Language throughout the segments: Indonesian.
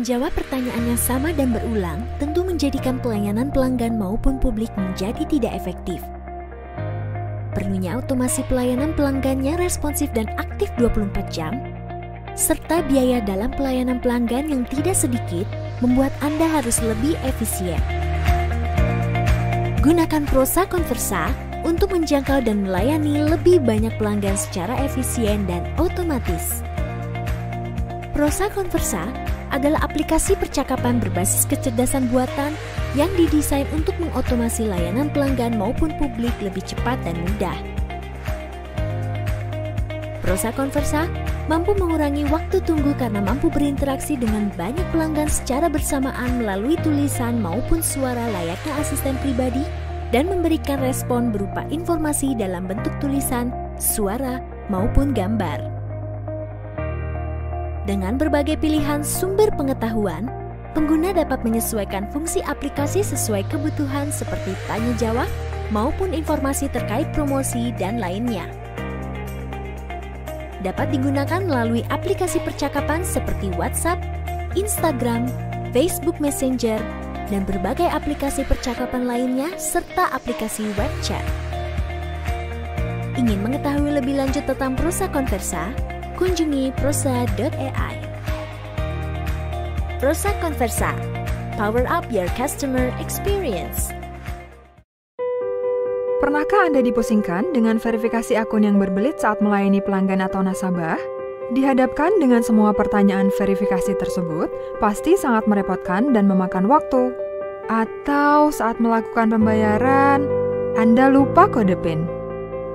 Menjawab pertanyaan yang sama dan berulang tentu menjadikan pelayanan pelanggan maupun publik menjadi tidak efektif. Perlunya otomasi pelayanan pelanggannya responsif dan aktif 24 jam, serta biaya dalam pelayanan pelanggan yang tidak sedikit membuat Anda harus lebih efisien. Gunakan prosa konversa untuk menjangkau dan melayani lebih banyak pelanggan secara efisien dan otomatis. Prosa konversa adalah aplikasi percakapan berbasis kecerdasan buatan yang didesain untuk mengotomasi layanan pelanggan maupun publik lebih cepat dan mudah. Prosa Conversa mampu mengurangi waktu tunggu karena mampu berinteraksi dengan banyak pelanggan secara bersamaan melalui tulisan maupun suara layaknya asisten pribadi dan memberikan respon berupa informasi dalam bentuk tulisan, suara, maupun gambar. Dengan berbagai pilihan sumber pengetahuan, pengguna dapat menyesuaikan fungsi aplikasi sesuai kebutuhan seperti tanya jawab maupun informasi terkait promosi dan lainnya. Dapat digunakan melalui aplikasi percakapan seperti WhatsApp, Instagram, Facebook Messenger, dan berbagai aplikasi percakapan lainnya serta aplikasi web chat. Ingin mengetahui lebih lanjut tentang perusahaan Konversa? kunjungi prosa.ai. Prosa Conversa, power up your customer experience. Pernahkah Anda dipusingkan dengan verifikasi akun yang berbelit saat melayani pelanggan atau nasabah? Dihadapkan dengan semua pertanyaan verifikasi tersebut, pasti sangat merepotkan dan memakan waktu. Atau saat melakukan pembayaran, Anda lupa kode PIN.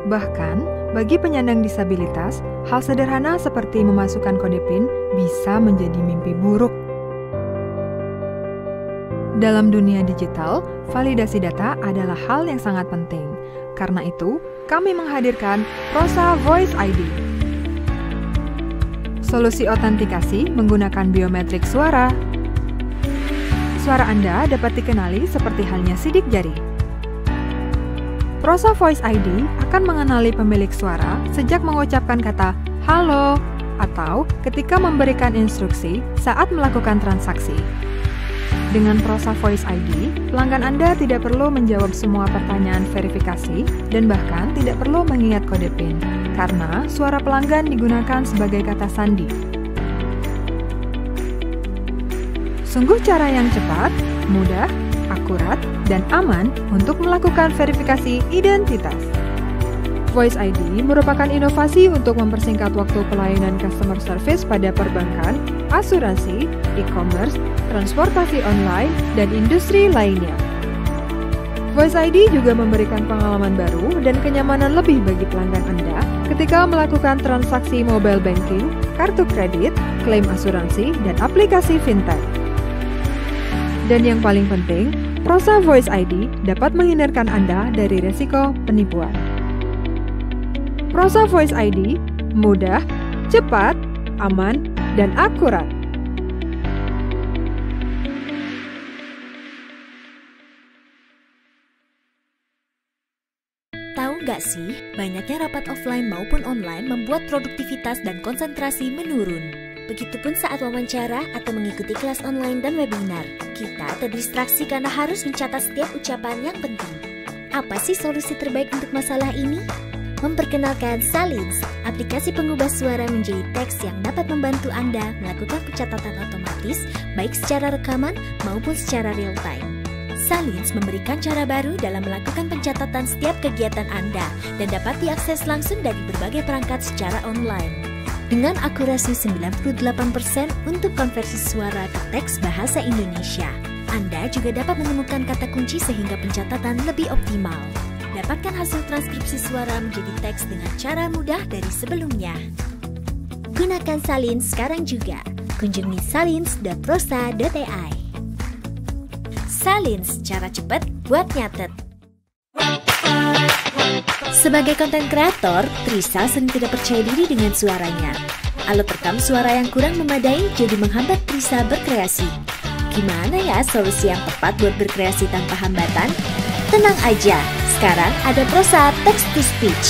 Bahkan, bagi penyandang disabilitas, Hal sederhana seperti memasukkan kode PIN bisa menjadi mimpi buruk. Dalam dunia digital, validasi data adalah hal yang sangat penting. Karena itu, kami menghadirkan Prosa Voice ID. Solusi otentikasi menggunakan biometrik suara. Suara Anda dapat dikenali seperti halnya sidik jari. Prosa Voice ID akan mengenali pemilik suara sejak mengucapkan kata "halo" atau ketika memberikan instruksi saat melakukan transaksi. Dengan Prosa Voice ID, pelanggan Anda tidak perlu menjawab semua pertanyaan verifikasi dan bahkan tidak perlu mengingat kode PIN, karena suara pelanggan digunakan sebagai kata sandi. Sungguh cara yang cepat, mudah, akurat, dan aman untuk melakukan verifikasi identitas. Voice ID merupakan inovasi untuk mempersingkat waktu pelayanan customer service pada perbankan, asuransi, e-commerce, transportasi online, dan industri lainnya. Voice ID juga memberikan pengalaman baru dan kenyamanan lebih bagi pelanggan Anda ketika melakukan transaksi mobile banking, kartu kredit, klaim asuransi, dan aplikasi fintech. Dan yang paling penting, Prosa Voice ID dapat menghindarkan Anda dari resiko penipuan. Prosa Voice ID mudah, cepat, aman, dan akurat. Tahu nggak sih, banyaknya rapat offline maupun online membuat produktivitas dan konsentrasi menurun. Begitupun saat wawancara atau mengikuti kelas online dan webinar, kita terdistraksi karena harus mencatat setiap ucapan yang penting. Apa sih solusi terbaik untuk masalah ini? Memperkenalkan Salins, aplikasi pengubah suara menjadi teks yang dapat membantu Anda melakukan pencatatan otomatis baik secara rekaman maupun secara real time. Salins memberikan cara baru dalam melakukan pencatatan setiap kegiatan Anda dan dapat diakses langsung dari berbagai perangkat secara online dengan akurasi 98% untuk konversi suara ke teks bahasa Indonesia. Anda juga dapat menemukan kata kunci sehingga pencatatan lebih optimal. Dapatkan hasil transkripsi suara menjadi teks dengan cara mudah dari sebelumnya. Gunakan Salin sekarang juga. Kunjungi salins.prosa.ai Salins, cara cepat buat nyatet. Sebagai konten kreator, Trisa sering tidak percaya diri dengan suaranya. Alat rekam suara yang kurang memadai jadi menghambat Trisa berkreasi. Gimana ya solusi yang tepat buat berkreasi tanpa hambatan? Tenang aja, sekarang ada prosa text to speech.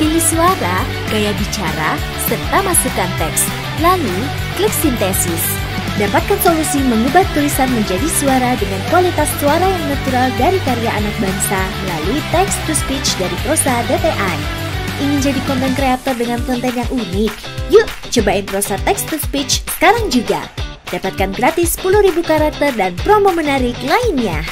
Pilih suara, gaya bicara, serta masukkan teks. Lalu, klik sintesis. Dapatkan solusi mengubah tulisan menjadi suara dengan kualitas suara yang natural dari karya anak bangsa melalui text to speech dari Prosa DTI. Ingin jadi konten kreator dengan konten yang unik? Yuk, cobain Prosa text to speech sekarang juga. Dapatkan gratis 10.000 karakter dan promo menarik lainnya.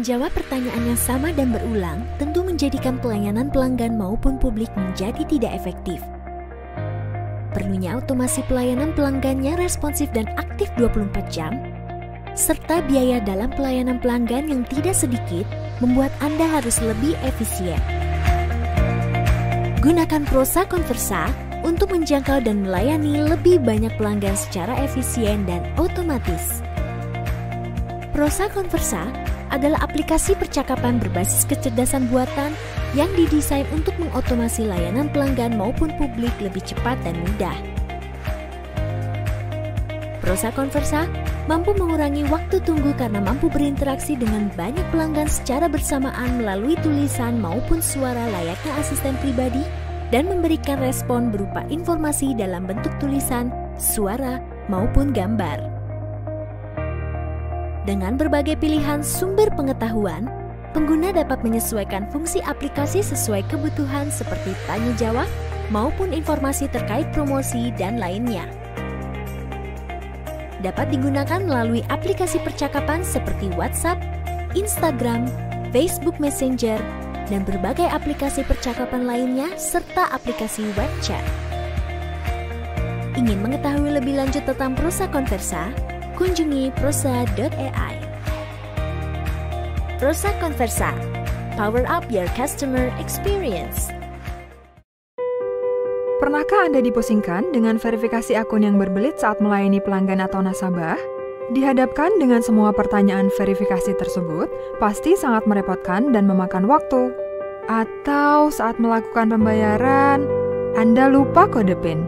Menjawab pertanyaan yang sama dan berulang tentu menjadikan pelayanan pelanggan maupun publik menjadi tidak efektif. Perlunya otomasi pelayanan pelanggannya responsif dan aktif 24 jam, serta biaya dalam pelayanan pelanggan yang tidak sedikit membuat Anda harus lebih efisien. Gunakan prosa konversa untuk menjangkau dan melayani lebih banyak pelanggan secara efisien dan otomatis. Prosa konversa adalah aplikasi percakapan berbasis kecerdasan buatan yang didesain untuk mengotomasi layanan pelanggan maupun publik lebih cepat dan mudah. Prosa Conversa mampu mengurangi waktu tunggu karena mampu berinteraksi dengan banyak pelanggan secara bersamaan melalui tulisan maupun suara layaknya asisten pribadi dan memberikan respon berupa informasi dalam bentuk tulisan, suara, maupun gambar. Dengan berbagai pilihan sumber pengetahuan, pengguna dapat menyesuaikan fungsi aplikasi sesuai kebutuhan seperti tanya jawab maupun informasi terkait promosi dan lainnya. Dapat digunakan melalui aplikasi percakapan seperti WhatsApp, Instagram, Facebook Messenger, dan berbagai aplikasi percakapan lainnya serta aplikasi web chat. Ingin mengetahui lebih lanjut tentang perusahaan Konversa? kunjungi prosa.ai. Prosa Conversa, power up your customer experience. Pernahkah Anda dipusingkan dengan verifikasi akun yang berbelit saat melayani pelanggan atau nasabah? Dihadapkan dengan semua pertanyaan verifikasi tersebut, pasti sangat merepotkan dan memakan waktu. Atau saat melakukan pembayaran, Anda lupa kode PIN.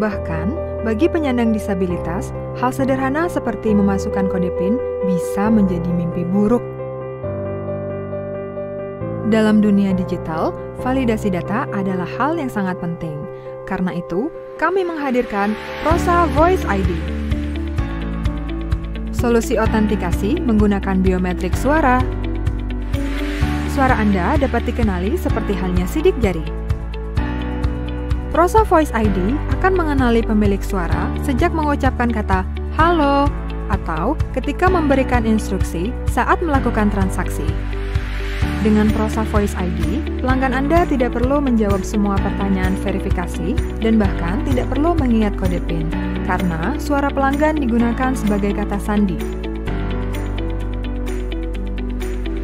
Bahkan, bagi penyandang disabilitas, hal sederhana seperti memasukkan kode PIN bisa menjadi mimpi buruk. Dalam dunia digital, validasi data adalah hal yang sangat penting. Karena itu, kami menghadirkan Rosa Voice ID. Solusi otentikasi menggunakan biometrik suara. Suara Anda dapat dikenali seperti halnya sidik jari. Prosa Voice ID akan mengenali pemilik suara sejak mengucapkan kata "halo" atau ketika memberikan instruksi saat melakukan transaksi. Dengan Prosa Voice ID, pelanggan Anda tidak perlu menjawab semua pertanyaan verifikasi dan bahkan tidak perlu mengingat kode PIN, karena suara pelanggan digunakan sebagai kata sandi.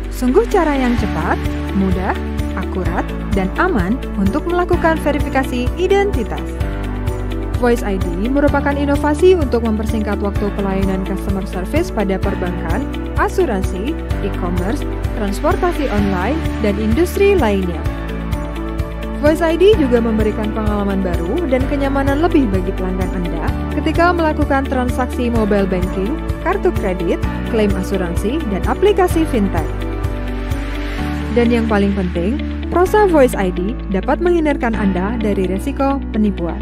Sungguh cara yang cepat, mudah, akurat, dan aman untuk melakukan verifikasi identitas. Voice ID merupakan inovasi untuk mempersingkat waktu pelayanan customer service pada perbankan, asuransi, e-commerce, transportasi online, dan industri lainnya. Voice ID juga memberikan pengalaman baru dan kenyamanan lebih bagi pelanggan Anda ketika melakukan transaksi mobile banking, kartu kredit, klaim asuransi, dan aplikasi fintech. Dan yang paling penting, Prosa Voice ID dapat menghindarkan Anda dari resiko penipuan.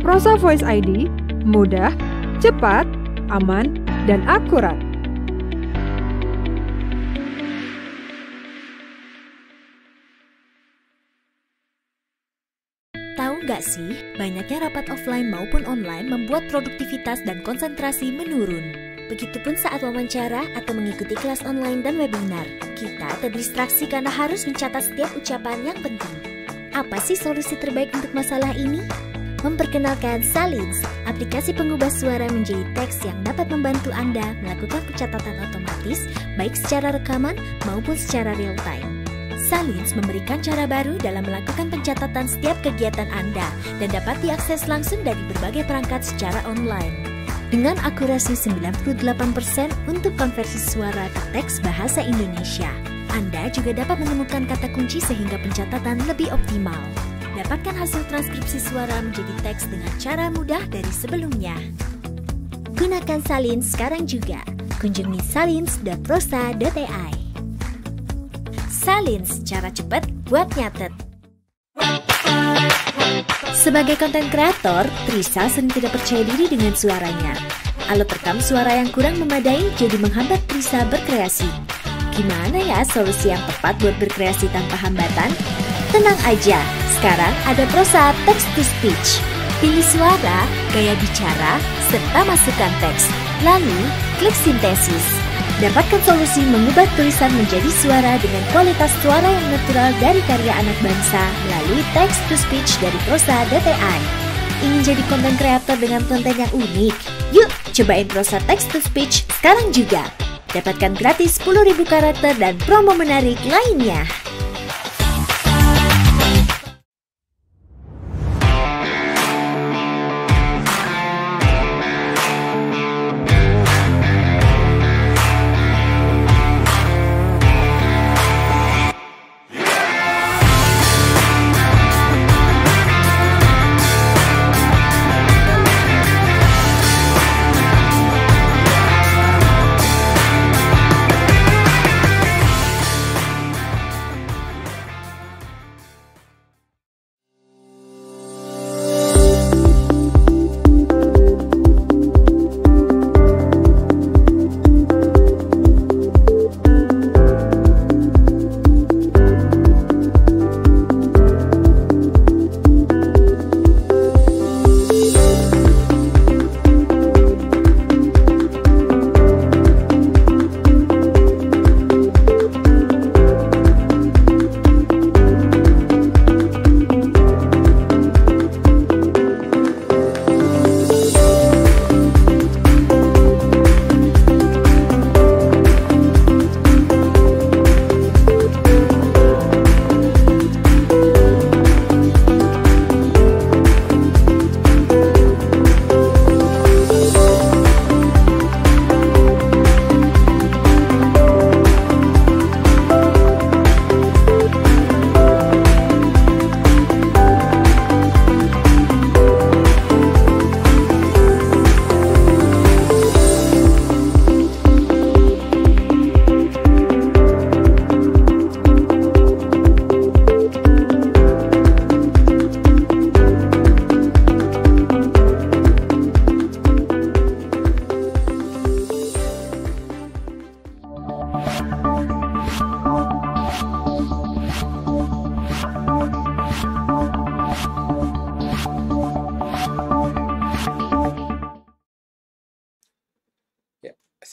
Prosa Voice ID mudah, cepat, aman, dan akurat. Tahu nggak sih, banyaknya rapat offline maupun online membuat produktivitas dan konsentrasi menurun. Begitupun saat wawancara atau mengikuti kelas online dan webinar, kita terdistraksi karena harus mencatat setiap ucapan yang penting. Apa sih solusi terbaik untuk masalah ini? Memperkenalkan Salins, aplikasi pengubah suara menjadi teks yang dapat membantu Anda melakukan pencatatan otomatis baik secara rekaman maupun secara real time. Salins memberikan cara baru dalam melakukan pencatatan setiap kegiatan Anda dan dapat diakses langsung dari berbagai perangkat secara online dengan akurasi 98% untuk konversi suara ke teks bahasa Indonesia. Anda juga dapat menemukan kata kunci sehingga pencatatan lebih optimal. Dapatkan hasil transkripsi suara menjadi teks dengan cara mudah dari sebelumnya. Gunakan Salin sekarang juga. Kunjungi salins.prosa.ai Salins, cara cepat buat nyatet. Sebagai konten kreator, Trisa sering tidak percaya diri dengan suaranya. Alat rekam suara yang kurang memadai jadi menghambat Trisa berkreasi. Gimana ya solusi yang tepat buat berkreasi tanpa hambatan? Tenang aja, sekarang ada prosa text to speech. Pilih suara, gaya bicara, serta masukkan teks. Lalu, klik sintesis. Dapatkan solusi mengubah tulisan menjadi suara dengan kualitas suara yang natural dari karya anak bangsa melalui text to speech dari Prosa DTI. Ingin jadi konten kreator dengan konten yang unik? Yuk, cobain Prosa text to speech sekarang juga. Dapatkan gratis 10.000 karakter dan promo menarik lainnya.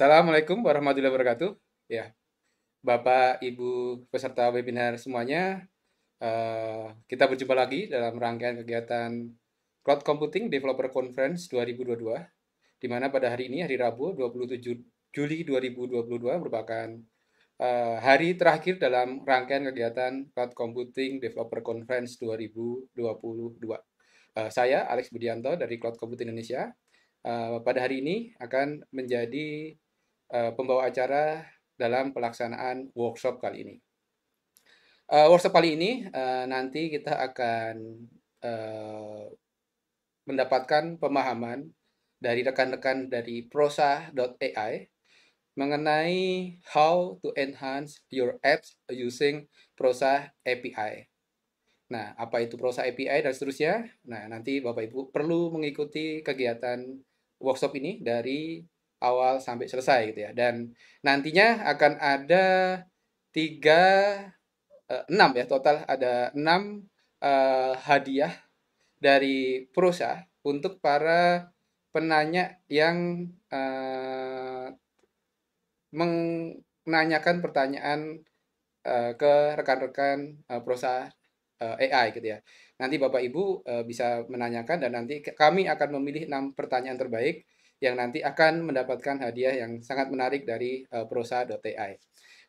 Assalamualaikum warahmatullahi wabarakatuh. Ya, Bapak Ibu peserta webinar semuanya, eh, kita berjumpa lagi dalam rangkaian kegiatan Cloud Computing Developer Conference 2022, di mana pada hari ini, hari Rabu 27 Juli 2022 merupakan eh, hari terakhir dalam rangkaian kegiatan Cloud Computing Developer Conference 2022. Uh, eh, saya Alex Budianto dari Cloud Computing Indonesia. pada hari ini akan menjadi Eh, pembawa acara dalam pelaksanaan workshop kali ini. Uh, workshop kali ini uh, nanti kita akan uh, mendapatkan pemahaman dari rekan-rekan dari prosa.ai mengenai how to enhance your apps using Prosa API. Nah, apa itu Prosa API dan seterusnya? Nah, nanti Bapak Ibu perlu mengikuti kegiatan workshop ini dari awal sampai selesai gitu ya. Dan nantinya akan ada tiga eh, enam ya total ada enam uh, hadiah dari Prosa untuk para penanya yang uh, menanyakan pertanyaan uh, ke rekan-rekan uh, Prosa uh, AI gitu ya. Nanti Bapak Ibu bisa menanyakan dan nanti kami akan memilih enam pertanyaan terbaik yang nanti akan mendapatkan hadiah yang sangat menarik dari uh, prosa.ai.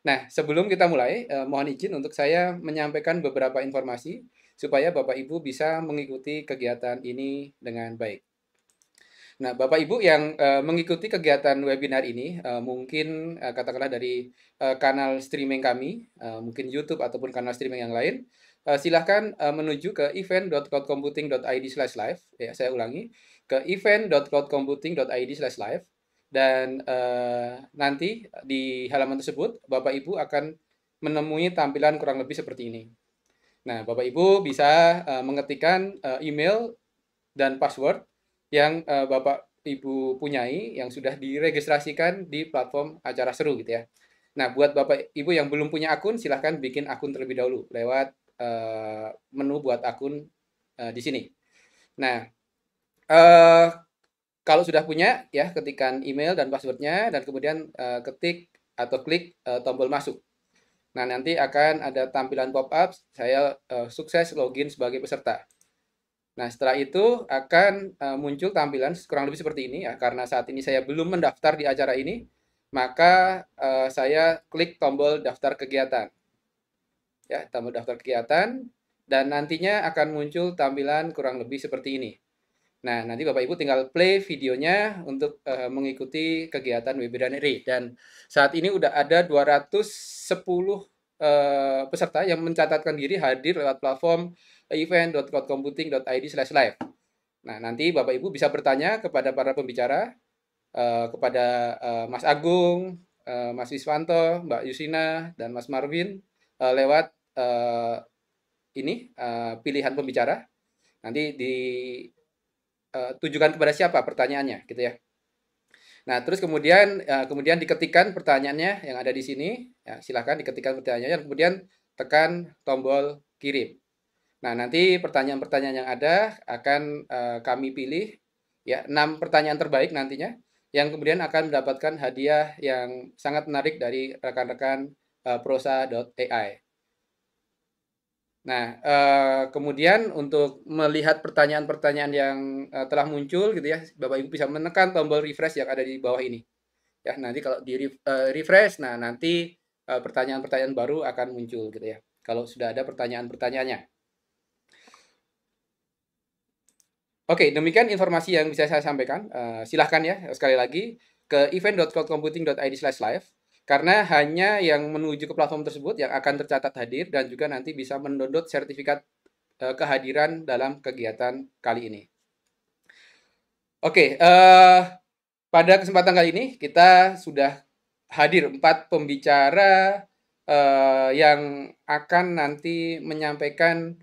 Nah, sebelum kita mulai, uh, mohon izin untuk saya menyampaikan beberapa informasi supaya Bapak Ibu bisa mengikuti kegiatan ini dengan baik. Nah, Bapak Ibu yang uh, mengikuti kegiatan webinar ini, uh, mungkin uh, katakanlah dari uh, kanal streaming kami, uh, mungkin YouTube ataupun kanal streaming yang lain, uh, silahkan uh, menuju ke event.cloudcomputing.id/live. Ya, saya ulangi, ke event.cloudcomputing.id slash live dan uh, nanti di halaman tersebut Bapak Ibu akan menemui tampilan kurang lebih seperti ini. Nah, Bapak Ibu bisa uh, mengetikkan uh, email dan password yang uh, Bapak Ibu punyai yang sudah diregistrasikan di platform acara seru gitu ya. Nah, buat Bapak Ibu yang belum punya akun, silahkan bikin akun terlebih dahulu lewat uh, menu buat akun uh, di sini. Nah, Eh, kalau sudah punya ya ketikkan email dan passwordnya dan kemudian uh, ketik atau klik uh, tombol masuk. Nah, nanti akan ada tampilan pop-up saya uh, sukses login sebagai peserta. Nah, setelah itu akan uh, muncul tampilan kurang lebih seperti ini ya. Karena saat ini saya belum mendaftar di acara ini, maka uh, saya klik tombol daftar kegiatan. Ya, tombol daftar kegiatan dan nantinya akan muncul tampilan kurang lebih seperti ini. Nah, nanti Bapak Ibu tinggal play videonya untuk uh, mengikuti kegiatan webinar ini Dan saat ini udah ada 210 uh, eh, peserta yang mencatatkan diri hadir lewat platform event.cloudcomputing.id live. Nah, nanti Bapak Ibu bisa bertanya kepada para pembicara, uh, kepada uh, Mas Agung, uh, Mas Iswanto, Mbak Yusina, dan Mas Marvin uh, lewat uh, ini uh, pilihan pembicara. Nanti di Eh, tujukan kepada siapa pertanyaannya gitu ya. Nah, terus kemudian uh, kemudian diketikkan pertanyaannya yang ada di sini. Ya, silahkan diketikkan pertanyaannya kemudian tekan tombol kirim. Nah, nanti pertanyaan-pertanyaan yang ada akan uh, kami pilih ya enam pertanyaan terbaik nantinya yang kemudian akan mendapatkan hadiah yang sangat menarik dari rekan-rekan uh, prosa.ai. Nah, eh, kemudian untuk melihat pertanyaan-pertanyaan yang eh, telah muncul gitu ya, Bapak Ibu bisa menekan tombol refresh yang ada di bawah ini. Ya, nanti kalau di eh, refresh, nah nanti pertanyaan-pertanyaan baru akan muncul gitu ya. Kalau sudah ada pertanyaan-pertanyaannya. Oke, demikian informasi yang bisa saya sampaikan. silahkan ya sekali lagi ke event.cloudcomputing.id/live karena hanya yang menuju ke platform tersebut yang akan tercatat hadir dan juga nanti bisa mendownload sertifikat uh, kehadiran dalam kegiatan kali ini. Oke, okay, uh, eh, pada kesempatan kali ini kita sudah hadir empat pembicara uh, yang akan nanti menyampaikan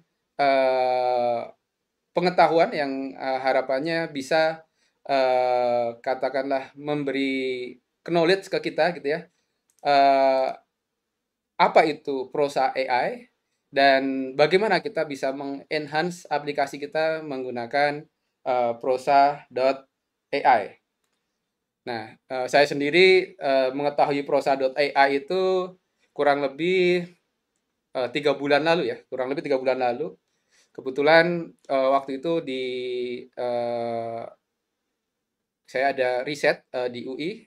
uh, pengetahuan yang uh, harapannya bisa uh, katakanlah memberi knowledge ke kita gitu ya uh, apa itu prosa AI dan bagaimana kita bisa mengenhance aplikasi kita menggunakan uh, eh, AI. Nah, uh, saya sendiri uh, mengetahui AI itu kurang lebih tiga bulan lalu ya, kurang lebih tiga bulan lalu. Kebetulan uh, waktu itu di uh, saya ada riset uh, di UI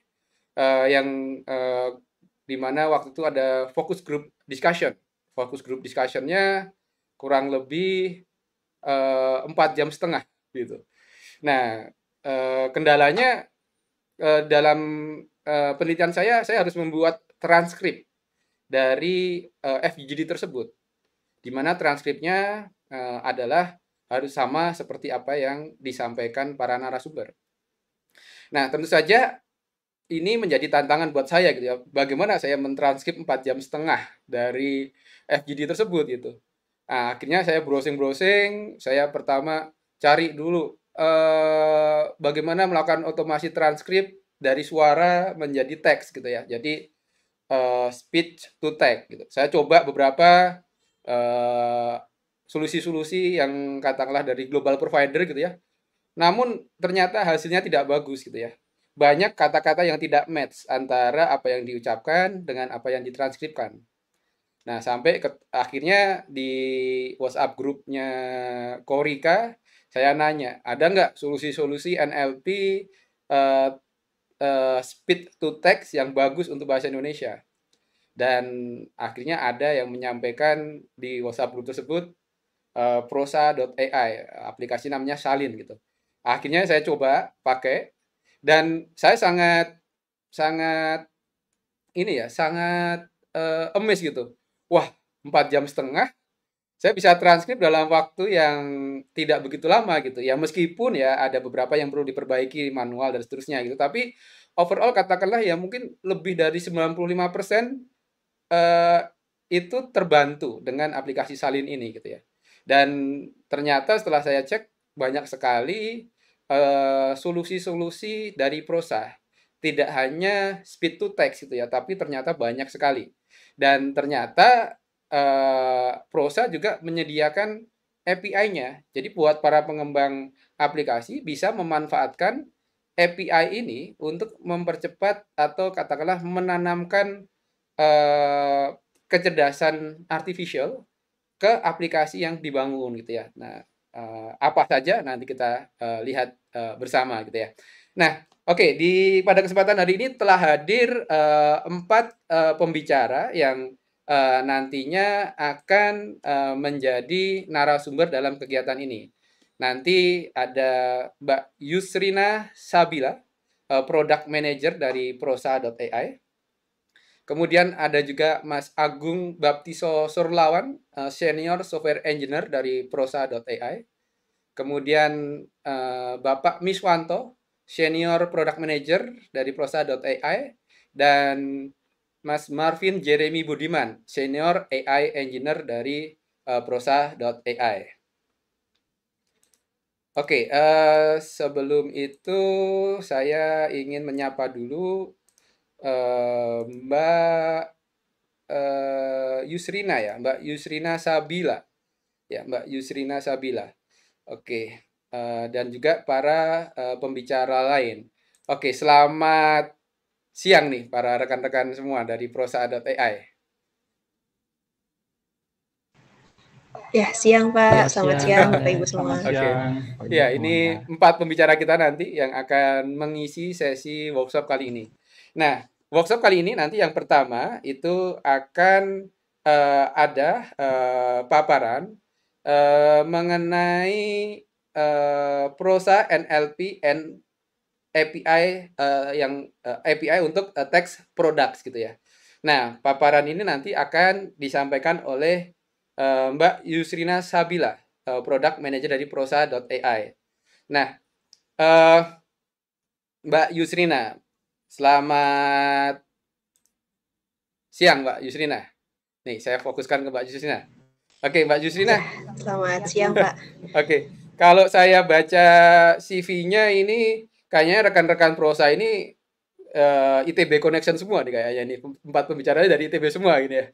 uh, yang uh, di mana waktu itu ada focus group discussion. focus group discussionnya kurang lebih eh, empat jam setengah gitu. Nah uh, kendalanya uh, dalam uh, penelitian saya saya harus membuat transkrip dari uh, FGD tersebut, di mana transkripnya uh, adalah harus sama seperti apa yang disampaikan para narasumber. Nah tentu saja ini menjadi tantangan buat saya gitu ya. Bagaimana saya mentranskrip 4 jam setengah dari FGD tersebut gitu. Nah, akhirnya saya browsing-browsing, saya pertama cari dulu uh, bagaimana melakukan otomasi transkrip dari suara menjadi teks gitu ya. Jadi uh, speech to text gitu. Saya coba beberapa eh, solusi-solusi yang katakanlah dari global provider gitu ya. Namun ternyata hasilnya tidak bagus gitu ya banyak kata-kata yang tidak match antara apa yang diucapkan dengan apa yang ditranskripkan. Nah, sampai ke, akhirnya di WhatsApp grupnya Korika, saya nanya, ada nggak solusi-solusi NLP uh, eh, uh, eh, speed to text yang bagus untuk bahasa Indonesia? Dan akhirnya ada yang menyampaikan di WhatsApp grup tersebut uh, eh, prosa.ai, aplikasi namanya Salin gitu. Akhirnya saya coba pakai dan saya sangat sangat ini ya, sangat uh, eh, emis gitu. Wah, empat jam setengah saya bisa transkrip dalam waktu yang tidak begitu lama gitu ya meskipun ya ada beberapa yang perlu diperbaiki manual dan seterusnya gitu tapi overall katakanlah ya mungkin lebih dari 95% persen eh, itu terbantu dengan aplikasi salin ini gitu ya dan ternyata setelah saya cek banyak sekali Eh, solusi-solusi uh, dari prosa. Tidak hanya speed to text gitu ya, tapi ternyata banyak sekali. Dan ternyata uh, eh, prosa juga menyediakan API-nya. Jadi buat para pengembang aplikasi bisa memanfaatkan API ini untuk mempercepat atau katakanlah menanamkan uh, kecerdasan artificial ke aplikasi yang dibangun gitu ya. Nah, uh, apa saja nanti kita uh, lihat uh, bersama gitu ya. Nah, oke okay, di pada kesempatan hari ini telah hadir uh, empat uh, pembicara yang uh, nantinya akan uh, menjadi narasumber dalam kegiatan ini. Nanti ada Mbak Yusrina Sabila, uh, product manager dari prosa.ai. Kemudian ada juga Mas Agung Baptiso Surlawan, eh, senior software engineer dari prosa.ai. Kemudian eh, Bapak Miswanto, senior product manager dari prosa.ai dan Mas Marvin Jeremy Budiman, senior AI engineer dari eh, Prosa prosa.ai. Oke, okay, uh, sebelum itu saya ingin menyapa dulu Mbak uh, Yusrina ya, Mbak Yusrina Sabila. Ya, Mbak Yusrina Sabila. Oke. Uh, dan juga para uh, pembicara lain. Oke, selamat siang nih para rekan-rekan semua dari prosa.ai. Ya, siang Pak. Ya, selamat siang, siang Bapak Ibu semua. Oke. Okay. Ya, ini empat pembicara kita nanti yang akan mengisi sesi workshop kali ini. Nah, Workshop kali ini nanti yang pertama itu akan uh, ada uh, paparan uh, mengenai uh, prosa NLP and API uh, yang uh, API untuk uh, text products gitu ya. Nah, paparan ini nanti akan disampaikan oleh uh, Mbak Yusrina Sabila, uh, product manager dari prosa.ai. Nah, uh, Mbak Yusrina, Selamat siang Mbak Yusrina. Nih, saya fokuskan ke Mbak Yusrina. Oke, Mbak Yusrina. Ya, selamat siang, Pak. Oke. Kalau saya baca CV-nya ini kayaknya rekan-rekan prosa ini uh, eh, ITB connection semua nih kayaknya ini empat pembicaranya dari ITB semua gitu ya.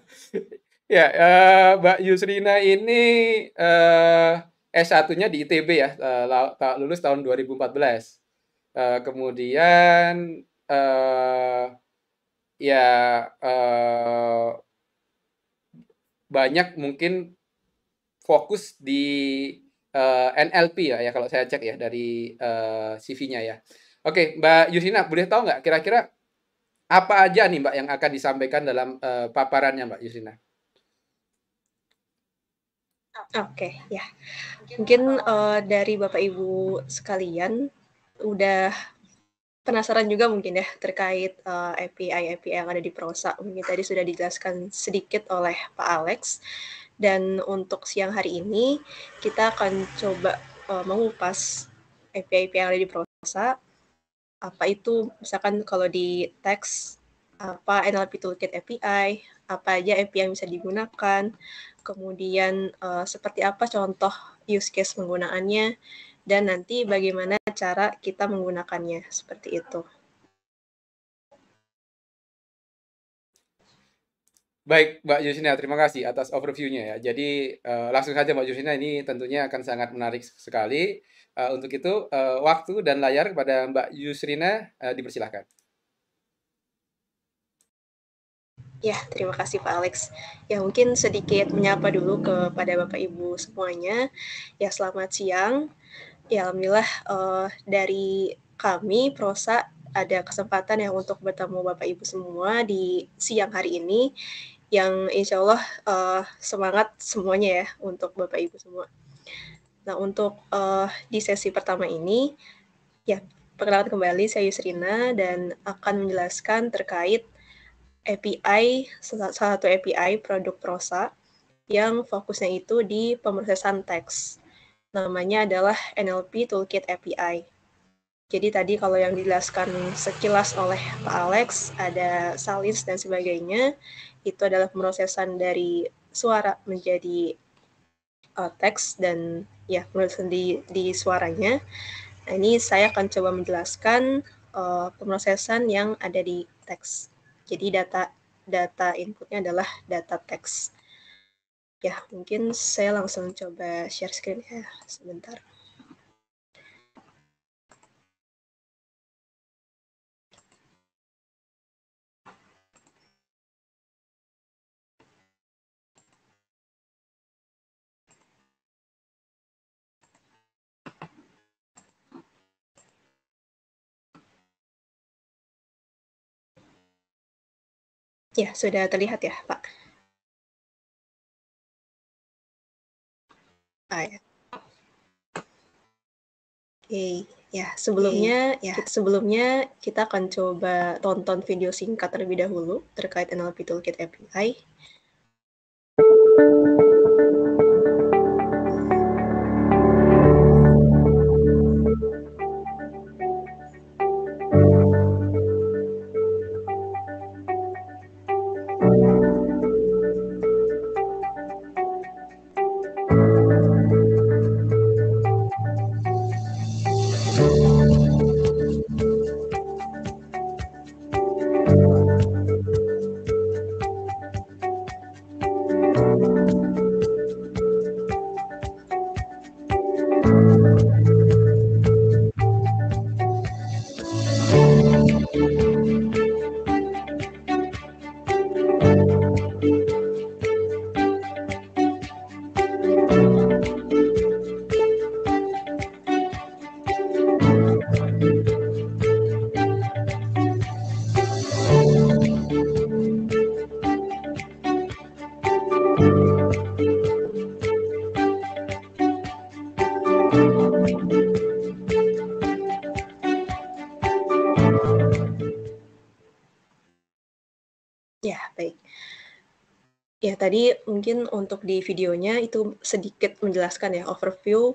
ya, uh, Mbak Yusrina ini uh, eh, S1-nya di ITB ya, uh, lulus tahun 2014 uh, kemudian uh, ya uh, banyak mungkin fokus di uh, NLP ya, ya kalau saya cek ya dari uh, CV-nya ya. Oke, Mbak Yusina, boleh tahu nggak kira-kira apa aja nih Mbak yang akan disampaikan dalam uh, paparannya Mbak Yusina? Oke, okay, ya. Mungkin uh, dari Bapak Ibu sekalian udah penasaran juga mungkin ya terkait uh, eh, API API yang ada di Prosa. Mungkin tadi sudah dijelaskan sedikit oleh Pak Alex. Dan untuk siang hari ini kita akan coba uh, mengupas API API yang ada di Prosa. Apa itu misalkan kalau di teks apa NLP Toolkit API, apa aja API yang bisa digunakan, kemudian uh, seperti apa contoh use case penggunaannya, dan nanti bagaimana cara kita menggunakannya seperti itu. Baik, Mbak Yusina, terima kasih atas overview-nya ya. Jadi uh, langsung saja Mbak Yusina ini tentunya akan sangat menarik sekali. Uh, untuk itu uh, waktu dan layar kepada Mbak Yusrina uh, dipersilahkan. Ya, terima kasih Pak Alex. Ya, mungkin sedikit menyapa dulu kepada Bapak Ibu semuanya. Ya, selamat siang. Ya, alhamdulillah uh, dari kami Prosa ada kesempatan ya untuk bertemu Bapak Ibu semua di siang hari ini yang insya Allah uh, semangat semuanya ya untuk Bapak Ibu semua. Nah untuk uh, di sesi pertama ini ya perkenalkan kembali saya Yusrina dan akan menjelaskan terkait API salah satu API produk Prosa yang fokusnya itu di pemrosesan teks namanya adalah NLP Toolkit API. Jadi tadi kalau yang dijelaskan sekilas oleh Pak Alex, ada salins dan sebagainya, itu adalah pemrosesan dari suara menjadi uh, teks dan ya pemrosesan di, di suaranya. Nah, ini saya akan coba menjelaskan uh, pemrosesan yang ada di teks. Jadi data data inputnya adalah data teks. Ya, mungkin saya langsung coba share screen ya sebentar. Ya, sudah terlihat ya, Pak. Ah, ya. Oke, okay. ya sebelumnya okay. ya sebelumnya kita akan coba tonton video singkat terlebih dahulu terkait NLP Toolkit API. Thank you. tadi mungkin untuk di videonya itu sedikit menjelaskan ya overview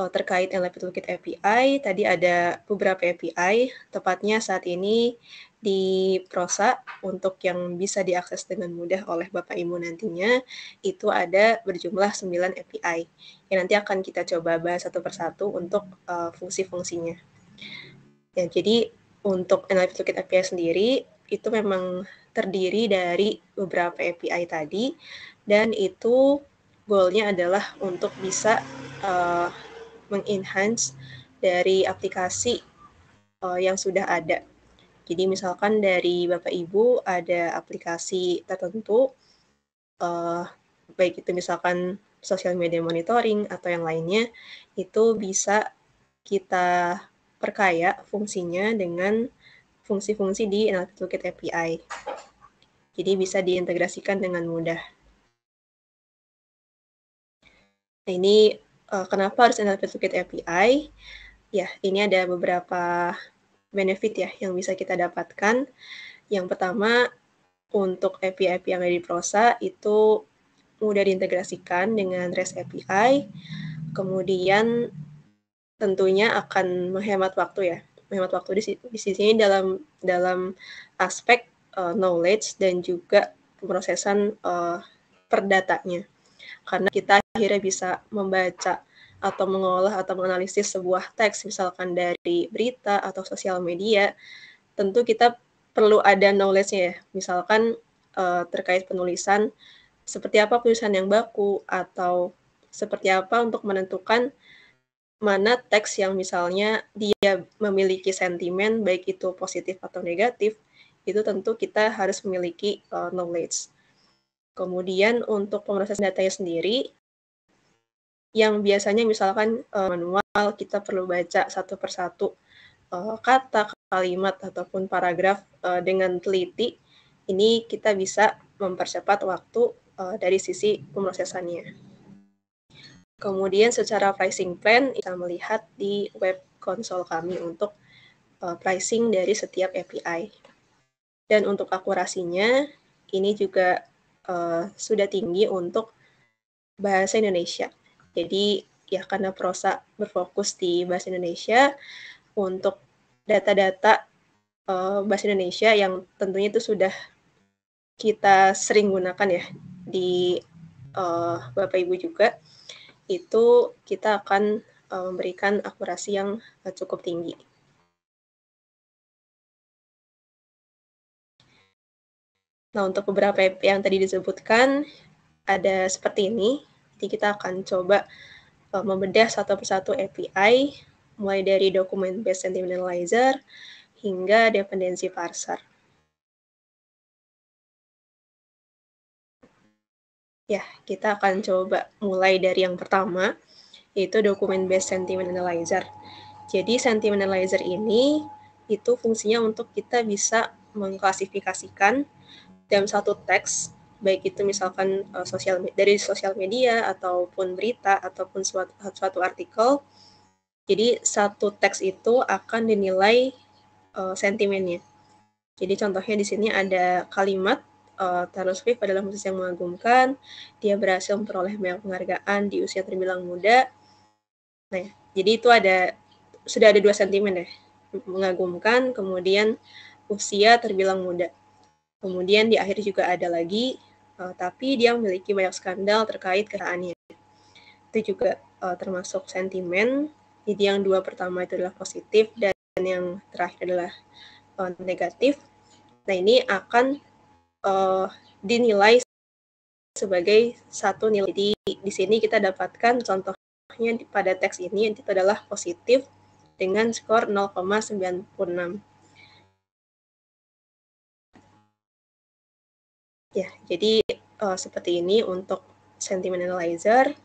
uh, terkait NLP Toolkit API. Tadi ada beberapa API, tepatnya saat ini di Prosa untuk yang bisa diakses dengan mudah oleh Bapak Ibu nantinya itu ada berjumlah 9 API yang nanti akan kita coba bahas satu persatu untuk uh, fungsi-fungsinya. Ya, jadi untuk NLP Toolkit API sendiri itu memang terdiri dari beberapa API tadi dan itu goalnya adalah untuk bisa uh, mengenhance dari aplikasi uh, yang sudah ada. Jadi misalkan dari Bapak Ibu ada aplikasi tertentu, uh, baik itu misalkan social media monitoring atau yang lainnya, itu bisa kita perkaya fungsinya dengan fungsi-fungsi di Analytics Toolkit API. Jadi bisa diintegrasikan dengan mudah. Nah, ini uh, kenapa harus Analytics Toolkit API? Ya, ini ada beberapa benefit ya yang bisa kita dapatkan. Yang pertama, untuk API-API yang ada di Prosa itu mudah diintegrasikan dengan REST API. Kemudian tentunya akan menghemat waktu ya menghemat waktu di, di ini dalam dalam aspek uh, knowledge dan juga pemrosesan uh, eh, perdatanya. Karena kita akhirnya bisa membaca atau mengolah atau menganalisis sebuah teks misalkan dari berita atau sosial media, tentu kita perlu ada knowledge ya. Misalkan uh, terkait penulisan seperti apa penulisan yang baku atau seperti apa untuk menentukan mana teks yang misalnya dia memiliki sentimen baik itu positif atau negatif, itu tentu kita harus memiliki uh, knowledge. Kemudian untuk pemrosesan datanya sendiri, yang biasanya misalkan uh, manual kita perlu baca satu persatu uh, kata, kalimat ataupun paragraf uh, dengan teliti, ini kita bisa mempercepat waktu uh, dari sisi pemrosesannya. Kemudian secara pricing plan kita melihat di web konsol kami untuk uh, pricing dari setiap API. Dan untuk akurasinya ini juga uh, sudah tinggi untuk bahasa Indonesia. Jadi ya karena Prosa berfokus di bahasa Indonesia untuk data-data uh, bahasa Indonesia yang tentunya itu sudah kita sering gunakan ya di uh, Bapak Ibu juga itu kita akan eh, memberikan akurasi yang eh, cukup tinggi. Nah, untuk beberapa yang tadi disebutkan, ada seperti ini. Jadi kita akan coba eh, membedah satu persatu API, mulai dari dokumen-based sentiment analyzer hingga dependency parser. Ya, kita akan coba mulai dari yang pertama, yaitu dokumen Based Sentiment Analyzer. Jadi, Sentiment Analyzer ini itu fungsinya untuk kita bisa mengklasifikasikan dalam satu teks, baik itu misalkan uh, sosial dari sosial media ataupun berita ataupun suatu, suatu artikel. Jadi, satu teks itu akan dinilai uh, sentimennya. Jadi contohnya di sini ada kalimat uh, Taylor Swift adalah musisi yang mengagumkan. Dia berhasil memperoleh banyak penghargaan di usia terbilang muda. Nah, ya, jadi itu ada sudah ada dua sentimen deh, mengagumkan, kemudian usia terbilang muda. Kemudian di akhir juga ada lagi, uh, tapi dia memiliki banyak skandal terkait keraannya. Itu juga uh, termasuk sentimen. Jadi yang dua pertama itu adalah positif dan yang terakhir adalah uh, negatif. Nah, ini akan uh, dinilai sebagai satu nilai. Jadi di sini kita dapatkan contohnya pada teks ini itu adalah positif dengan skor 0,96. Ya, jadi uh, seperti ini untuk sentiment analyzer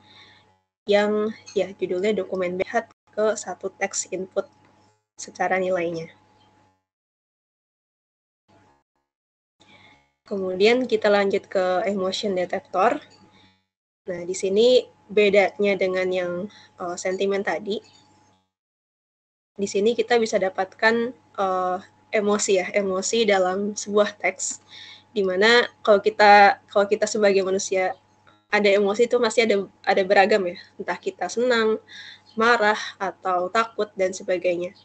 yang ya judulnya dokumen behat ke satu teks input secara nilainya. Kemudian kita lanjut ke emotion detector. Nah, di sini bedanya dengan yang uh, sentimen tadi. Di sini kita bisa dapatkan uh, emosi ya, emosi dalam sebuah teks. Dimana kalau kita kalau kita sebagai manusia ada emosi itu masih ada ada beragam ya, entah kita senang, marah atau takut dan sebagainya.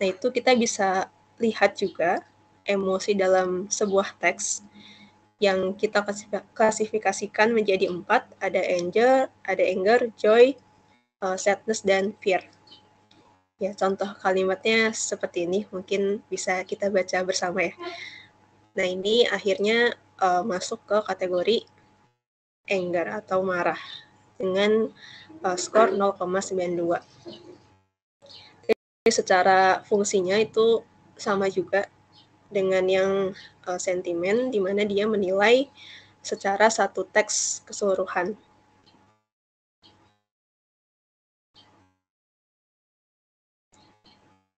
Nah, itu kita bisa lihat juga emosi dalam sebuah teks yang kita klasifikasikan menjadi empat, ada anger, ada anger, joy, uh, sadness, dan fear. Ya, contoh kalimatnya seperti ini, mungkin bisa kita baca bersama ya. Nah, ini akhirnya uh, masuk ke kategori anger atau marah dengan uh, skor 0,92. Jadi secara fungsinya itu sama juga dengan yang uh, sentimen di mana dia menilai secara satu teks keseluruhan.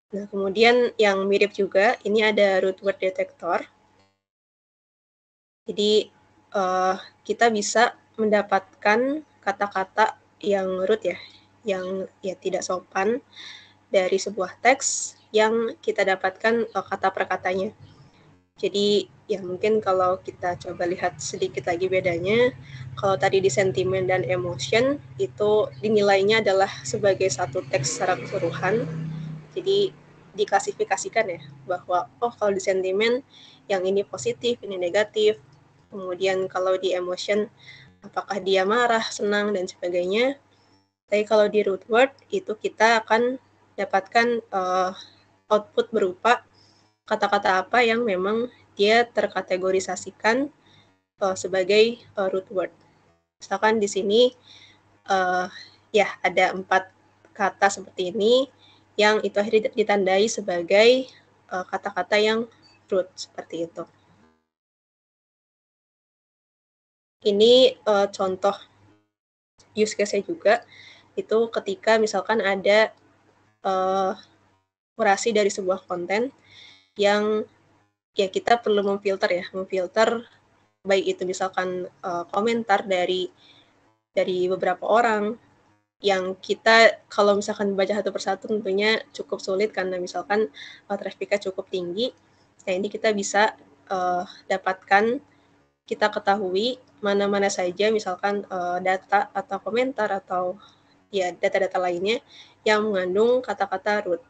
Nah, kemudian yang mirip juga, ini ada root word detector. Jadi, uh, kita bisa mendapatkan kata-kata yang root ya, yang ya tidak sopan dari sebuah teks yang kita dapatkan eh, kata per katanya. Jadi ya mungkin kalau kita coba lihat sedikit lagi bedanya, kalau tadi di sentimen dan emotion itu dinilainya adalah sebagai satu teks secara keseluruhan. Jadi diklasifikasikan ya bahwa oh kalau di sentimen yang ini positif, ini negatif. Kemudian kalau di emotion apakah dia marah, senang dan sebagainya. Tapi kalau di root word itu kita akan dapatkan uh, output berupa kata-kata apa yang memang dia terkategorisasikan uh, sebagai uh, root word. Misalkan di sini uh, ya ada empat kata seperti ini yang itu akhirnya ditandai sebagai kata-kata uh, yang root seperti itu. Ini uh, contoh use case-nya juga itu ketika misalkan ada uh, kurasi dari sebuah konten yang ya kita perlu memfilter ya, memfilter baik itu misalkan uh, komentar dari dari beberapa orang yang kita kalau misalkan baca satu persatu tentunya cukup sulit karena misalkan uh, trafiknya cukup tinggi. Nah ini kita bisa uh, dapatkan, kita ketahui mana-mana saja misalkan uh, data atau komentar atau ya data-data lainnya yang mengandung kata-kata root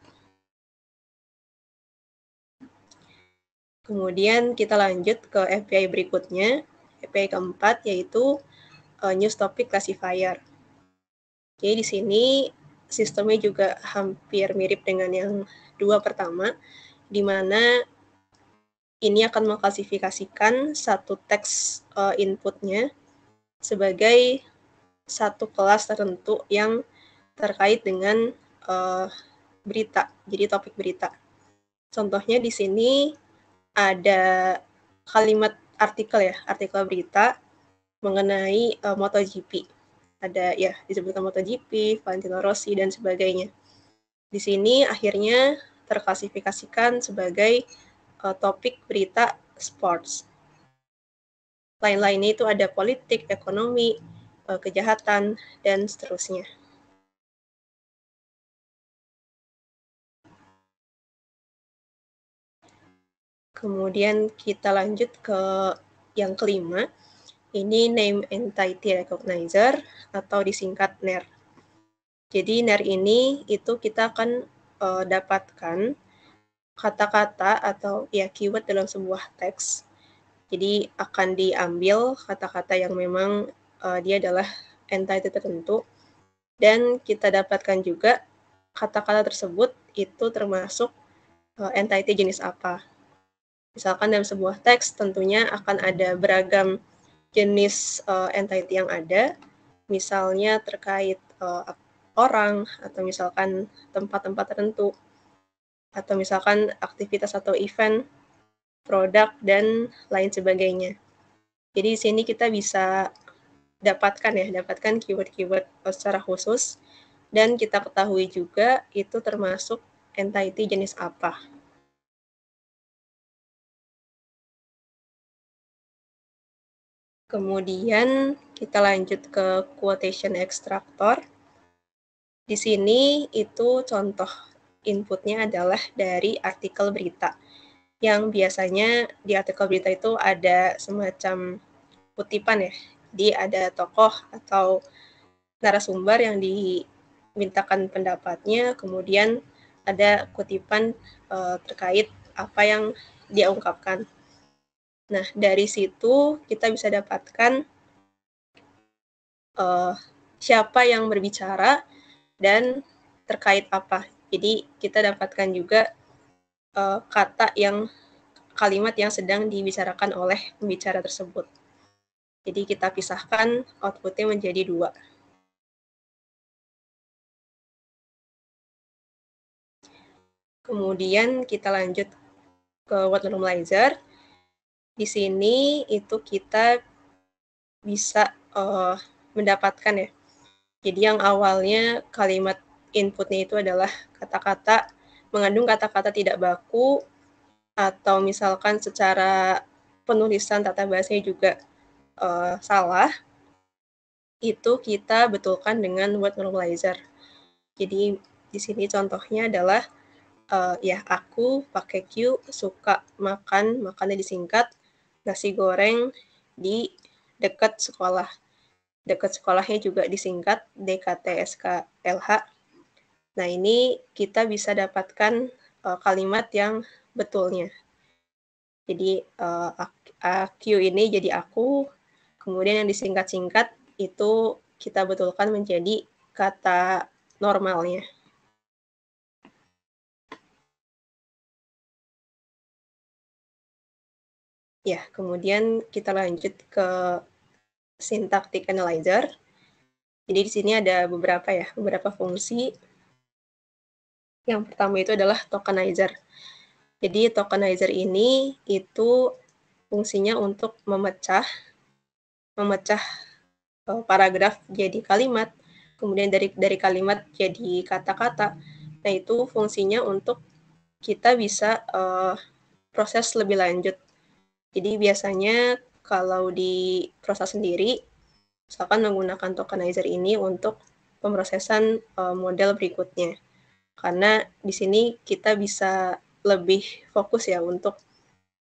Kemudian kita lanjut ke FPI berikutnya, FPI keempat yaitu uh, News Topic Classifier. Jadi di sini sistemnya juga hampir mirip dengan yang dua pertama, di mana ini akan mengklasifikasikan satu teks uh, inputnya sebagai satu kelas tertentu yang terkait dengan uh, berita, jadi topik berita. Contohnya di sini ada kalimat artikel ya, artikel berita mengenai uh, MotoGP. Ada ya disebutkan MotoGP, Valentino Rossi dan sebagainya. Di sini akhirnya terklasifikasikan sebagai uh, topik berita sports. Lain-lainnya itu ada politik, ekonomi, uh, kejahatan dan seterusnya. Kemudian kita lanjut ke yang kelima, ini Name Entity Recognizer atau disingkat NER. Jadi NER ini itu kita akan uh, dapatkan kata-kata atau ya keyword dalam sebuah teks. Jadi akan diambil kata-kata yang memang uh, dia adalah entity tertentu dan kita dapatkan juga kata-kata tersebut itu termasuk uh, eh, entity jenis apa. Misalkan dalam sebuah teks tentunya akan ada beragam jenis uh, entity yang ada, misalnya terkait uh, orang atau misalkan tempat-tempat tertentu atau misalkan aktivitas atau event, produk dan lain sebagainya. Jadi di sini kita bisa dapatkan ya, dapatkan keyword-keyword eh, secara khusus dan kita ketahui juga itu termasuk entity jenis apa. Kemudian kita lanjut ke quotation extractor. Di sini itu contoh inputnya adalah dari artikel berita. Yang biasanya di artikel berita itu ada semacam kutipan ya. Jadi ada tokoh atau narasumber yang dimintakan pendapatnya, kemudian ada kutipan eh, terkait apa yang dia ungkapkan. Nah, dari situ kita bisa dapatkan uh, siapa yang berbicara dan terkait apa. Jadi, kita dapatkan juga uh, kata yang kalimat yang sedang dibicarakan oleh pembicara tersebut. Jadi, kita pisahkan outputnya menjadi dua. Kemudian kita lanjut ke word normalizer di sini itu kita bisa uh, mendapatkan ya. Jadi yang awalnya kalimat inputnya itu adalah kata-kata mengandung kata-kata tidak baku atau misalkan secara penulisan tata bahasanya juga uh, salah, itu kita betulkan dengan word normalizer. Jadi di sini contohnya adalah uh, ya aku pakai Q suka makan, makannya disingkat, nasi goreng di dekat sekolah. Dekat sekolahnya juga disingkat DKTSKLH. Nah, ini kita bisa dapatkan uh, kalimat yang betulnya. Jadi uh, eh, AQ ini jadi aku, kemudian yang disingkat-singkat itu kita betulkan menjadi kata normalnya. Ya, kemudian kita lanjut ke syntactic analyzer. Jadi di sini ada beberapa ya, beberapa fungsi. Yang pertama itu adalah tokenizer. Jadi tokenizer ini itu fungsinya untuk memecah memecah e, paragraf jadi kalimat, kemudian dari dari kalimat jadi kata-kata. Nah, itu fungsinya untuk kita bisa uh, proses lebih lanjut jadi biasanya kalau di proses sendiri, misalkan menggunakan tokenizer ini untuk pemrosesan uh, model berikutnya. Karena di sini kita bisa lebih fokus ya untuk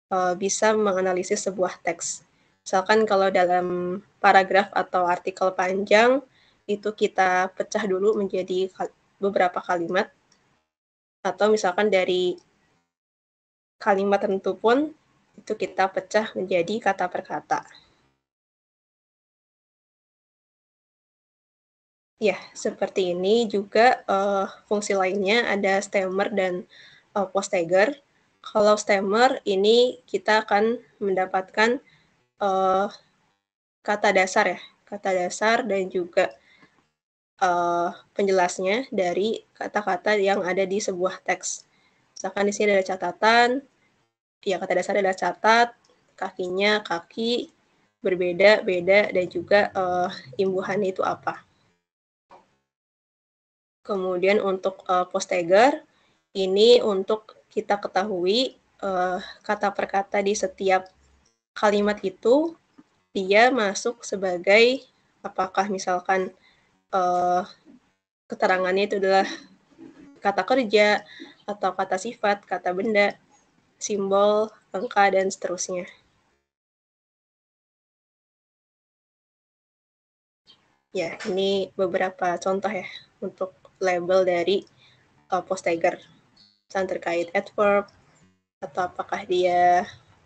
uh, bisa menganalisis sebuah teks. Misalkan kalau dalam paragraf atau artikel panjang, itu kita pecah dulu menjadi beberapa kalimat. Atau misalkan dari kalimat tertentu pun, itu kita pecah menjadi kata per kata. Ya, seperti ini juga uh, fungsi lainnya ada stemmer dan uh, eh, post Kalau stemmer ini kita akan mendapatkan uh, kata dasar ya, kata dasar dan juga uh, penjelasnya dari kata-kata yang ada di sebuah teks. Misalkan di sini ada catatan, ya kata dasar adalah catat, kakinya kaki, berbeda, beda, dan juga uh, imbuhan itu apa. Kemudian untuk uh, eh, posteger ini untuk kita ketahui uh, kata per kata di setiap kalimat itu, dia masuk sebagai apakah misalkan uh, keterangannya itu adalah kata kerja atau kata sifat, kata benda, simbol, angka, dan seterusnya. Ya, ini beberapa contoh ya untuk label dari uh, post tagger. Misalnya terkait adverb, atau apakah dia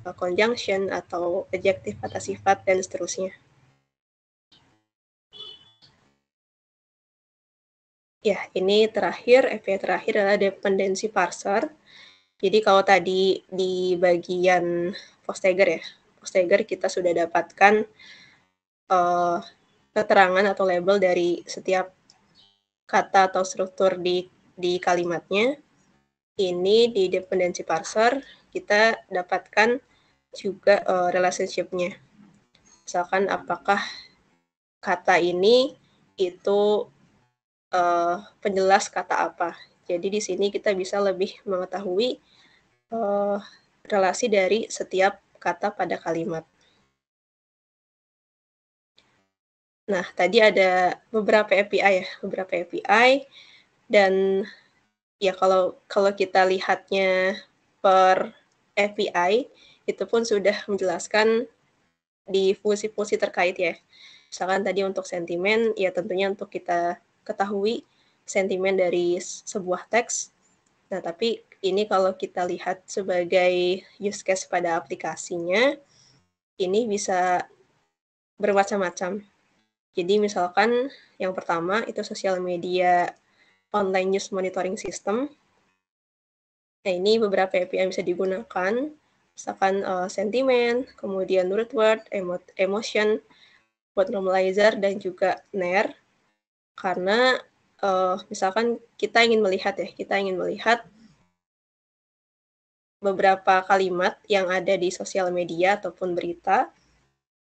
uh, conjunction, atau adjective, atau sifat, dan seterusnya. Ya, ini terakhir, FPA terakhir adalah dependency parser. Jadi kalau tadi di bagian Vestager ya, Vestager kita sudah dapatkan uh, keterangan atau label dari setiap kata atau struktur di di kalimatnya. Ini di dependency parser kita dapatkan juga uh, relationship-nya. Misalkan apakah kata ini itu uh, penjelas kata apa. Jadi di sini kita bisa lebih mengetahui uh, relasi dari setiap kata pada kalimat. Nah, tadi ada beberapa API ya, beberapa API dan ya kalau kalau kita lihatnya per API itu pun sudah menjelaskan di fungsi-fungsi terkait ya. Misalkan tadi untuk sentimen, ya tentunya untuk kita ketahui sentimen dari sebuah teks Nah, tapi ini kalau kita lihat sebagai use case pada aplikasinya, ini bisa bermacam-macam. Jadi misalkan yang pertama itu social media online news monitoring system. Nah, ini beberapa API yang bisa digunakan, misalkan uh, sentimen, kemudian root word, emo emotion, word normalizer, dan juga NER. Karena uh, misalkan kita ingin melihat ya, kita ingin melihat beberapa kalimat yang ada di sosial media ataupun berita.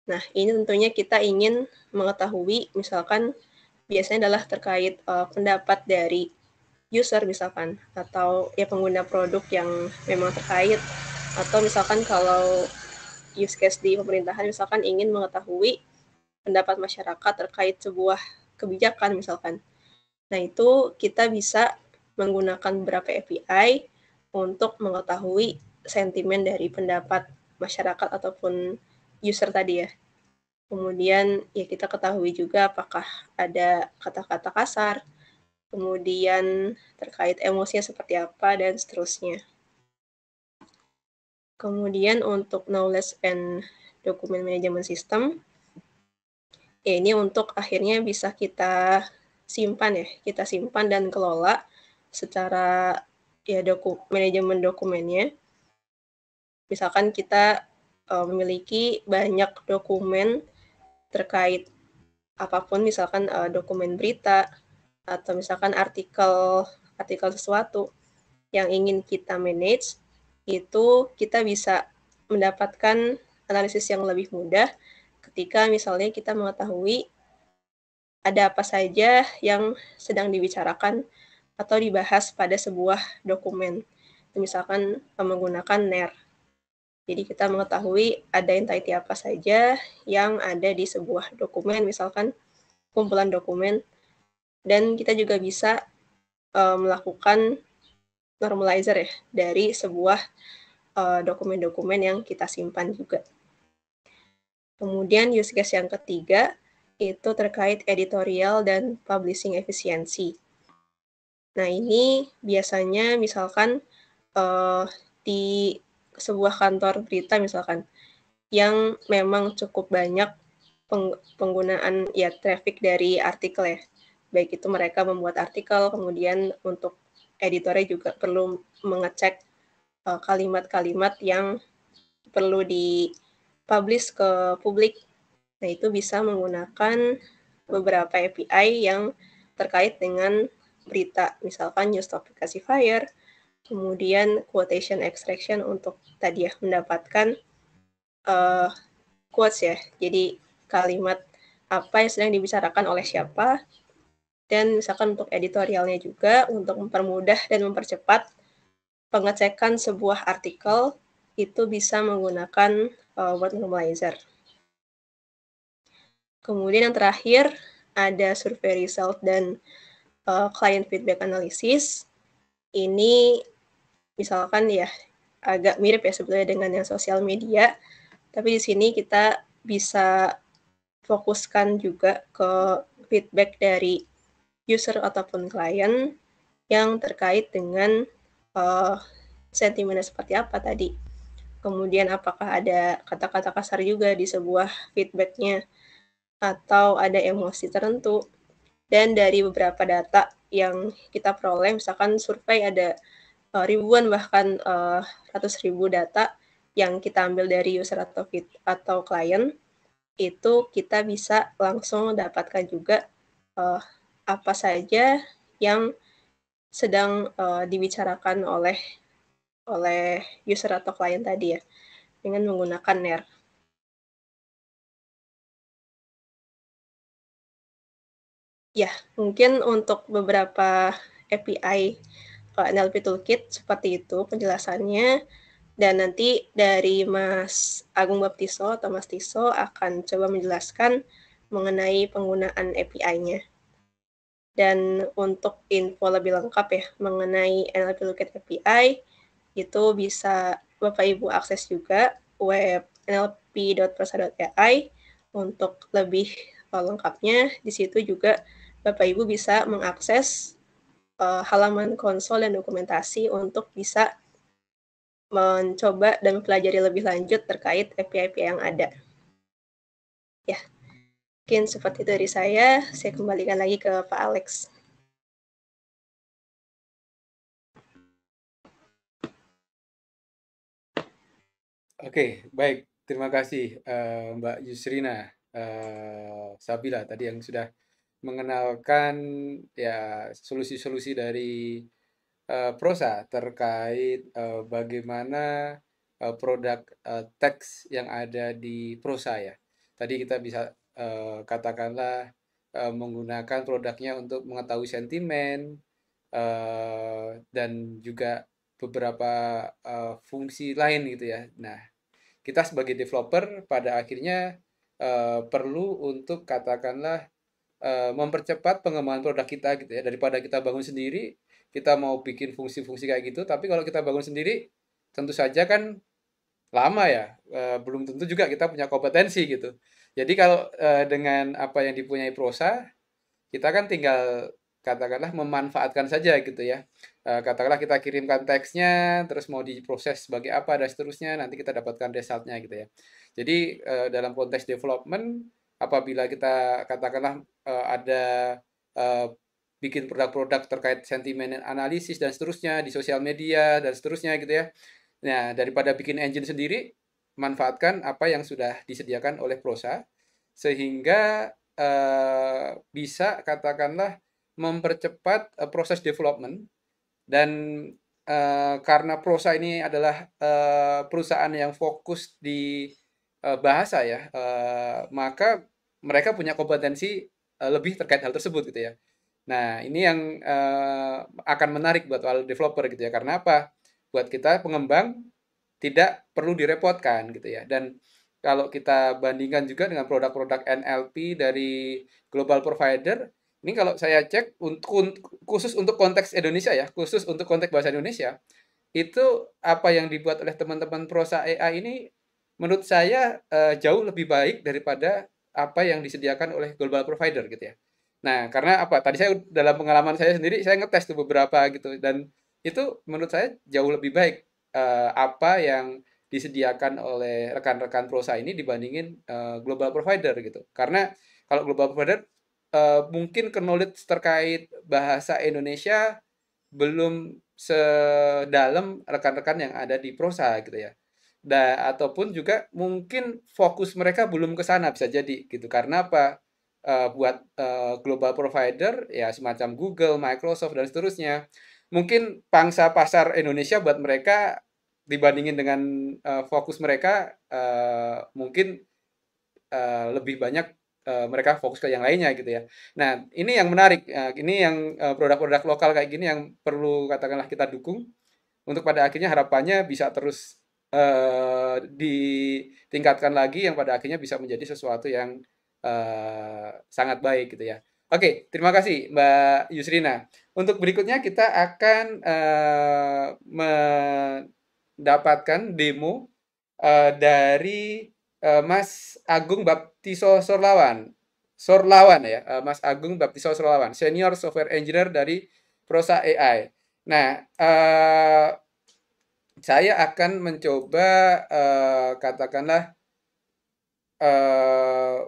Nah, ini tentunya kita ingin mengetahui misalkan biasanya adalah terkait uh, pendapat dari user misalkan atau ya pengguna produk yang memang terkait atau misalkan kalau use case di pemerintahan misalkan ingin mengetahui pendapat masyarakat terkait sebuah kebijakan misalkan Nah, itu kita bisa menggunakan beberapa API untuk mengetahui sentimen dari pendapat masyarakat ataupun user tadi ya. Kemudian ya kita ketahui juga apakah ada kata-kata kasar, kemudian terkait emosinya seperti apa dan seterusnya. Kemudian untuk knowledge and document management system, ya ini untuk akhirnya bisa kita simpan ya, kita simpan dan kelola secara ya doku, manajemen dokumennya. Misalkan kita uh, memiliki banyak dokumen terkait apapun, misalkan uh, dokumen berita atau misalkan artikel artikel sesuatu yang ingin kita manage, itu kita bisa mendapatkan analisis yang lebih mudah ketika misalnya kita mengetahui ada apa saja yang sedang dibicarakan atau dibahas pada sebuah dokumen. Misalkan menggunakan NER. Jadi kita mengetahui ada entity apa saja yang ada di sebuah dokumen, misalkan kumpulan dokumen. Dan kita juga bisa uh, melakukan normalizer ya dari sebuah eh, dokumen-dokumen uh, yang kita simpan juga. Kemudian use case yang ketiga itu terkait editorial dan publishing efisiensi. Nah, ini biasanya misalkan uh, di sebuah kantor berita misalkan yang memang cukup banyak peng penggunaan ya traffic dari artikel ya. Baik itu mereka membuat artikel, kemudian untuk editornya juga perlu mengecek eh, kalimat-kalimat uh, yang perlu di publish ke publik Nah, itu bisa menggunakan beberapa API yang terkait dengan berita, misalkan news fire kemudian quotation extraction untuk tadi ya mendapatkan uh, quotes ya, jadi kalimat apa yang sedang dibicarakan oleh siapa, dan misalkan untuk editorialnya juga untuk mempermudah dan mempercepat pengecekan sebuah artikel itu bisa menggunakan uh, eh, word normalizer. Kemudian yang terakhir ada survei result dan uh, client feedback analysis. Ini misalkan ya agak mirip ya sebetulnya dengan yang sosial media, tapi di sini kita bisa fokuskan juga ke feedback dari user ataupun klien yang terkait dengan uh, sentimennya seperti apa tadi. Kemudian apakah ada kata-kata kasar juga di sebuah feedbacknya atau ada emosi tertentu. Dan dari beberapa data yang kita peroleh, misalkan survei ada uh, ribuan bahkan uh, ratus ribu data yang kita ambil dari user atau, atau klien, itu kita bisa langsung dapatkan juga uh, apa saja yang sedang uh, dibicarakan oleh oleh user atau klien tadi ya dengan menggunakan NER. Ya, mungkin untuk beberapa API uh, eh, NLP Toolkit seperti itu penjelasannya. Dan nanti dari Mas Agung Baptiso atau Mas Tiso akan coba menjelaskan mengenai penggunaan API-nya. Dan untuk info lebih lengkap ya mengenai NLP Toolkit API, itu bisa Bapak Ibu akses juga web nlp.persa.ai untuk lebih eh, lengkapnya. Di situ juga Bapak Ibu bisa mengakses uh, halaman konsol dan dokumentasi untuk bisa mencoba dan mempelajari lebih lanjut terkait API-API yang ada. Ya, mungkin seperti itu dari saya. Saya kembalikan lagi ke Pak Alex. Oke, baik. Terima kasih uh, Mbak Yusrina uh, Sabila tadi yang sudah mengenalkan ya solusi-solusi dari uh, Prosa terkait uh, bagaimana uh, produk uh, teks yang ada di Prosa ya. Tadi kita bisa uh, katakanlah uh, menggunakan produknya untuk mengetahui sentimen uh, dan juga beberapa uh, fungsi lain gitu ya. Nah, kita sebagai developer pada akhirnya uh, perlu untuk katakanlah Eh, mempercepat pengembangan produk kita gitu ya daripada kita bangun sendiri kita mau bikin fungsi-fungsi kayak gitu tapi kalau kita bangun sendiri tentu saja kan lama ya eh, belum tentu juga kita punya kompetensi gitu jadi kalau eh, dengan apa yang dipunyai Prosa kita kan tinggal katakanlah memanfaatkan saja gitu ya katakanlah kita kirimkan teksnya terus mau diproses sebagai apa dan seterusnya nanti kita dapatkan resultnya gitu ya jadi dalam konteks development apabila kita katakanlah uh, ada uh, bikin produk-produk terkait sentimen analisis dan seterusnya di sosial media dan seterusnya gitu ya. Nah, daripada bikin engine sendiri, manfaatkan apa yang sudah disediakan oleh Prosa sehingga uh, bisa katakanlah mempercepat uh, proses development dan uh, karena Prosa ini adalah uh, perusahaan yang fokus di uh, bahasa ya, uh, maka mereka punya kompetensi uh, lebih terkait hal tersebut gitu ya. Nah, ini yang uh, akan menarik buat all developer gitu ya. Karena apa? Buat kita pengembang tidak perlu direpotkan gitu ya. Dan kalau kita bandingkan juga dengan produk-produk NLP dari global provider, ini kalau saya cek untuk khusus untuk konteks Indonesia ya, khusus untuk konteks bahasa Indonesia, itu apa yang dibuat oleh teman-teman Prosa AI ini menurut saya uh, jauh lebih baik daripada apa yang disediakan oleh global provider gitu ya. Nah, karena apa? Tadi saya dalam pengalaman saya sendiri saya ngetes tuh beberapa gitu dan itu menurut saya jauh lebih baik uh, apa yang disediakan oleh rekan-rekan prosa ini dibandingin uh, global provider gitu. Karena kalau global provider uh, mungkin knowledge terkait bahasa Indonesia belum sedalam rekan-rekan yang ada di prosa gitu ya da, ataupun juga mungkin fokus mereka belum ke sana bisa jadi gitu karena apa uh, buat uh, global provider ya semacam Google, Microsoft dan seterusnya mungkin pangsa pasar Indonesia buat mereka dibandingin dengan uh, fokus mereka uh, mungkin uh, lebih banyak uh, mereka fokus ke yang lainnya gitu ya. Nah ini yang menarik, uh, ini yang produk produk-produk lokal kayak gini yang perlu katakanlah kita dukung untuk pada akhirnya harapannya bisa terus uh, ditingkatkan lagi yang pada akhirnya bisa menjadi sesuatu yang uh, sangat baik gitu ya. Oke, terima kasih Mbak Yusrina. Untuk berikutnya kita akan uh, mendapatkan demo uh, dari uh, Mas Agung Baptiso Sorlawan. Sorlawan ya, uh, Mas Agung Baptiso Sorlawan, senior software engineer dari Prosa AI. Nah, uh, saya akan mencoba uh, katakanlah uh,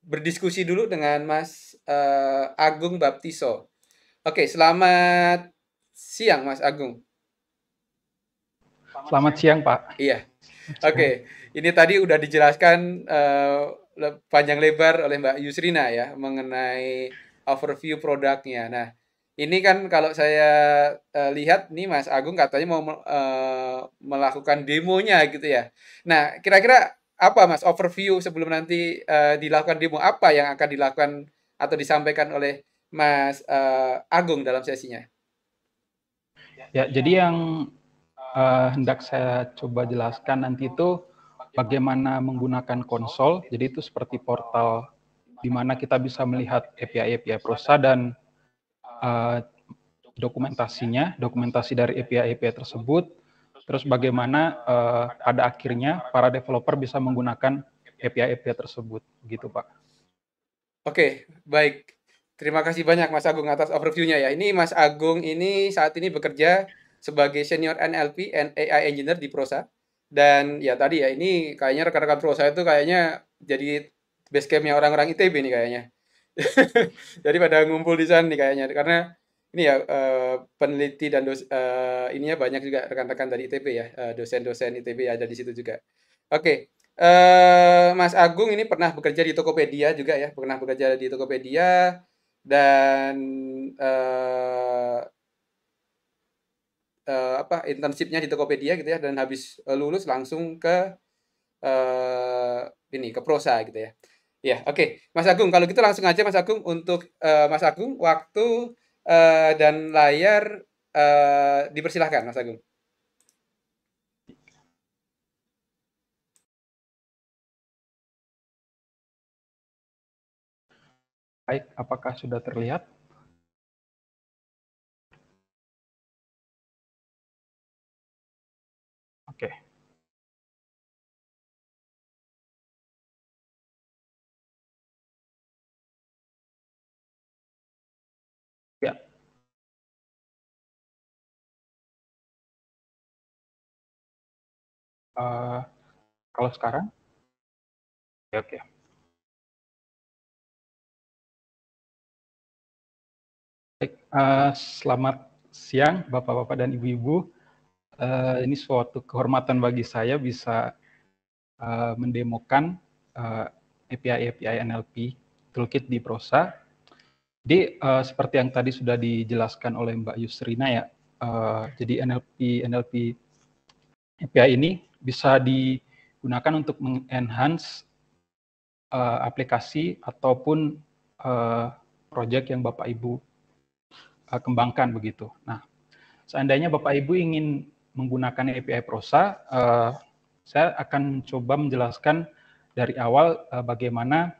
berdiskusi dulu dengan Mas uh, Agung Baptiso. Oke, selamat siang Mas Agung. Selamat siang, Pak. Iya. Oke, ini tadi udah dijelaskan uh, panjang lebar oleh Mbak Yusrina ya mengenai overview produknya. Nah, ini kan kalau saya uh, lihat nih Mas Agung katanya mau uh, melakukan demonya gitu ya. Nah, kira-kira apa Mas overview sebelum nanti uh, dilakukan demo apa yang akan dilakukan atau disampaikan oleh Mas uh, Agung dalam sesinya? Ya, jadi yang uh, hendak saya coba jelaskan nanti itu bagaimana menggunakan konsol. Jadi itu seperti portal di mana kita bisa melihat API-API Prosa dan Eh, dokumentasinya, dokumentasi dari API-API tersebut, terus bagaimana uh, pada akhirnya para developer bisa menggunakan API-API tersebut, gitu Pak. Oke, baik. Terima kasih banyak Mas Agung atas overview-nya ya. Ini Mas Agung ini saat ini bekerja sebagai senior NLP and AI engineer di Prosa. Dan ya tadi ya ini kayaknya rekan-rekan Prosa itu kayaknya jadi base nya orang-orang ITB nih kayaknya jadi pada ngumpul di sana nih kayaknya karena ini ya uh, peneliti dan dos, uh, ininya banyak juga rekan-rekan dari ITB ya dosen eh, dosen-dosen ITB ada di situ juga oke okay. uh, Mas Agung ini pernah bekerja di Tokopedia juga ya pernah bekerja di Tokopedia dan uh, uh, apa internshipnya di Tokopedia gitu ya dan habis lulus langsung ke uh, ini ke Prosa gitu ya Ya, oke. Okay. Mas Agung, kalau gitu langsung aja Mas Agung untuk uh, Mas Agung waktu uh, dan layar uh, dipersilahkan Mas Agung. Baik, apakah sudah terlihat? Oke. Okay. Eh, kalau sekarang ya oke okay. Baik, uh, selamat siang bapak-bapak dan ibu-ibu uh, ini suatu kehormatan bagi saya bisa uh, mendemokan uh, API API NLP toolkit di Prosa. Jadi uh, seperti yang tadi sudah dijelaskan oleh Mbak Yusrina ya, uh, jadi NLP NLP API ini bisa digunakan untuk mengenhance uh, aplikasi ataupun uh, project yang Bapak Ibu uh, kembangkan begitu. Nah, seandainya Bapak Ibu ingin menggunakan API Prosa, uh, saya akan coba menjelaskan dari awal uh, bagaimana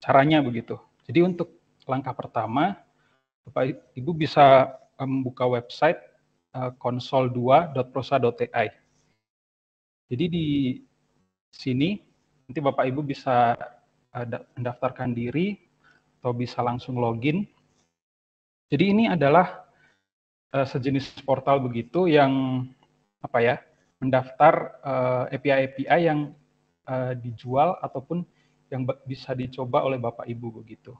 caranya begitu. Jadi untuk langkah pertama, Bapak Ibu bisa membuka website uh, console 2prosaai jadi di sini nanti Bapak Ibu bisa eh, mendaftarkan diri atau bisa langsung login. Jadi ini adalah eh, sejenis portal begitu yang apa ya mendaftar eh, API-API yang dijual ataupun yang bisa dicoba oleh Bapak Ibu begitu.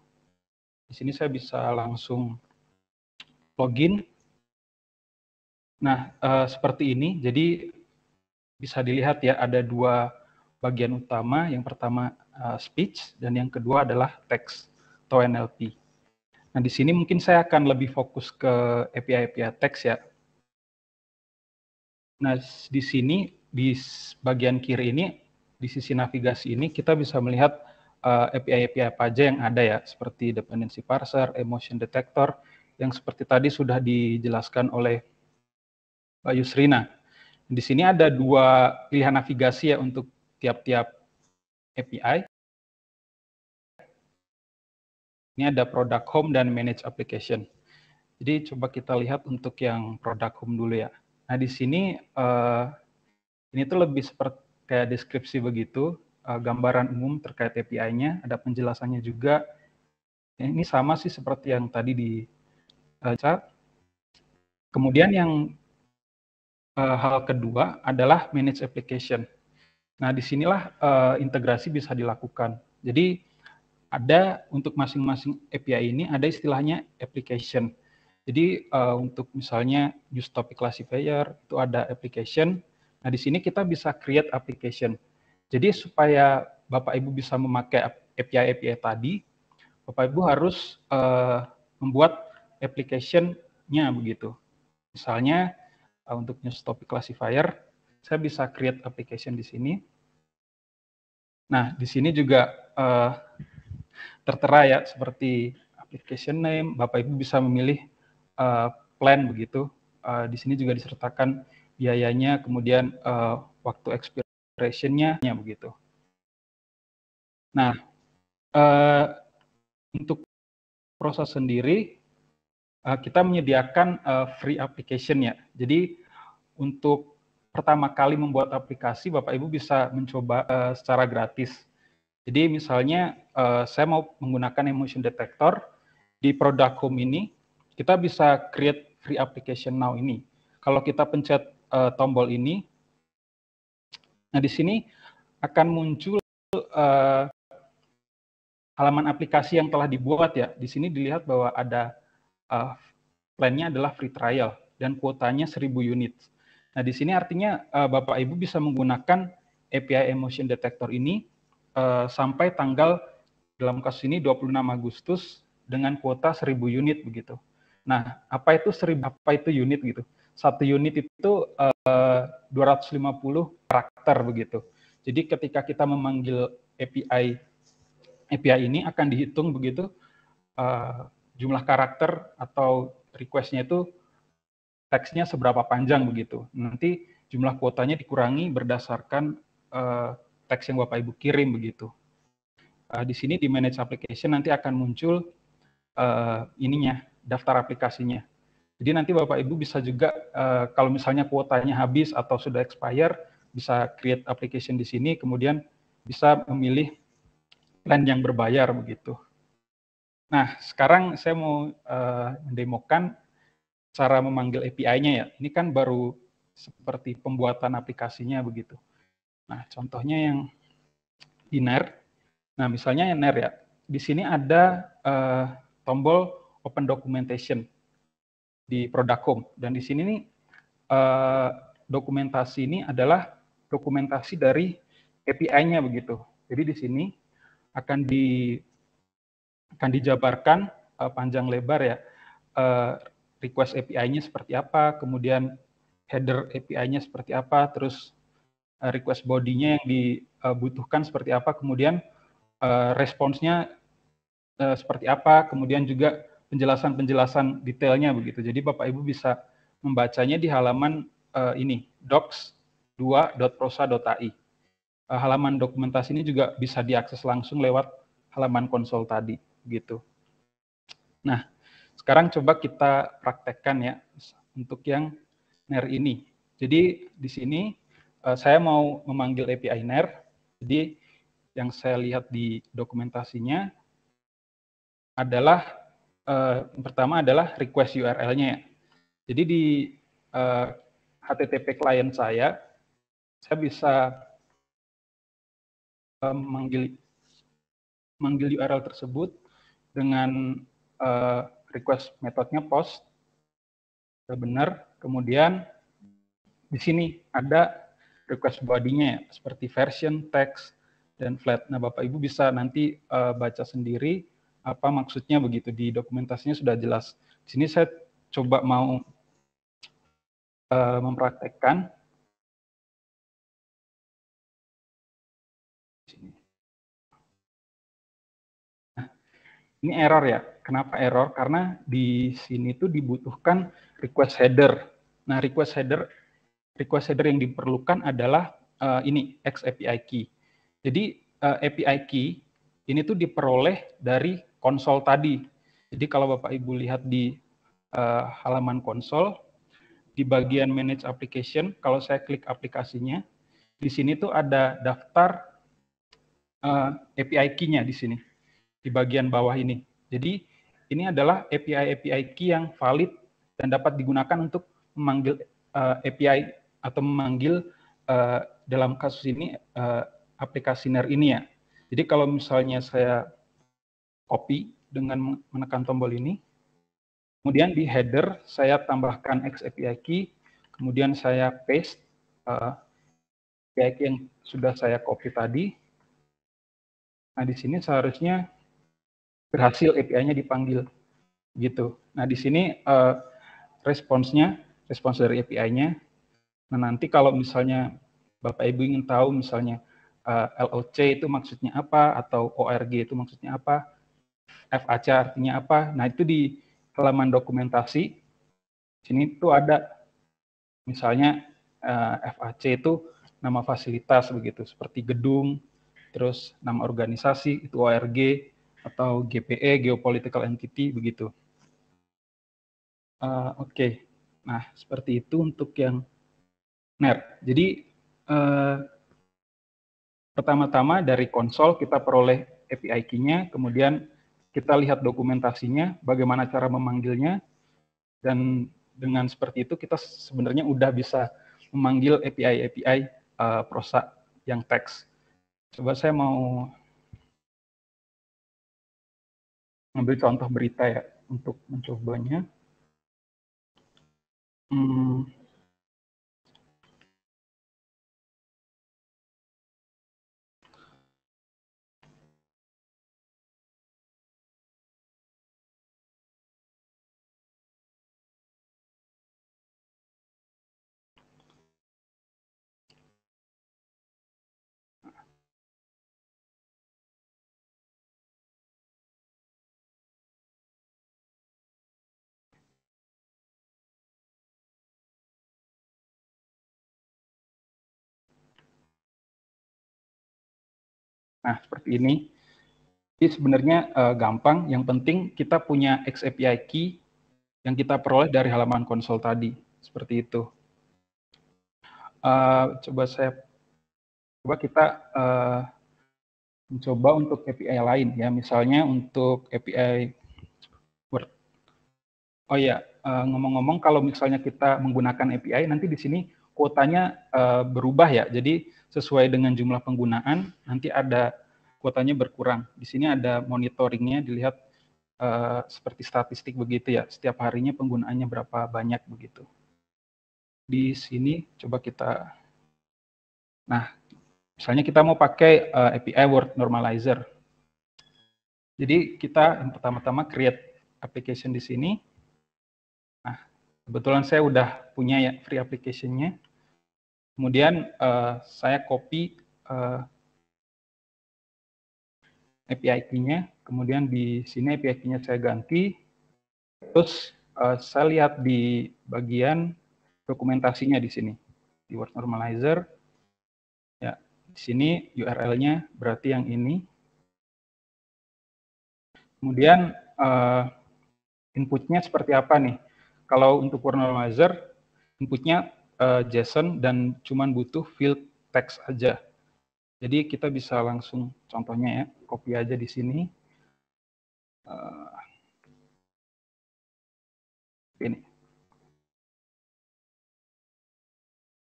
Di sini saya bisa langsung login. Nah, seperti ini. Jadi bisa dilihat ya ada dua bagian utama. Yang pertama eh, speech dan yang kedua adalah teks atau NLP. Nah di sini mungkin saya akan lebih fokus ke API API teks ya. Nah di sini di bagian kiri ini di sisi navigasi ini kita bisa melihat eh, API-API apa aja yang ada ya, seperti dependency parser, emotion detector, yang seperti tadi sudah dijelaskan oleh Mbak Yusrina. Di sini ada dua pilihan navigasi ya untuk tiap-tiap API. Ini ada product home dan manage application. Jadi coba kita lihat untuk yang product home dulu ya. Nah di sini eh, ini tuh lebih seperti kayak deskripsi begitu, eh, gambaran umum terkait API-nya, ada penjelasannya juga. Nah, ini sama sih seperti yang tadi di eh, chat. Kemudian yang uh, hal kedua adalah manage application. Nah, disinilah uh, eh, integrasi bisa dilakukan. Jadi, ada untuk masing-masing API ini ada istilahnya application. Jadi, uh, untuk misalnya use topic classifier, itu ada application. Nah, di sini kita bisa create application. Jadi, supaya Bapak-Ibu bisa memakai API-API tadi, Bapak-Ibu harus uh, membuat application-nya begitu. Misalnya, Eh, untuk news topic classifier, saya bisa create application di sini. Nah, di sini juga uh, tertera ya seperti application name, Bapak Ibu bisa memilih uh, plan begitu. Uh, di sini juga disertakan biayanya, kemudian uh, waktu expiration-nya begitu. Nah, uh, untuk proses sendiri Eh, kita menyediakan uh, free application ya. Jadi untuk pertama kali membuat aplikasi, Bapak Ibu bisa mencoba uh, secara gratis. Jadi misalnya uh, saya mau menggunakan emotion detector di produk home ini, kita bisa create free application now ini. Kalau kita pencet uh, tombol ini, nah di sini akan muncul uh, halaman aplikasi yang telah dibuat ya. Di sini dilihat bahwa ada uh, plannya adalah free trial dan kuotanya 1000 unit. Nah, di sini artinya uh, Bapak Ibu bisa menggunakan API Emotion Detector ini uh, sampai tanggal dalam kasus ini 26 Agustus dengan kuota 1000 unit begitu. Nah, apa itu 1000 apa itu unit gitu? Satu unit itu uh, 250 karakter begitu. Jadi ketika kita memanggil API API ini akan dihitung begitu uh, jumlah karakter atau requestnya itu teksnya seberapa panjang begitu. Nanti jumlah kuotanya dikurangi berdasarkan uh, teks yang Bapak Ibu kirim begitu. Uh, di sini di manage application nanti akan muncul uh, ininya daftar aplikasinya. Jadi nanti Bapak Ibu bisa juga uh, kalau misalnya kuotanya habis atau sudah expire bisa create application di sini kemudian bisa memilih plan yang berbayar begitu. Nah, sekarang saya mau uh, cara memanggil API-nya ya. Ini kan baru seperti pembuatan aplikasinya begitu. Nah, contohnya yang di NER. Nah, misalnya yang NER ya. Di sini ada uh, tombol Open Documentation di produk home. Dan di sini nih uh, dokumentasi ini adalah dokumentasi dari API-nya begitu. Jadi di sini akan di akan dijabarkan uh, panjang lebar ya uh, request API-nya seperti apa, kemudian header API-nya seperti apa, terus uh, request body-nya yang dibutuhkan seperti apa, kemudian uh, responsnya uh, seperti apa, kemudian juga penjelasan-penjelasan detailnya begitu. Jadi Bapak Ibu bisa membacanya di halaman uh, ini docs2.prosa.ai. Uh, halaman dokumentasi ini juga bisa diakses langsung lewat halaman konsol tadi gitu. Nah, sekarang coba kita praktekkan ya untuk yang NER ini. Jadi di sini eh, saya mau memanggil API NER. Jadi yang saya lihat di dokumentasinya adalah eh, pertama adalah request URL-nya ya. Jadi di HTTP eh, client saya, saya bisa memanggil URL tersebut dengan uh, request metodenya post sudah benar kemudian di sini ada request body-nya ya, seperti version text dan flat nah bapak ibu bisa nanti uh, baca sendiri apa maksudnya begitu di dokumentasinya sudah jelas di sini saya coba mau uh, mempraktekkan Ini error ya. Kenapa error? Karena di sini tuh dibutuhkan request header. Nah, request header request header yang diperlukan adalah uh, ini X API key. Jadi uh, eh, API key ini tuh diperoleh dari konsol tadi. Jadi kalau Bapak Ibu lihat di uh, halaman konsol di bagian manage application, kalau saya klik aplikasinya, di sini tuh ada daftar uh, API key-nya di sini di bagian bawah ini. Jadi ini adalah API-API key yang valid dan dapat digunakan untuk memanggil uh, eh, API atau memanggil uh, dalam kasus ini uh, aplikasi NER ini ya. Jadi kalau misalnya saya copy dengan menekan tombol ini, kemudian di header saya tambahkan X-API key, kemudian saya paste uh, API key yang sudah saya copy tadi. Nah di sini seharusnya berhasil API-nya dipanggil gitu. Nah di sini uh, responsnya, respons dari API-nya. Nah nanti kalau misalnya Bapak Ibu ingin tahu misalnya uh, eh, LOC itu maksudnya apa atau ORG itu maksudnya apa, FAC artinya apa. Nah itu di halaman dokumentasi sini itu ada misalnya uh, eh, FAC itu nama fasilitas begitu seperti gedung, terus nama organisasi itu ORG, atau GPE eh, (Geopolitical Entity) begitu. Uh, Oke, okay. nah seperti itu untuk yang NET. Jadi uh, pertama-tama dari konsol kita peroleh API key-nya, kemudian kita lihat dokumentasinya, bagaimana cara memanggilnya, dan dengan seperti itu kita sebenarnya udah bisa memanggil API-API uh, eh, prosa yang teks. Coba saya mau ambil contoh berita ya untuk mencobanya. Hmm, Nah, seperti ini. ini sebenarnya uh, gampang, yang penting kita punya XAPI key yang kita peroleh dari halaman konsol tadi, seperti itu. Uh, coba saya coba kita uh, mencoba untuk API lain ya, misalnya untuk API Word. Oh ya, ngomong-ngomong kalau misalnya kita menggunakan API nanti di sini kuotanya berubah ya. Jadi sesuai dengan jumlah penggunaan nanti ada kuotanya berkurang. Di sini ada monitoringnya dilihat uh, seperti statistik begitu ya. Setiap harinya penggunaannya berapa banyak begitu. Di sini coba kita, nah misalnya kita mau pakai uh, eh, API Word Normalizer. Jadi kita yang pertama-tama create application di sini. Nah, kebetulan saya udah punya ya free application-nya. Kemudian uh, saya copy uh, eh, API key-nya, kemudian di sini API key-nya saya ganti. Terus uh, saya lihat di bagian dokumentasinya di sini, di word normalizer. Ya, di sini URL-nya berarti yang ini. Kemudian uh, inputnya seperti apa nih? Kalau untuk word normalizer, inputnya uh, eh, JSON dan cuman butuh field text aja. Jadi kita bisa langsung contohnya ya, copy aja di sini. Uh, ini.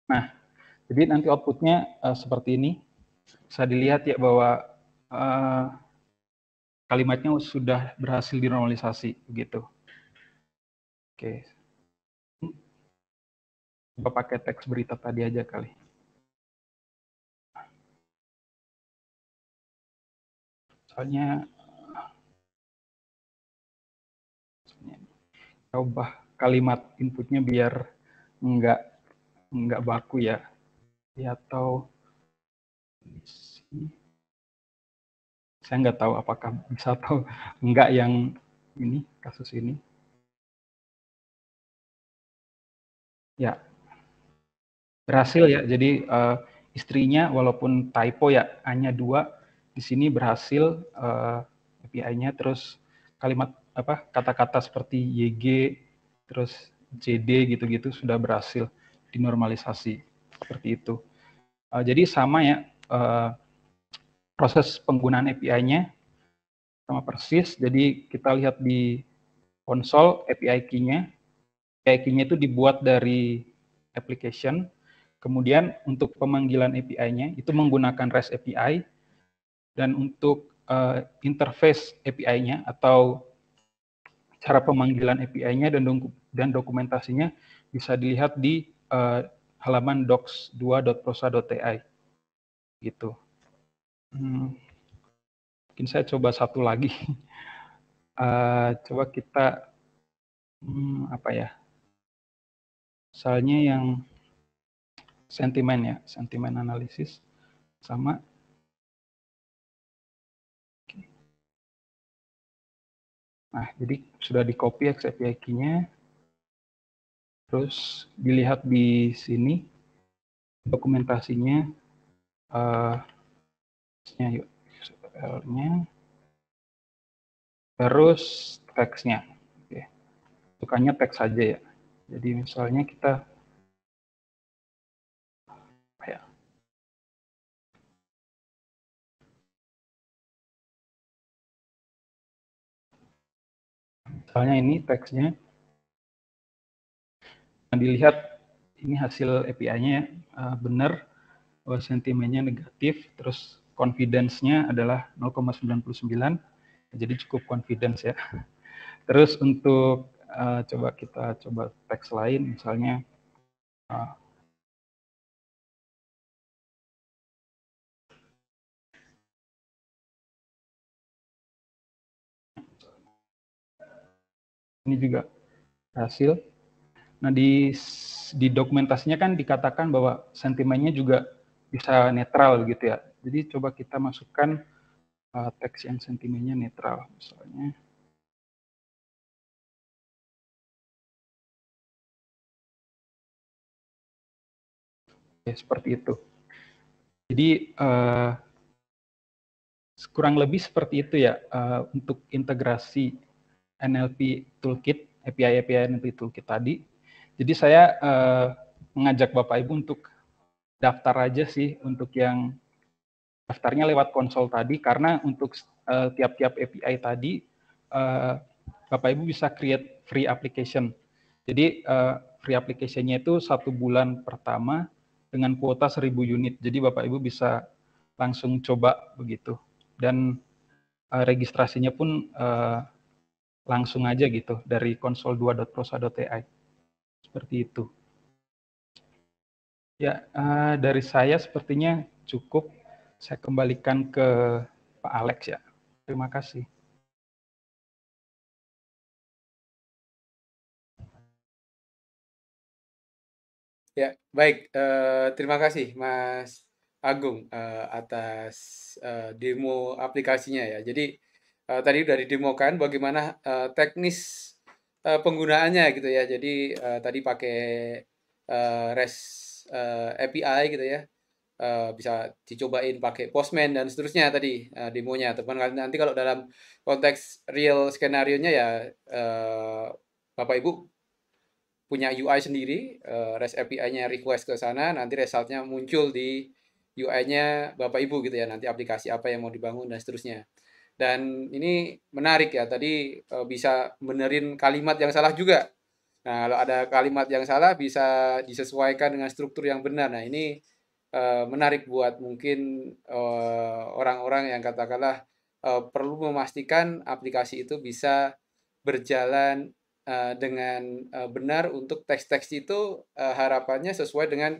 Nah, jadi nanti outputnya uh, seperti ini. Bisa dilihat ya bahwa uh, kalimatnya sudah berhasil dinormalisasi begitu. Oke. Okay apa pakai teks berita tadi aja kali soalnya coba kalimat inputnya biar nggak nggak baku ya, ya atau saya nggak tahu apakah bisa atau nggak yang ini kasus ini ya berhasil ya. Jadi uh, istrinya walaupun typo ya hanya dua di sini berhasil uh, eh, API-nya terus kalimat apa kata-kata seperti YG terus JD gitu-gitu sudah berhasil dinormalisasi seperti itu. Uh, jadi sama ya uh, proses penggunaan API-nya sama persis. Jadi kita lihat di konsol API key-nya. API key-nya itu dibuat dari application Kemudian untuk pemanggilan API-nya itu menggunakan REST API dan untuk uh, interface API-nya atau cara pemanggilan API-nya dan dan dokumentasinya bisa dilihat di uh, halaman docs2.prosa.ti gitu. Hmm. Mungkin saya coba satu lagi. Uh, coba kita hmm, apa ya? Misalnya yang sentimen ya, sentimen analisis sama Nah, jadi sudah di copy XAPI key-nya. Terus dilihat di sini dokumentasinya eh uh, nya terus teksnya. Oke. Sukanya teks saja ya. Jadi misalnya kita Misalnya ini teksnya. Nah, dilihat ini hasil API-nya uh, eh, benar bahwa sentimennya negatif, terus confidence-nya adalah 0,99, jadi cukup confidence ya. Terus untuk uh, coba kita coba teks lain, misalnya uh, ini juga berhasil. Nah di di dokumentasinya kan dikatakan bahwa sentimennya juga bisa netral gitu ya. Jadi coba kita masukkan uh, teks yang sentimennya netral misalnya. Ya seperti itu. Jadi uh, kurang lebih seperti itu ya uh, untuk integrasi NLP Toolkit, API-API NLP Toolkit tadi. Jadi saya uh, mengajak Bapak Ibu untuk daftar aja sih untuk yang daftarnya lewat konsol tadi karena untuk eh, tiap-tiap uh, API tadi uh, Bapak Ibu bisa create free application. Jadi uh, free application-nya itu satu bulan pertama dengan kuota 1000 unit. Jadi Bapak Ibu bisa langsung coba begitu. Dan uh, registrasinya pun uh, langsung aja gitu dari konsol2.prosa.ai. Seperti itu. Ya, eh, dari saya sepertinya cukup. Saya kembalikan ke Pak Alex ya. Terima kasih. Ya, baik. Uh, terima kasih, Mas Agung, uh, atas uh, demo aplikasinya ya. Jadi, Eh, tadi udah didemokan bagaimana uh, teknis uh, penggunaannya gitu ya. Jadi uh, tadi pakai uh, REST uh, API gitu ya. Uh, bisa dicobain pakai Postman dan seterusnya tadi uh, demonya. Teman nanti kalau dalam konteks real skenario-nya ya uh, Bapak Ibu punya UI sendiri, uh, REST API-nya request ke sana, nanti resultnya muncul di UI-nya Bapak Ibu gitu ya, nanti aplikasi apa yang mau dibangun dan seterusnya. Dan ini menarik ya, tadi eh, bisa benerin kalimat yang salah juga. Nah, kalau ada kalimat yang salah bisa disesuaikan dengan struktur yang benar. Nah, ini eh, menarik buat mungkin eh, orang-orang yang katakanlah perlu memastikan aplikasi itu bisa berjalan dengan benar untuk teks-teks itu harapannya sesuai dengan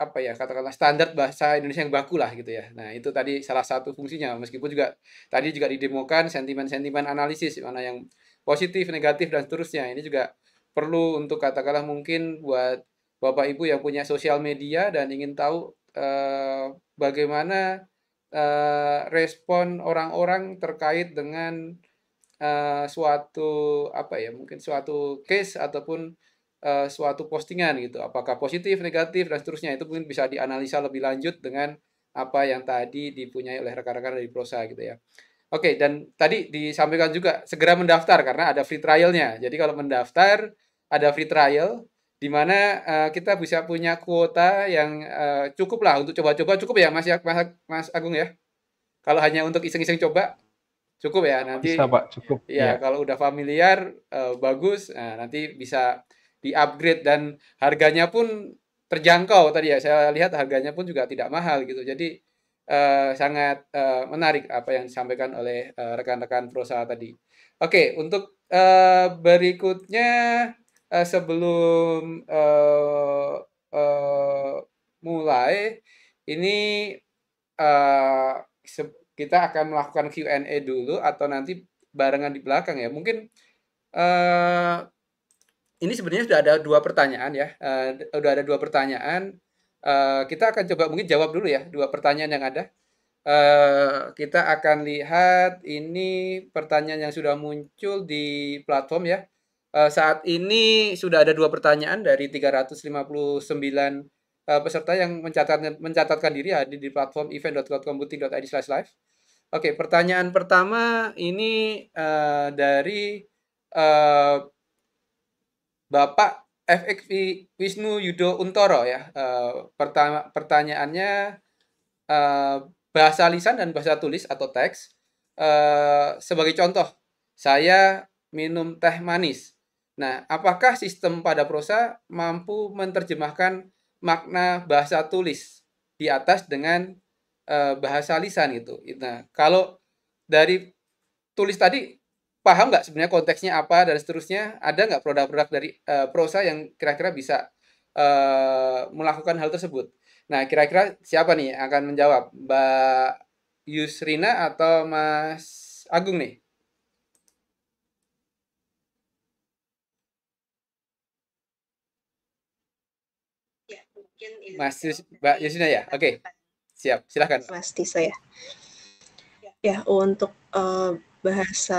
apa ya katakanlah standar bahasa Indonesia yang baku lah gitu ya. Nah itu tadi salah satu fungsinya meskipun juga tadi juga didemokan sentimen-sentimen analisis mana yang positif, negatif dan seterusnya. Ini juga perlu untuk katakanlah mungkin buat bapak ibu yang punya sosial media dan ingin tahu eh, bagaimana eh, respon orang-orang terkait dengan eh, suatu apa ya mungkin suatu case ataupun Eh, suatu postingan gitu. Apakah positif, negatif, dan seterusnya. Itu mungkin bisa dianalisa lebih lanjut dengan apa yang tadi dipunyai oleh rekan-rekan dari Prosa gitu ya. Oke, dan tadi disampaikan juga segera mendaftar karena ada free trialnya. Jadi kalau mendaftar ada free trial di mana uh, kita bisa punya kuota yang uh, cukup lah untuk coba-coba cukup ya Mas ya Mas, Mas Agung ya. Kalau hanya untuk iseng-iseng coba cukup ya nanti. Bisa Pak, cukup. Ya, ya. kalau udah familiar uh, bagus, nah, nanti bisa di upgrade dan harganya pun terjangkau tadi ya saya lihat harganya pun juga tidak mahal gitu jadi eh, sangat eh, menarik apa yang disampaikan oleh eh, rekan-rekan perusahaan tadi oke untuk eh, berikutnya eh, sebelum eh, eh, mulai ini eh, kita akan melakukan Q&A dulu atau nanti barengan di belakang ya mungkin eh, ini sebenarnya sudah ada dua pertanyaan ya. Uh, sudah ada dua pertanyaan. Uh, kita akan coba mungkin jawab dulu ya dua pertanyaan yang ada. Uh, kita akan lihat ini pertanyaan yang sudah muncul di platform ya. Uh, saat ini sudah ada dua pertanyaan dari 359 uh, peserta yang mencatat, mencatatkan diri hadir di platform event.godcomputing.id slash live. Oke, pertanyaan pertama ini uh, dari uh, Bapak FX Wisnu Yudo Untoro ya. Uh, pertama pertanyaannya uh, bahasa lisan dan bahasa tulis atau teks. Uh, sebagai contoh, saya minum teh manis. Nah, apakah sistem pada prosa mampu menerjemahkan makna bahasa tulis di atas dengan uh, bahasa lisan itu Nah, kalau dari tulis tadi paham nggak sebenarnya konteksnya apa dan seterusnya ada nggak produk-produk dari uh, prosa yang kira-kira bisa uh, melakukan hal tersebut nah kira-kira siapa nih yang akan menjawab mbak Yusrina atau Mas Agung nih ya, Mas Yus Mbak Yusina ya oke okay. siap silahkan Mas Tisa ya ya, ya untuk uh, bahasa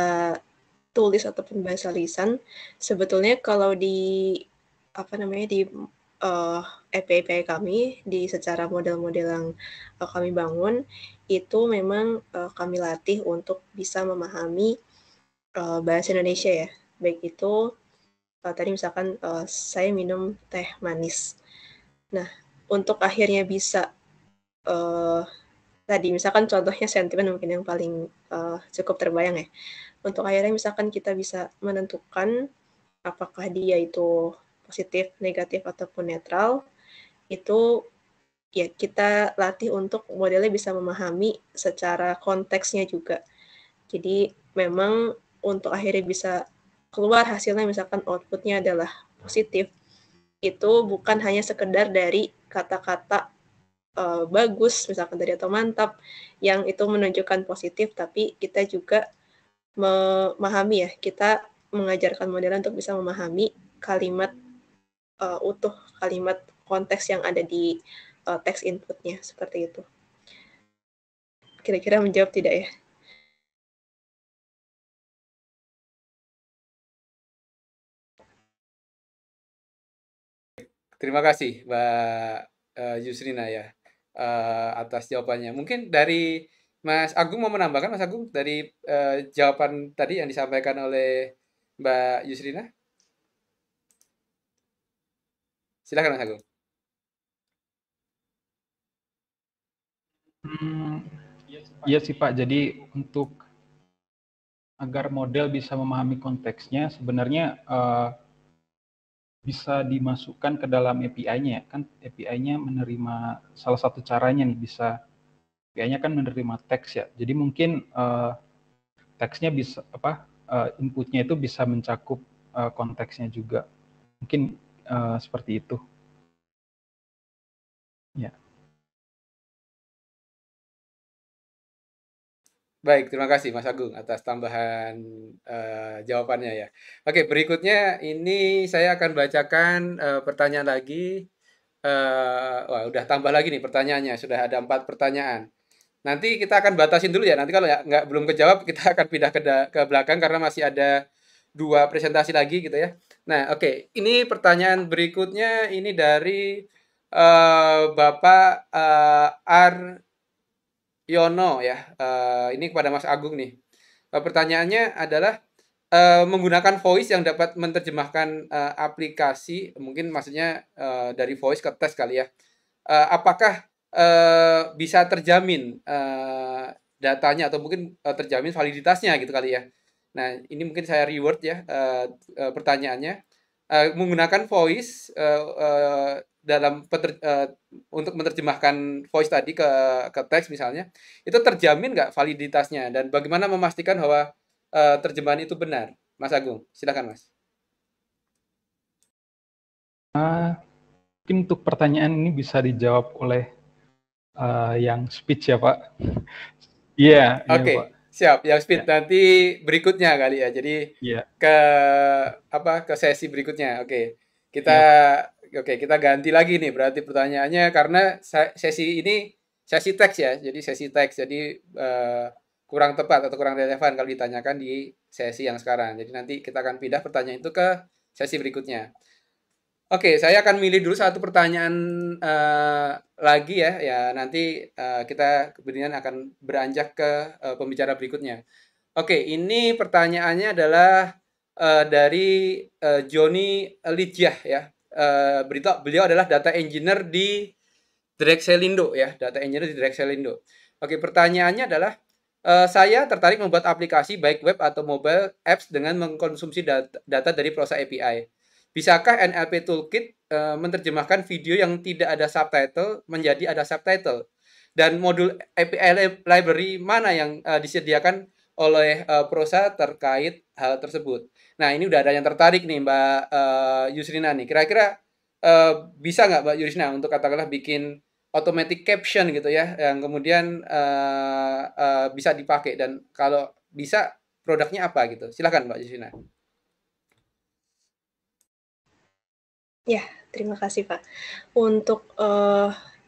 tulis ataupun bahasa lisan sebetulnya kalau di apa namanya di uh, eh, EPP kami di secara model-model yang uh, kami bangun itu memang uh, kami latih untuk bisa memahami uh, bahasa Indonesia ya baik itu uh, tadi misalkan uh, saya minum teh manis nah untuk akhirnya bisa uh, tadi misalkan contohnya sentimen mungkin yang paling uh, cukup terbayang ya untuk akhirnya misalkan kita bisa menentukan apakah dia itu positif, negatif, ataupun netral, itu ya kita latih untuk modelnya bisa memahami secara konteksnya juga. Jadi memang untuk akhirnya bisa keluar hasilnya misalkan outputnya adalah positif, itu bukan hanya sekedar dari kata-kata uh, bagus, misalkan dari atau mantap, yang itu menunjukkan positif, tapi kita juga memahami ya kita mengajarkan modelan untuk bisa memahami kalimat uh, utuh kalimat konteks yang ada di uh, teks inputnya seperti itu kira-kira menjawab tidak ya Terima kasih Mbak eh, Yusrina ya atas jawabannya. Mungkin dari Mas Agung mau menambahkan Mas Agung dari uh, jawaban tadi yang disampaikan oleh Mbak Yusrina? Silakan Mas Agung. Hmm, iya sih Pak. Jadi untuk agar model bisa memahami konteksnya, sebenarnya uh, bisa dimasukkan ke dalam API-nya. Kan API-nya menerima salah satu caranya nih bisa kayaknya kan menerima teks ya. Jadi mungkin uh, teksnya bisa apa uh, inputnya itu bisa mencakup uh, konteksnya juga. Mungkin uh, seperti itu. Ya. Baik, terima kasih Mas Agung atas tambahan uh, jawabannya ya. Oke, berikutnya ini saya akan bacakan uh, pertanyaan lagi. Uh, wah, udah tambah lagi nih pertanyaannya. Sudah ada empat pertanyaan. Nanti kita akan batasin dulu ya. Nanti kalau nggak belum kejawab kita akan pindah ke ke belakang karena masih ada dua presentasi lagi gitu ya. Nah, oke. Okay. Ini pertanyaan berikutnya ini dari uh, Bapak uh, eh, Ar Yono ya. Uh, ini kepada Mas Agung nih. Uh, pertanyaannya adalah uh, menggunakan voice yang dapat menerjemahkan uh, aplikasi mungkin maksudnya uh, dari voice ke tes kali ya uh, apakah Eh, bisa terjamin uh, datanya atau mungkin uh, terjamin validitasnya gitu kali ya. Nah, ini mungkin saya reward ya uh, uh, pertanyaannya. Uh, menggunakan voice uh, uh, dalam uh, untuk menerjemahkan voice tadi ke ke teks misalnya, itu terjamin nggak validitasnya dan bagaimana memastikan bahwa uh, terjemahan itu benar? Mas Agung, silakan Mas. Uh, mungkin untuk pertanyaan ini bisa dijawab oleh uh, yang speech ya Pak. Iya. yeah, Oke. Okay. Yeah, Siap, yang speed ya. nanti berikutnya kali ya. Jadi ya. ke apa ke sesi berikutnya. Oke. Kita ya. oke, kita ganti lagi nih berarti pertanyaannya karena sesi ini sesi teks ya. Jadi sesi teks. Jadi uh, kurang tepat atau kurang relevan kalau ditanyakan di sesi yang sekarang. Jadi nanti kita akan pindah pertanyaan itu ke sesi berikutnya. Oke, saya akan milih dulu satu pertanyaan uh, lagi ya. Ya nanti uh, kita kemudian akan beranjak ke uh, pembicara berikutnya. Oke, ini pertanyaannya adalah uh, dari uh, Joni Lijah ya. Uh, berita beliau adalah data engineer di Drexelindo ya, data engineer di Drexelindo. Oke, pertanyaannya adalah Uh, saya tertarik membuat aplikasi baik web atau mobile apps dengan mengkonsumsi data, data dari Prosa API. Bisakah NLP Toolkit uh, menerjemahkan video yang tidak ada subtitle menjadi ada subtitle? Dan modul API library mana yang uh, disediakan oleh uh, Prosa terkait hal tersebut? Nah, ini udah ada yang tertarik nih Mbak uh, Yusrina nih. Kira-kira uh, bisa nggak Mbak Yusrina untuk katakanlah bikin automatic caption gitu ya yang kemudian uh, uh, bisa dipakai dan kalau bisa produknya apa gitu? Silahkan Mbak Yusrina. Ya, terima kasih Pak. Untuk uh,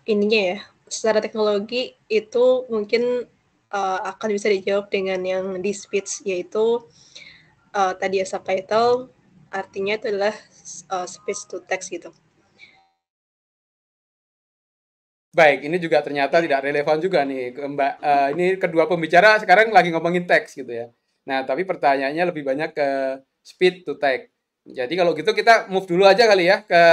ininya ya, secara teknologi itu mungkin uh, akan bisa dijawab dengan yang di speech yaitu uh, tadi ya subtitle artinya itu adalah uh, speech to text gitu. Baik, ini juga ternyata tidak relevan juga nih, Mbak. Uh, ini kedua pembicara sekarang lagi ngomongin teks gitu ya. Nah, tapi pertanyaannya lebih banyak ke speed to text. Jadi kalau gitu kita move dulu aja kali ya ke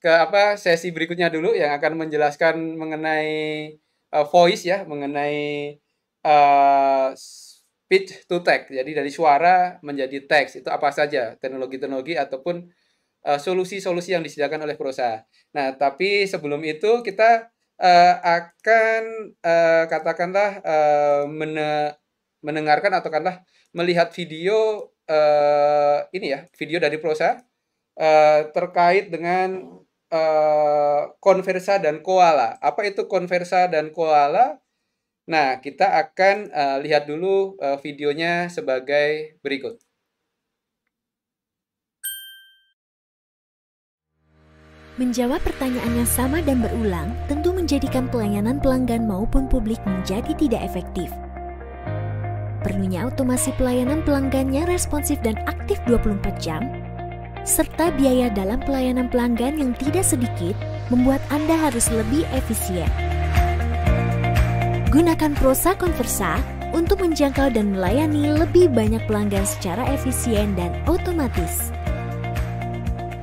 ke apa sesi berikutnya dulu yang akan menjelaskan mengenai uh, voice ya, mengenai uh, speech to text. Jadi dari suara menjadi teks itu apa saja teknologi-teknologi ataupun eh, solusi-solusi uh, yang disediakan oleh perusahaan. Nah, tapi sebelum itu kita uh, akan uh, katakanlah uh, mene mendengarkan atau katakanlah melihat video uh, ini ya video dari Prosa uh, terkait dengan uh, eh, konversa dan koala. Apa itu konversa dan koala? Nah, kita akan uh, lihat dulu uh, videonya sebagai berikut. Menjawab pertanyaan yang sama dan berulang tentu menjadikan pelayanan pelanggan maupun publik menjadi tidak efektif perlunya otomasi pelayanan pelanggannya responsif dan aktif 24 jam, serta biaya dalam pelayanan pelanggan yang tidak sedikit membuat Anda harus lebih efisien. Gunakan Prosa Konversa untuk menjangkau dan melayani lebih banyak pelanggan secara efisien dan otomatis.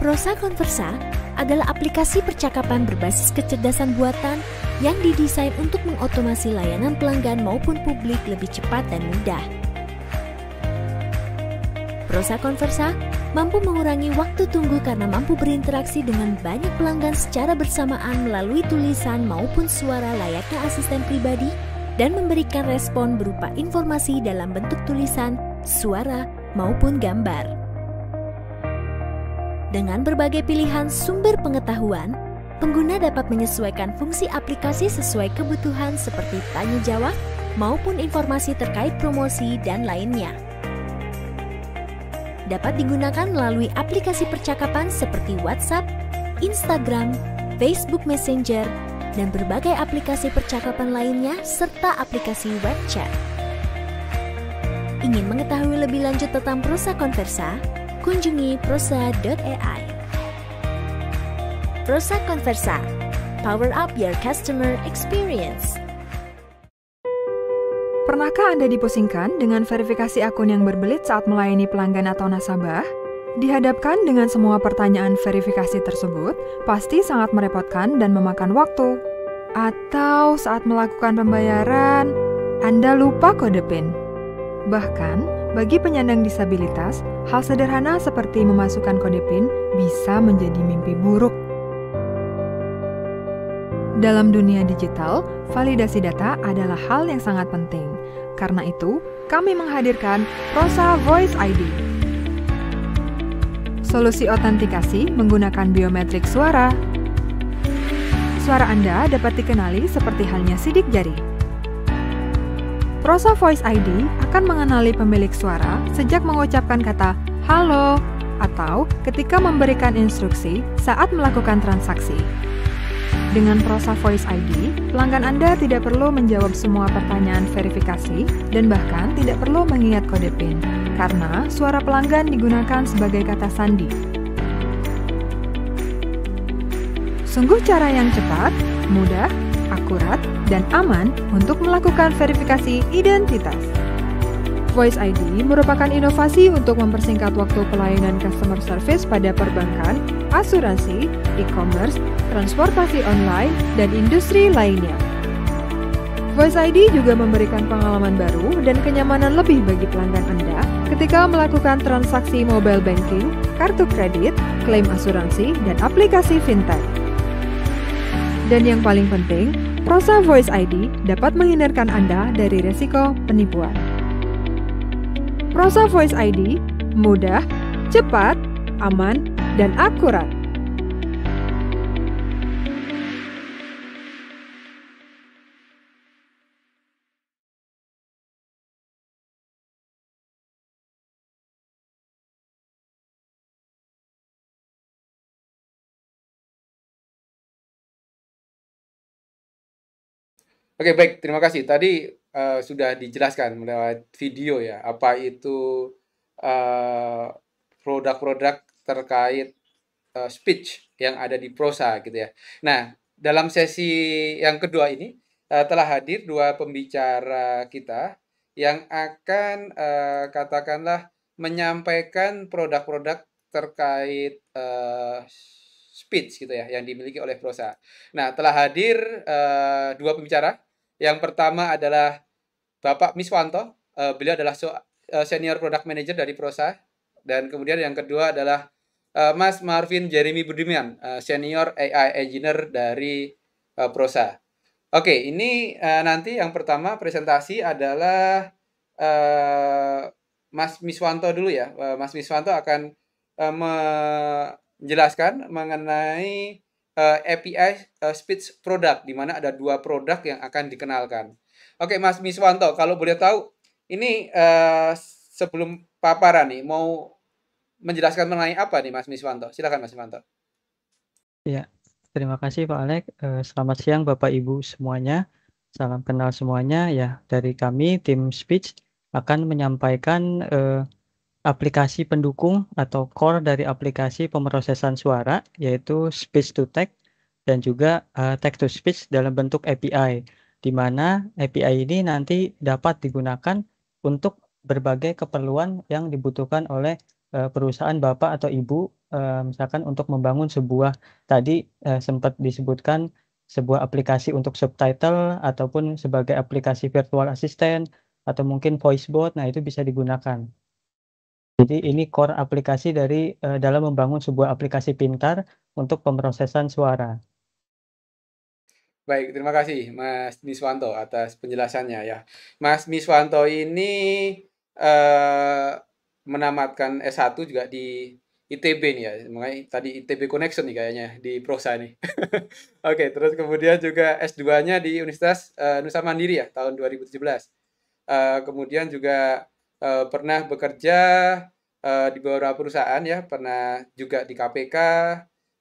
Prosa conversa adalah aplikasi percakapan berbasis kecerdasan buatan yang didesain untuk mengotomasi layanan pelanggan maupun publik lebih cepat dan mudah. Prosa Conversa mampu mengurangi waktu tunggu karena mampu berinteraksi dengan banyak pelanggan secara bersamaan melalui tulisan maupun suara layaknya asisten pribadi dan memberikan respon berupa informasi dalam bentuk tulisan, suara, maupun gambar. Dengan berbagai pilihan sumber pengetahuan, Pengguna dapat menyesuaikan fungsi aplikasi sesuai kebutuhan seperti tanya jawab maupun informasi terkait promosi dan lainnya. Dapat digunakan melalui aplikasi percakapan seperti WhatsApp, Instagram, Facebook Messenger, dan berbagai aplikasi percakapan lainnya serta aplikasi web chat. Ingin mengetahui lebih lanjut tentang Prosa Konversa? Kunjungi prosa.ai. Rosa Conversa. Power up your customer experience. Pernahkah Anda dipusingkan dengan verifikasi akun yang berbelit saat melayani pelanggan atau nasabah? Dihadapkan dengan semua pertanyaan verifikasi tersebut, pasti sangat merepotkan dan memakan waktu. Atau saat melakukan pembayaran, Anda lupa kode PIN. Bahkan, bagi penyandang disabilitas, hal sederhana seperti memasukkan kode PIN bisa menjadi mimpi buruk dalam dunia digital, validasi data adalah hal yang sangat penting. Karena itu, kami menghadirkan Rosa Voice ID. Solusi otentikasi menggunakan biometrik suara. Suara Anda dapat dikenali seperti halnya sidik jari. Rosa Voice ID akan mengenali pemilik suara sejak mengucapkan kata "halo" atau ketika memberikan instruksi saat melakukan transaksi. Dengan Prosa Voice ID, pelanggan Anda tidak perlu menjawab semua pertanyaan verifikasi dan bahkan tidak perlu mengingat kode PIN, karena suara pelanggan digunakan sebagai kata sandi. Sungguh cara yang cepat, mudah, akurat, dan aman untuk melakukan verifikasi identitas. Voice ID merupakan inovasi untuk mempersingkat waktu pelayanan customer service pada perbankan, asuransi, e-commerce, transportasi online, dan industri lainnya. Voice ID juga memberikan pengalaman baru dan kenyamanan lebih bagi pelanggan Anda ketika melakukan transaksi mobile banking, kartu kredit, klaim asuransi, dan aplikasi fintech. Dan yang paling penting, proses Voice ID dapat menghindarkan Anda dari resiko penipuan. Prosa Voice ID mudah, cepat, aman, dan akurat. Oke, baik. Terima kasih. Tadi uh, sudah dijelaskan lewat video ya, apa itu produk eh, produk-produk terkait uh, speech yang ada di prosa gitu ya. Nah, dalam sesi yang kedua ini uh, telah hadir dua pembicara kita yang akan uh, katakanlah menyampaikan produk-produk terkait uh, speech gitu ya yang dimiliki oleh prosa. Nah, telah hadir uh, dua pembicara. Yang pertama adalah Bapak Miswanto. Uh, eh, beliau adalah so, uh, senior product manager dari prosa dan kemudian yang kedua adalah uh, Mas Marvin Jeremy Budiman, uh, senior AI engineer dari uh, prosa. Oke, okay, ini uh, nanti yang pertama presentasi adalah uh, Mas Miswanto dulu ya. Uh, Mas Miswanto akan uh, me menjelaskan mengenai uh, eh, API uh, eh, speech product di mana ada dua produk yang akan dikenalkan. Oke, Mas Miswanto, kalau boleh tahu ini uh, sebelum paparan nih mau menjelaskan mengenai apa nih Mas Miswanto? Silakan Mas Miswanto. Iya, terima kasih Pak Alek. selamat siang Bapak Ibu semuanya. Salam kenal semuanya ya dari kami tim Speech akan menyampaikan uh, aplikasi pendukung atau core dari aplikasi pemrosesan suara yaitu speech to text dan juga uh, text to speech dalam bentuk API di mana API ini nanti dapat digunakan untuk berbagai keperluan yang dibutuhkan oleh uh, perusahaan bapak atau ibu uh, misalkan untuk membangun sebuah tadi uh, sempat disebutkan sebuah aplikasi untuk subtitle ataupun sebagai aplikasi virtual assistant atau mungkin voice bot nah itu bisa digunakan jadi ini core aplikasi dari uh, dalam membangun sebuah aplikasi pintar untuk pemrosesan suara. Baik, terima kasih Mas Miswanto atas penjelasannya ya. Mas Miswanto ini uh, menamatkan S1 juga di ITB nih ya, mulai tadi ITB Connection nih kayaknya di Prosa nih. Oke, terus kemudian juga S2-nya di Universitas uh, Nusa Mandiri ya tahun 2017. Uh, kemudian juga Eh, pernah bekerja uh, di beberapa perusahaan ya, pernah juga di KPK,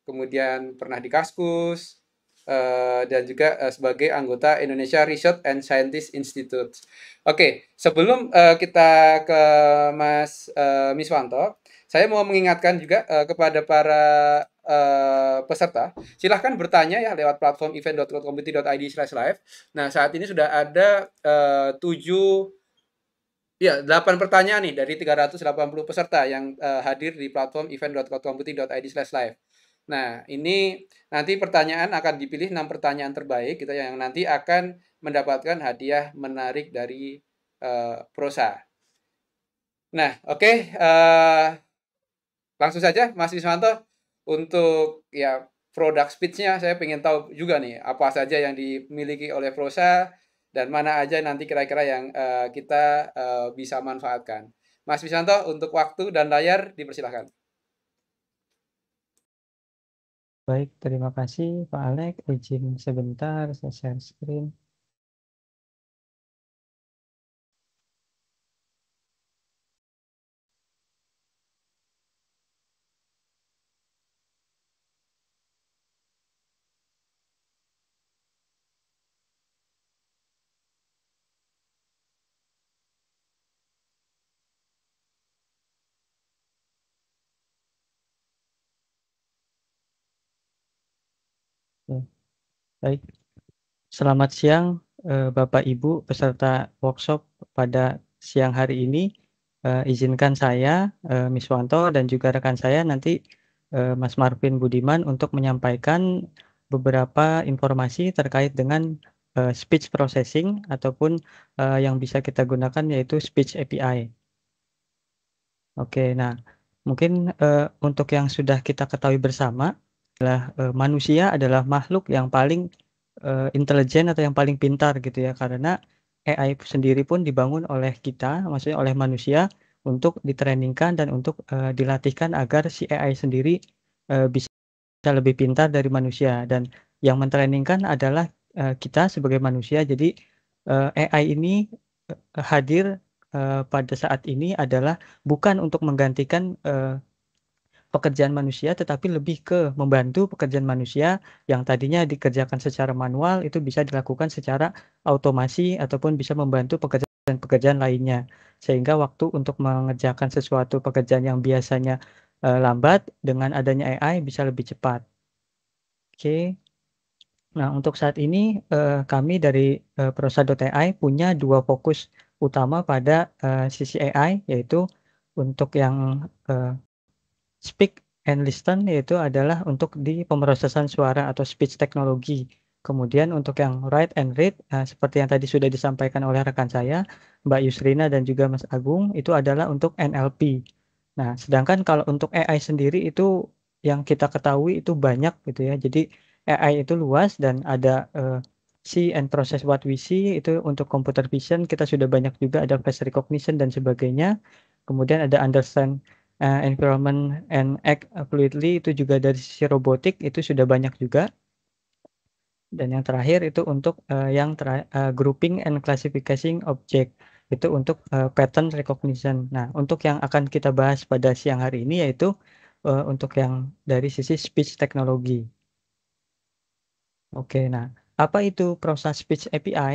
kemudian pernah di Kaskus, Uh, dan juga uh, sebagai anggota Indonesia Research and Scientist Institute. Oke, okay, sebelum uh, kita ke Mas uh, Miswanto, saya mau mengingatkan juga uh, kepada para uh, peserta, silahkan bertanya ya lewat platform event.community.id/live. Nah, saat ini sudah ada uh, tujuh Ya, 8 pertanyaan nih dari 380 peserta yang uh, hadir di platform event.kotkomputing.id slash live. Nah, ini nanti pertanyaan akan dipilih 6 pertanyaan terbaik kita yang nanti akan mendapatkan hadiah menarik dari uh, Prosa. Nah, oke. Okay, uh, eh, langsung saja Mas Wismanto, untuk ya produk speech-nya saya ingin tahu juga nih apa saja yang dimiliki oleh Prosa dan mana aja nanti kira-kira yang uh, kita uh, bisa manfaatkan. Mas Bisanto, untuk waktu dan layar dipersilahkan. Baik, terima kasih Pak Alek. Izin sebentar, saya share screen. Hmm. Baik, selamat siang eh, Bapak Ibu peserta workshop pada siang hari ini. Eh, izinkan saya, eh, Miss Wanto dan juga rekan saya nanti Mas Marvin Budiman untuk menyampaikan beberapa informasi terkait dengan speech processing ataupun yang bisa kita gunakan yaitu speech API. Oke, nah mungkin untuk yang sudah kita ketahui bersama adalah uh, manusia adalah makhluk yang paling uh, intelijen atau yang paling pintar gitu ya karena AI sendiri pun dibangun oleh kita, maksudnya oleh manusia untuk ditrainingkan dan untuk uh, dilatihkan agar si AI sendiri uh, bisa lebih pintar dari manusia dan yang mentrainingkan adalah uh, kita sebagai manusia. Jadi AI ini hadir pada saat ini adalah bukan untuk menggantikan pekerjaan manusia, tetapi lebih ke membantu pekerjaan manusia yang tadinya dikerjakan secara manual itu bisa dilakukan secara otomasi ataupun bisa membantu pekerjaan-pekerjaan lainnya. Sehingga waktu untuk mengerjakan sesuatu pekerjaan yang biasanya e, lambat dengan adanya AI bisa lebih cepat. Oke. Okay. Nah, untuk saat ini e, kami dari e, prosa.ai punya dua fokus utama pada e, sisi AI yaitu untuk yang e, Speak and listen yaitu adalah untuk di pemrosesan suara atau speech technology. Kemudian untuk yang write and read nah, seperti yang tadi sudah disampaikan oleh rekan saya Mbak Yusrina dan juga Mas Agung itu adalah untuk NLP. Nah, sedangkan kalau untuk AI sendiri itu yang kita ketahui itu banyak gitu ya. Jadi AI itu luas dan ada uh, eh, see and process what we see itu untuk computer vision kita sudah banyak juga ada face recognition dan sebagainya. Kemudian ada understand uh, environment and act fluidly itu juga dari sisi robotik itu sudah banyak juga. Dan yang terakhir itu untuk uh, yang uh, grouping and classifying object itu untuk uh, pattern recognition. Nah, untuk yang akan kita bahas pada siang hari ini yaitu uh, untuk yang dari sisi speech technology. Oke, nah apa itu proses speech API?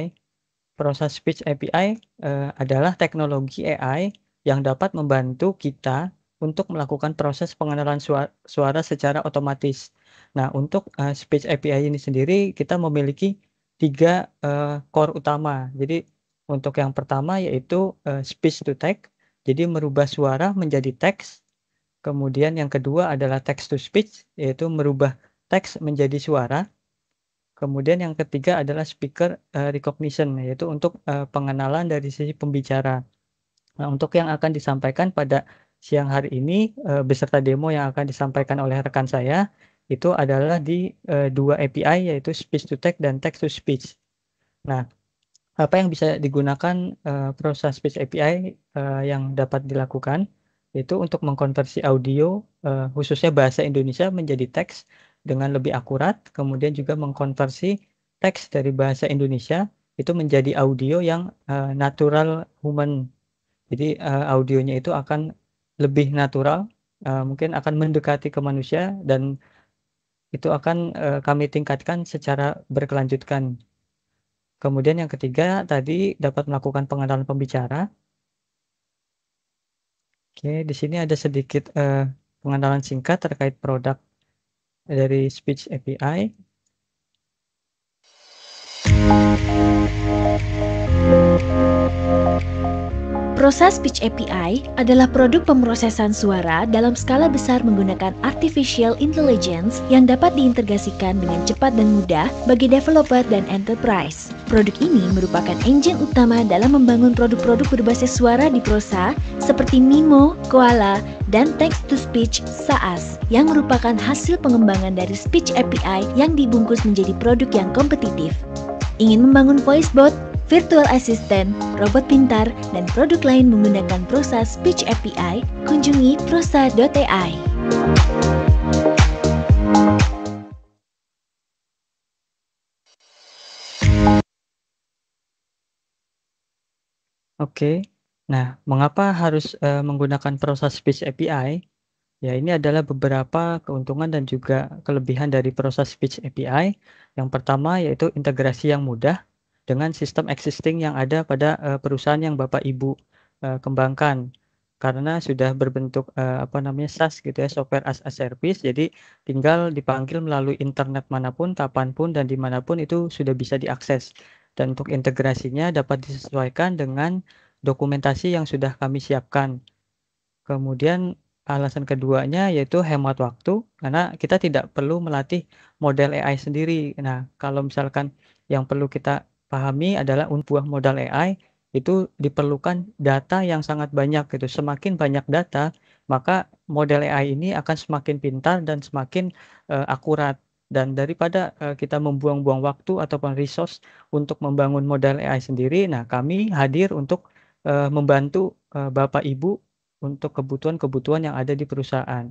Proses speech API uh, adalah teknologi AI yang dapat membantu kita untuk melakukan proses pengenalan suara, suara secara otomatis. Nah, untuk uh, speech API ini sendiri kita memiliki tiga uh, core utama. Jadi untuk yang pertama yaitu uh, speech to text, jadi merubah suara menjadi teks. Kemudian yang kedua adalah text to speech, yaitu merubah teks menjadi suara. Kemudian yang ketiga adalah speaker uh, recognition, yaitu untuk uh, pengenalan dari sisi pembicara. Nah, untuk yang akan disampaikan pada siang hari ini uh, beserta demo yang akan disampaikan oleh rekan saya itu adalah di uh, dua API yaitu speech to text dan text to speech. Nah, apa yang bisa digunakan uh, proses speech API uh, yang dapat dilakukan itu untuk mengkonversi audio uh, khususnya bahasa Indonesia menjadi teks dengan lebih akurat, kemudian juga mengkonversi teks dari bahasa Indonesia itu menjadi audio yang uh, natural human. Jadi uh, audionya itu akan lebih natural, uh, mungkin akan mendekati ke manusia dan itu akan uh, kami tingkatkan secara berkelanjutan. Kemudian yang ketiga tadi dapat melakukan pengenalan pembicara. Oke, di sini ada sedikit uh, pengenalan singkat terkait produk dari Speech API. Thank you. Proses Speech API adalah produk pemrosesan suara dalam skala besar menggunakan artificial intelligence yang dapat diintegrasikan dengan cepat dan mudah bagi developer dan enterprise. Produk ini merupakan engine utama dalam membangun produk-produk berbasis suara di prosa seperti Mimo, Koala, dan text-to-speech SaaS yang merupakan hasil pengembangan dari Speech API yang dibungkus menjadi produk yang kompetitif. Ingin membangun voicebot virtual assistant, robot pintar, dan produk lain menggunakan Prosa Speech API, kunjungi prosa.ai. Oke, nah mengapa harus uh, menggunakan Prosa Speech API? Ya, ini adalah beberapa keuntungan dan juga kelebihan dari proses speech API. Yang pertama yaitu integrasi yang mudah dengan sistem existing yang ada pada uh, perusahaan yang Bapak Ibu uh, kembangkan karena sudah berbentuk uh, apa namanya SaaS gitu ya software as a service jadi tinggal dipanggil melalui internet manapun kapanpun dan dimanapun itu sudah bisa diakses dan untuk integrasinya dapat disesuaikan dengan dokumentasi yang sudah kami siapkan kemudian alasan keduanya yaitu hemat waktu karena kita tidak perlu melatih model AI sendiri nah kalau misalkan yang perlu kita pahami adalah buah modal AI itu diperlukan data yang sangat banyak gitu. Semakin banyak data, maka model AI ini akan semakin pintar dan semakin uh, akurat. Dan daripada uh, kita membuang-buang waktu ataupun resource untuk membangun model AI sendiri, nah kami hadir untuk uh, membantu uh, Bapak Ibu untuk kebutuhan-kebutuhan yang ada di perusahaan.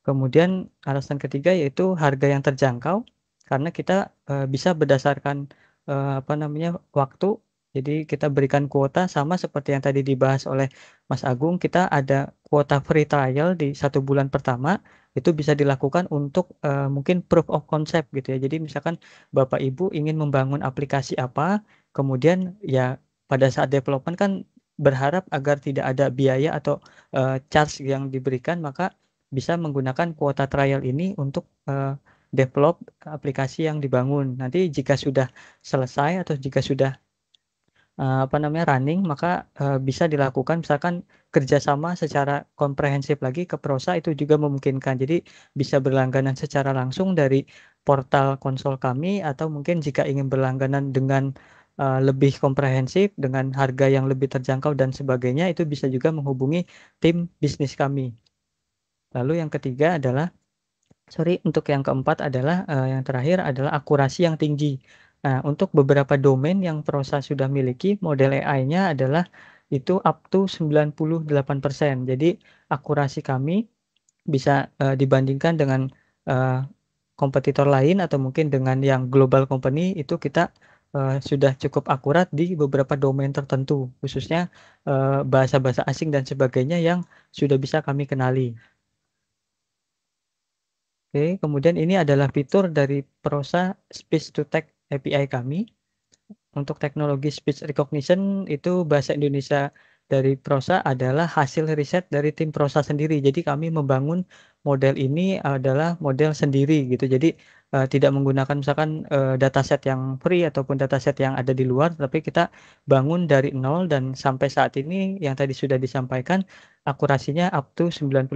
Kemudian alasan ketiga yaitu harga yang terjangkau karena kita uh, bisa berdasarkan uh, apa namanya, waktu. Jadi kita berikan kuota sama seperti yang tadi dibahas oleh Mas Agung, kita ada kuota free trial di satu bulan pertama, itu bisa dilakukan untuk, uh, mungkin proof of concept gitu ya. Jadi misalkan Bapak Ibu ingin membangun aplikasi apa, kemudian ya pada saat development kan berharap agar tidak ada biaya atau, uh, charge yang diberikan, maka bisa menggunakan kuota trial ini untuk, uh, develop aplikasi yang dibangun. Nanti jika sudah selesai atau jika sudah uh, apa namanya running, maka uh, bisa dilakukan misalkan kerjasama secara komprehensif lagi ke Prosa itu juga memungkinkan. Jadi bisa berlangganan secara langsung dari portal konsol kami atau mungkin jika ingin berlangganan dengan uh, lebih komprehensif dengan harga yang lebih terjangkau dan sebagainya itu bisa juga menghubungi tim bisnis kami. Lalu yang ketiga adalah sorry untuk yang keempat adalah uh, yang terakhir adalah akurasi yang tinggi. Nah, untuk beberapa domain yang Prosa sudah miliki, model AI-nya adalah itu up to 98%. Jadi akurasi kami bisa uh, dibandingkan dengan uh, kompetitor lain atau mungkin dengan yang global company itu kita uh, sudah cukup akurat di beberapa domain tertentu, khususnya bahasa-bahasa uh, bahasa -bahasa asing dan sebagainya yang sudah bisa kami kenali. Oke, kemudian ini adalah fitur dari Prosa Speech to Text API kami. Untuk teknologi speech recognition itu bahasa Indonesia dari Prosa adalah hasil riset dari tim Prosa sendiri. Jadi kami membangun model ini adalah model sendiri gitu. Jadi uh, tidak menggunakan misalkan uh, dataset yang free ataupun dataset yang ada di luar, tapi kita bangun dari nol dan sampai saat ini yang tadi sudah disampaikan akurasinya up to 98%.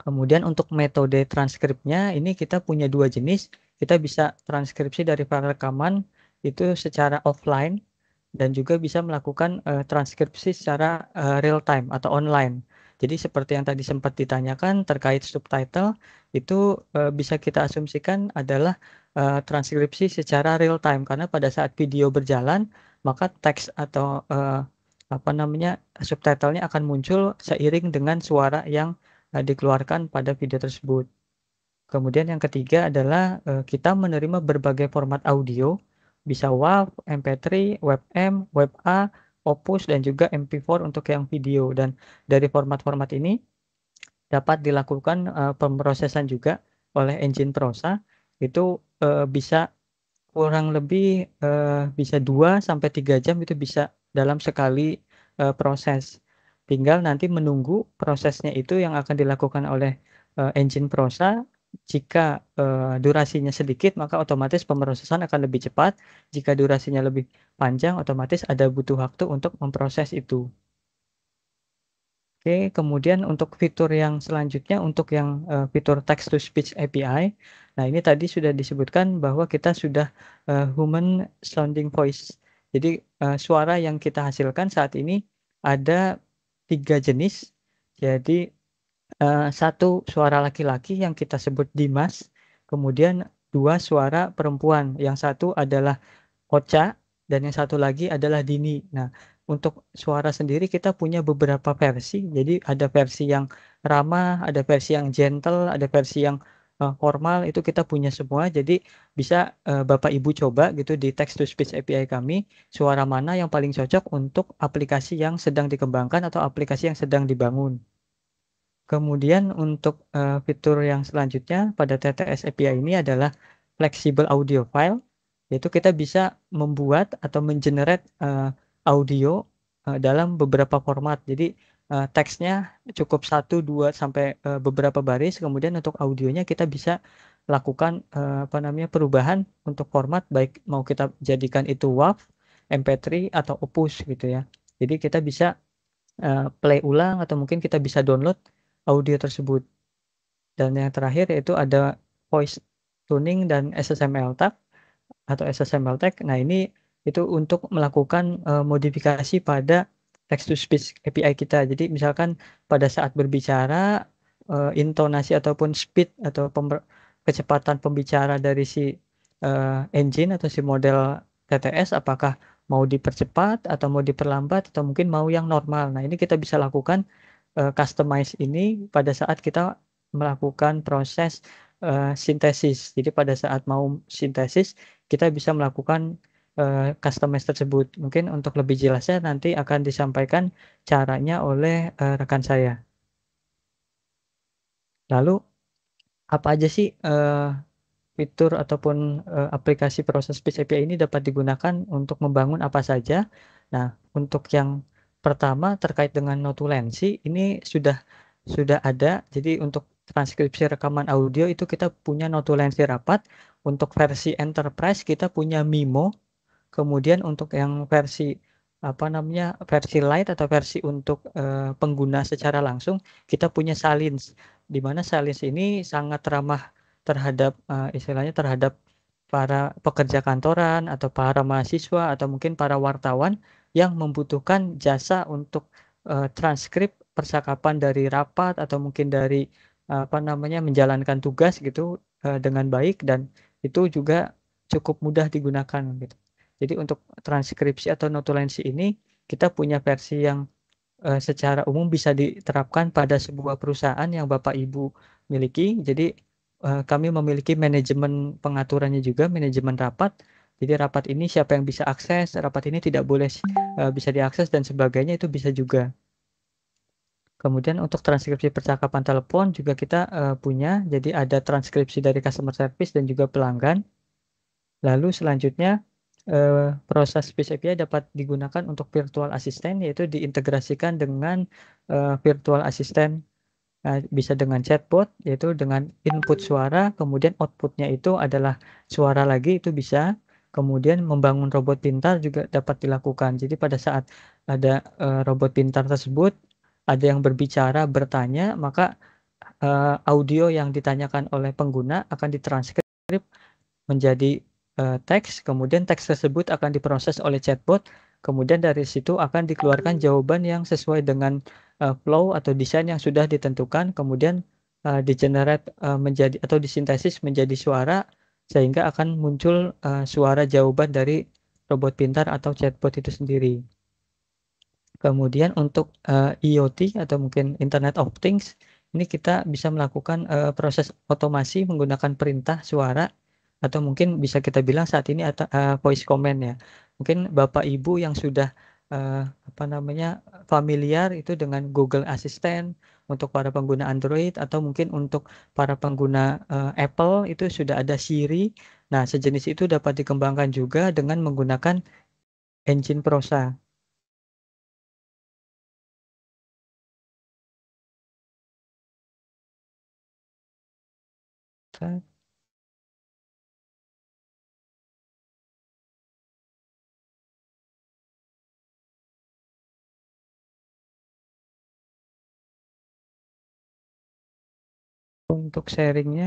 Kemudian untuk metode transkripnya ini kita punya dua jenis. Kita bisa transkripsi dari file rekaman itu secara offline dan juga bisa melakukan uh, transkripsi secara uh, real time atau online. Jadi seperti yang tadi sempat ditanyakan terkait subtitle itu uh, bisa kita asumsikan adalah uh, transkripsi secara real time karena pada saat video berjalan maka teks atau uh, apa namanya subtitlenya akan muncul seiring dengan suara yang Eh, dikeluarkan pada video tersebut. Kemudian yang ketiga adalah eh, kita menerima berbagai format audio, bisa WAV, MP3, WebM, WebA, Opus, dan juga MP4 untuk yang video. Dan dari format-format ini dapat dilakukan uh, pemrosesan juga oleh engine Prosa, itu uh, bisa kurang lebih uh, bisa 2 sampai 3 jam itu bisa dalam sekali uh, proses. Tinggal nanti menunggu prosesnya itu yang akan dilakukan oleh uh, engine prosa. Jika uh, durasinya sedikit, maka otomatis pemrosesan akan lebih cepat. Jika durasinya lebih panjang, otomatis ada butuh waktu untuk memproses itu. Oke, kemudian untuk fitur yang selanjutnya untuk yang uh, fitur text to speech API. Nah, ini tadi sudah disebutkan bahwa kita sudah uh, human sounding voice. Jadi uh, suara yang kita hasilkan saat ini ada tiga jenis. Jadi uh, satu suara laki-laki yang kita sebut Dimas, kemudian dua suara perempuan. Yang satu adalah Ocha dan yang satu lagi adalah Dini. Nah, untuk suara sendiri kita punya beberapa versi. Jadi ada versi yang ramah, ada versi yang gentle, ada versi yang Eh, formal itu kita punya semua. Jadi bisa uh, Bapak Ibu coba gitu di text to speech API kami suara mana yang paling cocok untuk aplikasi yang sedang dikembangkan atau aplikasi yang sedang dibangun. Kemudian untuk uh, fitur yang selanjutnya pada TTS API ini adalah flexible audio file yaitu kita bisa membuat atau mengenerate uh, audio uh, dalam beberapa format. Jadi uh, teksnya cukup satu dua sampai uh, beberapa baris kemudian untuk audionya kita bisa lakukan uh, apa namanya perubahan untuk format baik mau kita jadikan itu WAV, MP3 atau Opus gitu ya. Jadi kita bisa uh, play ulang atau mungkin kita bisa download audio tersebut. Dan yang terakhir yaitu ada voice tuning dan SSML tag atau SSML tag. Nah, ini itu untuk melakukan uh, modifikasi pada text to speech API kita. Jadi misalkan pada saat berbicara uh, intonasi ataupun speed atau pember kecepatan pembicara dari si uh, engine atau si model TTS apakah mau dipercepat atau mau diperlambat atau mungkin mau yang normal. Nah, ini kita bisa lakukan uh, customize ini pada saat kita melakukan proses uh, sintesis. Jadi pada saat mau sintesis kita bisa melakukan uh, tersebut. Mungkin untuk lebih jelasnya nanti akan disampaikan caranya oleh uh, rekan saya. Lalu apa aja sih uh, fitur ataupun uh, aplikasi proses speech API ini dapat digunakan untuk membangun apa saja? Nah, untuk yang pertama terkait dengan notulensi ini sudah sudah ada. Jadi untuk transkripsi rekaman audio itu kita punya notulensi rapat. Untuk versi enterprise kita punya MIMO Kemudian untuk yang versi apa namanya versi light atau versi untuk uh, pengguna secara langsung kita punya Salins di mana Salins ini sangat ramah terhadap uh, istilahnya terhadap para pekerja kantoran atau para mahasiswa atau mungkin para wartawan yang membutuhkan jasa untuk uh, transkrip percakapan dari rapat atau mungkin dari apa namanya menjalankan tugas gitu uh, dengan baik dan itu juga cukup mudah digunakan gitu. Jadi untuk transkripsi atau notulensi ini kita punya versi yang uh, secara umum bisa diterapkan pada sebuah perusahaan yang Bapak Ibu miliki. Jadi uh, kami memiliki manajemen pengaturannya juga, manajemen rapat. Jadi rapat ini siapa yang bisa akses, rapat ini tidak boleh uh, bisa diakses dan sebagainya itu bisa juga. Kemudian untuk transkripsi percakapan telepon juga kita uh, punya. Jadi ada transkripsi dari customer service dan juga pelanggan. Lalu selanjutnya eh, proses API dapat digunakan untuk virtual assistant yaitu diintegrasikan dengan eh, virtual assistant Nah, bisa dengan chatbot, yaitu dengan input suara, kemudian outputnya itu adalah suara lagi, itu bisa. Kemudian membangun robot pintar juga dapat dilakukan. Jadi pada saat ada uh, robot pintar tersebut, ada yang berbicara, bertanya, maka uh, audio yang ditanyakan oleh pengguna akan ditranskrip menjadi uh, teks, kemudian teks tersebut akan diproses oleh chatbot, kemudian dari situ akan dikeluarkan jawaban yang sesuai dengan, uh, flow atau desain yang sudah ditentukan, kemudian, uh, di-generate, menjadi atau disintesis menjadi suara, sehingga akan muncul, uh, suara jawaban dari robot pintar atau chatbot itu sendiri. Kemudian untuk, uh, IoT atau mungkin Internet of Things, ini kita bisa melakukan, uh, proses otomasi menggunakan perintah suara atau mungkin bisa kita bilang saat ini atau uh, eh, voice comment ya. Mungkin Bapak Ibu yang sudah uh, apa namanya familiar itu dengan Google Assistant untuk para pengguna Android atau mungkin untuk para pengguna uh, Apple itu sudah ada Siri. Nah, sejenis itu dapat dikembangkan juga dengan menggunakan engine Prosa. Set. untuk sharingnya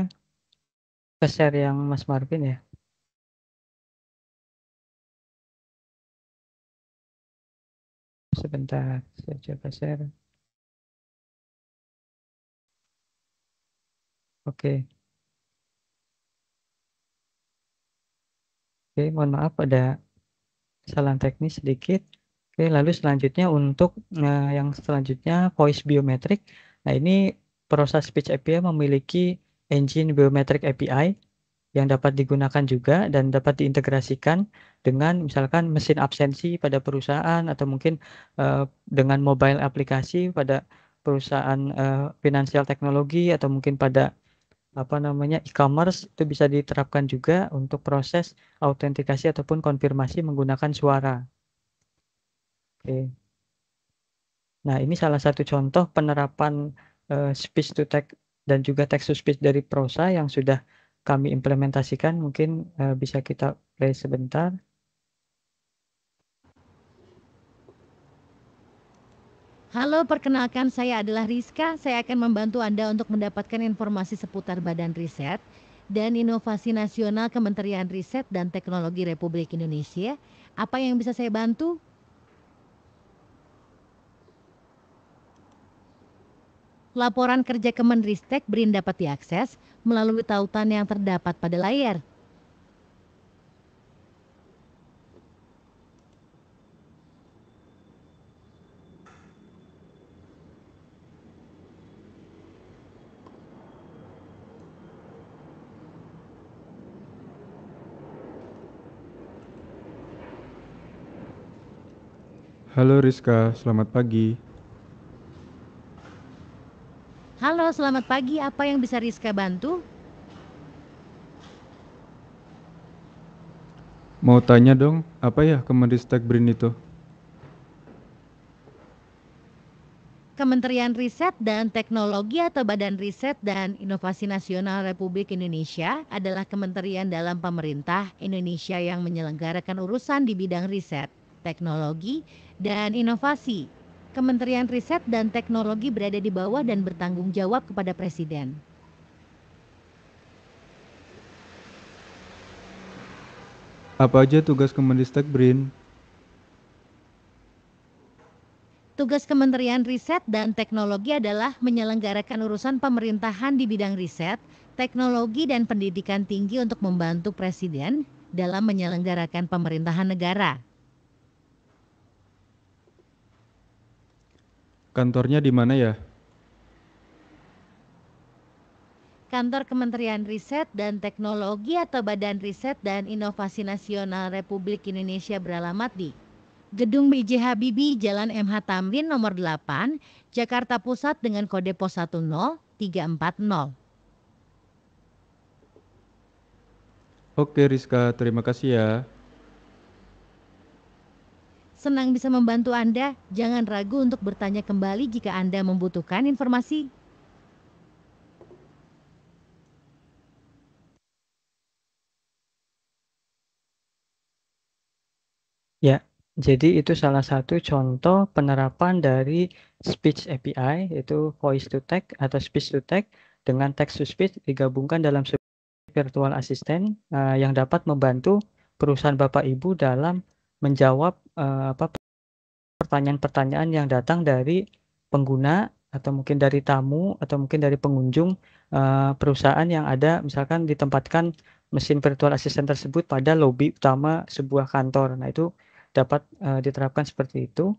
ke share yang Mas Marvin ya. Sebentar, saya coba share. Oke. Oke, mohon maaf ada kesalahan teknis sedikit. Oke, lalu selanjutnya untuk nah, yang selanjutnya voice biometrik. Nah, ini proses speech API memiliki engine biometric API yang dapat digunakan juga dan dapat diintegrasikan dengan misalkan mesin absensi pada perusahaan atau mungkin uh, dengan mobile aplikasi pada perusahaan uh, finansial teknologi atau mungkin pada apa namanya e-commerce itu bisa diterapkan juga untuk proses autentikasi ataupun konfirmasi menggunakan suara. Oke. Nah, ini salah satu contoh penerapan uh, speech to text dan juga text to speech dari prosa yang sudah kami implementasikan mungkin uh, bisa kita play sebentar. Halo, perkenalkan saya adalah Rizka. Saya akan membantu Anda untuk mendapatkan informasi seputar Badan Riset dan Inovasi Nasional Kementerian Riset dan Teknologi Republik Indonesia. Apa yang bisa saya bantu? Laporan kerja Kemenristek BRIN dapat diakses melalui tautan yang terdapat pada layar. Halo Rizka, selamat pagi. Halo, selamat pagi. Apa yang bisa Rizka bantu? Mau tanya dong, apa ya Kemenristek BRIN itu? Kementerian Riset dan Teknologi atau Badan Riset dan Inovasi Nasional Republik Indonesia adalah kementerian dalam pemerintah Indonesia yang menyelenggarakan urusan di bidang riset, teknologi, dan inovasi Kementerian Riset dan Teknologi berada di bawah dan bertanggung jawab kepada Presiden. Apa aja tugas Kemendistek BRIN? Tugas Kementerian Riset dan Teknologi adalah menyelenggarakan urusan pemerintahan di bidang riset, teknologi, dan pendidikan tinggi untuk membantu Presiden dalam menyelenggarakan pemerintahan negara. Kantornya di mana ya? Kantor Kementerian Riset dan Teknologi atau Badan Riset dan Inovasi Nasional Republik Indonesia beralamat di Gedung BJ Habibie Jalan MH Tamrin nomor 8, Jakarta Pusat dengan kode pos 10340. Oke Rizka, terima kasih ya. Senang bisa membantu Anda. Jangan ragu untuk bertanya kembali jika Anda membutuhkan informasi. Ya, jadi itu salah satu contoh penerapan dari speech API, yaitu voice to text atau speech to text dengan text to speech digabungkan dalam virtual assistant uh, yang dapat membantu perusahaan Bapak Ibu dalam menjawab uh, apa pertanyaan-pertanyaan yang datang dari pengguna atau mungkin dari tamu atau mungkin dari pengunjung uh, perusahaan yang ada misalkan ditempatkan mesin virtual assistant tersebut pada lobi utama sebuah kantor. Nah, itu dapat uh, diterapkan seperti itu.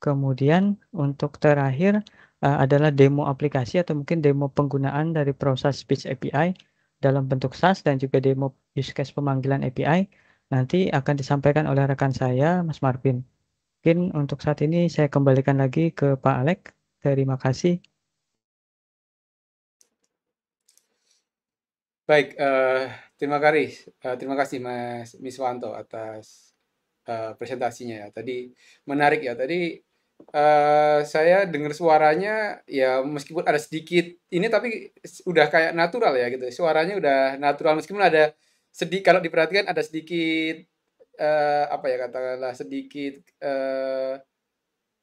Kemudian untuk terakhir uh, adalah demo aplikasi atau mungkin demo penggunaan dari proses speech API dalam bentuk SAS dan juga demo use case pemanggilan API nanti akan disampaikan oleh rekan saya, Mas Marvin. Mungkin untuk saat ini saya kembalikan lagi ke Pak Alek. Terima kasih. Baik, uh, terima kasih, uh, terima kasih Mas Miswanto atas uh, presentasinya ya. Tadi menarik ya. Tadi uh, saya dengar suaranya ya meskipun ada sedikit ini tapi udah kayak natural ya gitu. Suaranya udah natural meskipun ada sedih kalau diperhatikan ada sedikit uh, apa ya katakanlah sedikit uh,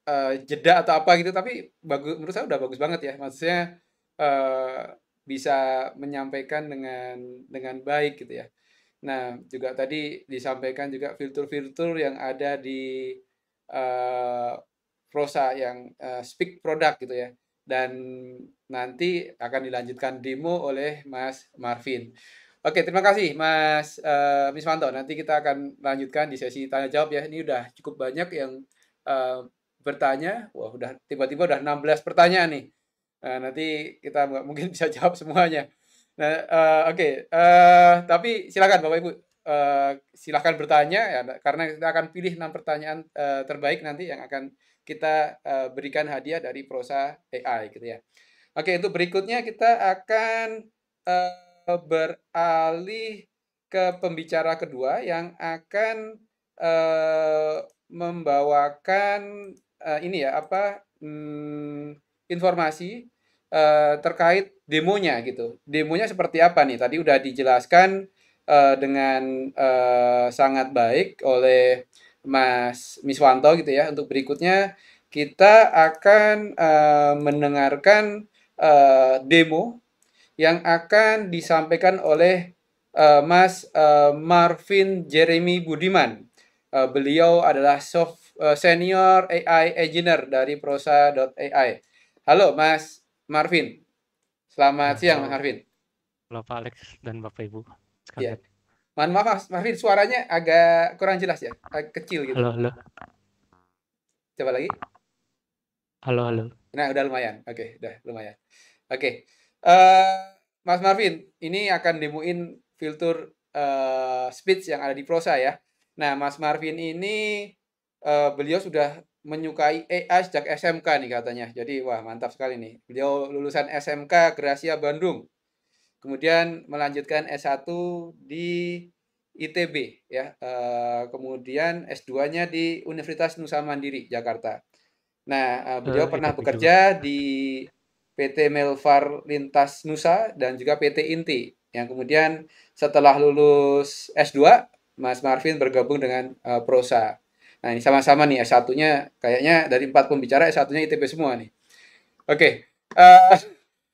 uh, jeda atau apa gitu tapi bagus menurut saya udah bagus banget ya maksudnya uh, bisa menyampaikan dengan dengan baik gitu ya nah juga tadi disampaikan juga filter-filter yang ada di uh, prosa yang uh, speak product gitu ya dan nanti akan dilanjutkan demo oleh Mas Marvin. Oke, terima kasih Mas uh, eh, Miswanto. Nanti kita akan lanjutkan di sesi tanya jawab ya. Ini udah cukup banyak yang uh, bertanya. Wah, udah tiba-tiba udah 16 pertanyaan nih. Nah, nanti kita mungkin bisa jawab semuanya. Nah, uh, oke. Okay. Uh, tapi silakan Bapak Ibu uh, silakan bertanya ya karena kita akan pilih enam pertanyaan uh, terbaik nanti yang akan kita uh, berikan hadiah dari Prosa AI gitu ya. Oke, untuk berikutnya kita akan uh, beralih ke pembicara kedua yang akan uh, membawakan uh, ini ya apa hmm, informasi uh, terkait demonya gitu. Demonya seperti apa nih? Tadi udah dijelaskan uh, dengan uh, sangat baik oleh Mas Miswanto gitu ya. Untuk berikutnya kita akan uh, mendengarkan uh, demo yang akan disampaikan oleh uh, Mas uh, Marvin Jeremy Budiman. Uh, beliau adalah soft uh, senior AI engineer dari prosa.ai. Halo Mas Marvin. Selamat Halo. siang Mas Marvin. Halo Pak Alex dan Bapak Ibu. Ya. maaf Mas Marvin, suaranya agak kurang jelas ya, agak kecil gitu. Halo, halo. Coba lagi. Halo, halo. Nah, udah lumayan. Oke, udah lumayan. Oke. Eh, Mas Marvin, ini akan demoin filter uh, eh, speech yang ada di Prosa ya. Nah, Mas Marvin ini uh, beliau sudah menyukai AI sejak SMK nih katanya. Jadi wah mantap sekali nih. Beliau lulusan SMK Gracia Bandung. Kemudian melanjutkan S1 di ITB ya. Uh, kemudian S2-nya di Universitas Nusa Mandiri Jakarta. Nah, uh, beliau uh, pernah gitu, gitu. bekerja juga. di PT Melvar Lintas Nusa, dan juga PT Inti. Yang kemudian setelah lulus S2, Mas Marvin bergabung dengan uh, Prosa. Nah, ini sama-sama nih s 1 kayaknya dari empat pembicara s 1 ITB semua nih. Oke. Okay. Uh, eh,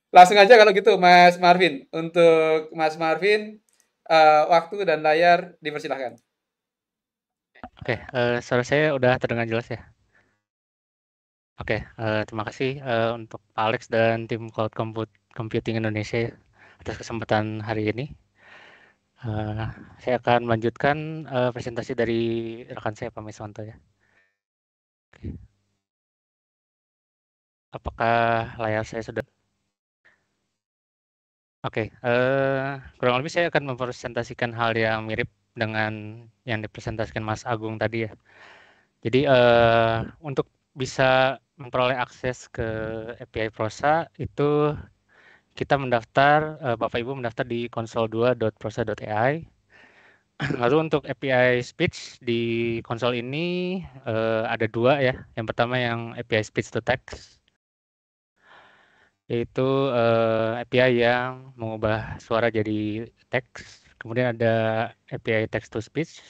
langsung aja kalau gitu Mas Marvin. Untuk Mas Marvin uh, waktu dan layar dipersilahkan. Oke, okay, uh, suara saya udah terdengar jelas ya? Oke, uh, terima kasih, uh, untuk Pak Alex dan tim Cloud Computing Indonesia atas kesempatan hari ini. Uh, saya akan melanjutkan, uh, presentasi dari rekan saya, Pak Miswanto ya. Apakah layar saya sudah Oke, uh, kurang lebih saya akan mempresentasikan hal yang mirip dengan yang dipresentasikan Mas Agung tadi ya. Jadi, uh, untuk bisa memperoleh akses ke API Prosa itu kita mendaftar uh, Bapak Ibu mendaftar di konsol2.prosa.ai. Lalu untuk API speech di konsol ini uh, ada dua ya. Yang pertama yang API speech to text yaitu uh, eh, API yang mengubah suara jadi teks. Kemudian ada API text to speech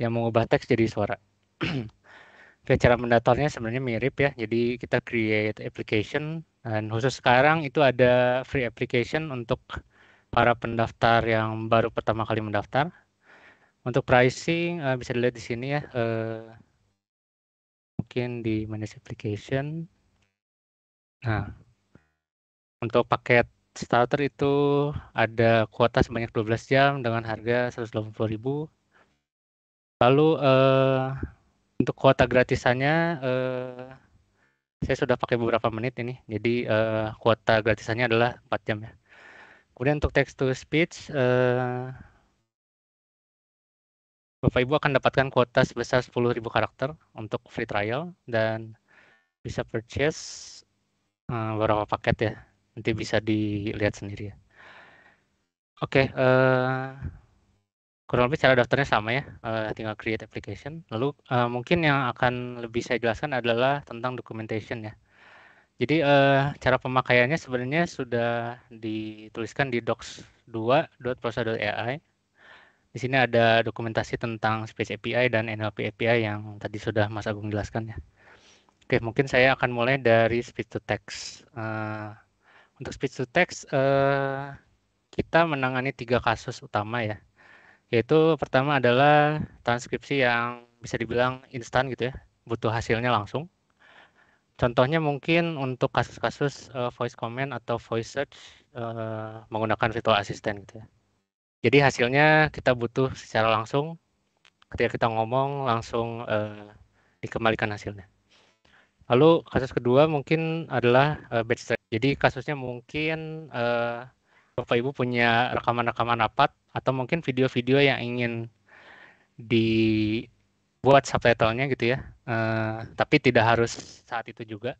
yang mengubah teks jadi suara. Oke, cara mendatarnya sebenarnya mirip ya. Jadi kita create application dan khusus sekarang itu ada free application untuk para pendaftar yang baru pertama kali mendaftar. Untuk pricing uh, bisa dilihat di sini ya. Uh, mungkin di manage application. Nah, untuk paket starter itu ada kuota sebanyak 12 jam dengan harga 180.000. Lalu uh, untuk kuota gratisannya uh, saya sudah pakai beberapa menit ini jadi uh, kuota gratisannya adalah 4 jam ya kemudian untuk text to speech uh, Bapak Ibu akan dapatkan kuota sebesar 10.000 karakter untuk free trial dan bisa purchase uh, beberapa paket ya nanti bisa dilihat sendiri ya oke okay, uh, kurang lebih cara daftarnya sama ya, uh, tinggal create application. Lalu uh, mungkin yang akan lebih saya jelaskan adalah tentang documentation ya. Jadi uh, cara pemakaiannya sebenarnya sudah dituliskan di docs2.prosa.ai. Di sini ada dokumentasi tentang Space API dan NLP API yang tadi sudah Mas Agung jelaskan ya. Oke, mungkin saya akan mulai dari speech to text. Uh, untuk speech to text, uh, kita menangani tiga kasus utama ya yaitu pertama adalah transkripsi yang bisa dibilang instan gitu ya, butuh hasilnya langsung. Contohnya mungkin untuk kasus-kasus uh, voice command atau voice search uh, menggunakan virtual assistant gitu ya. Jadi hasilnya kita butuh secara langsung ketika kita ngomong langsung uh, dikembalikan hasilnya. Lalu kasus kedua mungkin adalah uh, batch search Jadi kasusnya mungkin uh, Bapak Ibu punya rekaman-rekaman rapat atau mungkin video-video yang ingin dibuat subtitlenya gitu ya, uh, tapi tidak harus saat itu juga.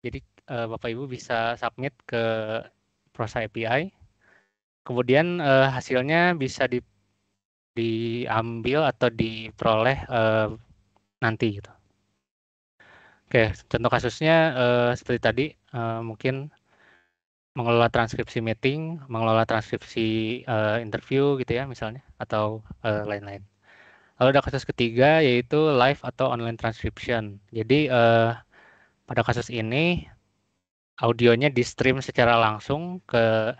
Jadi uh, Bapak Ibu bisa submit ke Prosa API, kemudian uh, hasilnya bisa di, diambil atau diperoleh uh, nanti gitu. Oke, contoh kasusnya uh, seperti tadi uh, mungkin mengelola transkripsi meeting, mengelola transkripsi uh, interview gitu ya misalnya atau eh, lain-lain. Uh, Lalu ada kasus ketiga yaitu live atau online transcription. Jadi uh, pada kasus ini audionya di stream secara langsung ke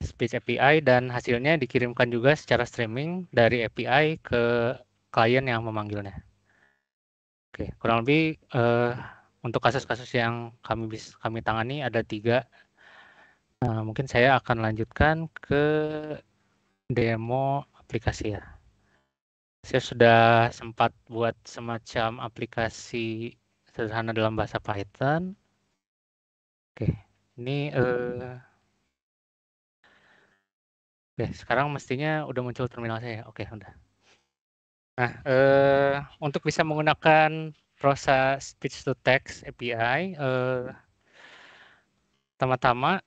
speech API dan hasilnya dikirimkan juga secara streaming dari API ke klien yang memanggilnya. Oke, kurang lebih uh, untuk kasus-kasus yang kami bis, kami tangani ada tiga Nah, mungkin saya akan lanjutkan ke demo aplikasi ya. Saya sudah sempat buat semacam aplikasi sederhana dalam bahasa Python. Oke, ini eh, Oke, sekarang mestinya udah muncul terminal saya. Oke, udah. Nah, eh, untuk bisa menggunakan proses speech to text API, eh pertama-tama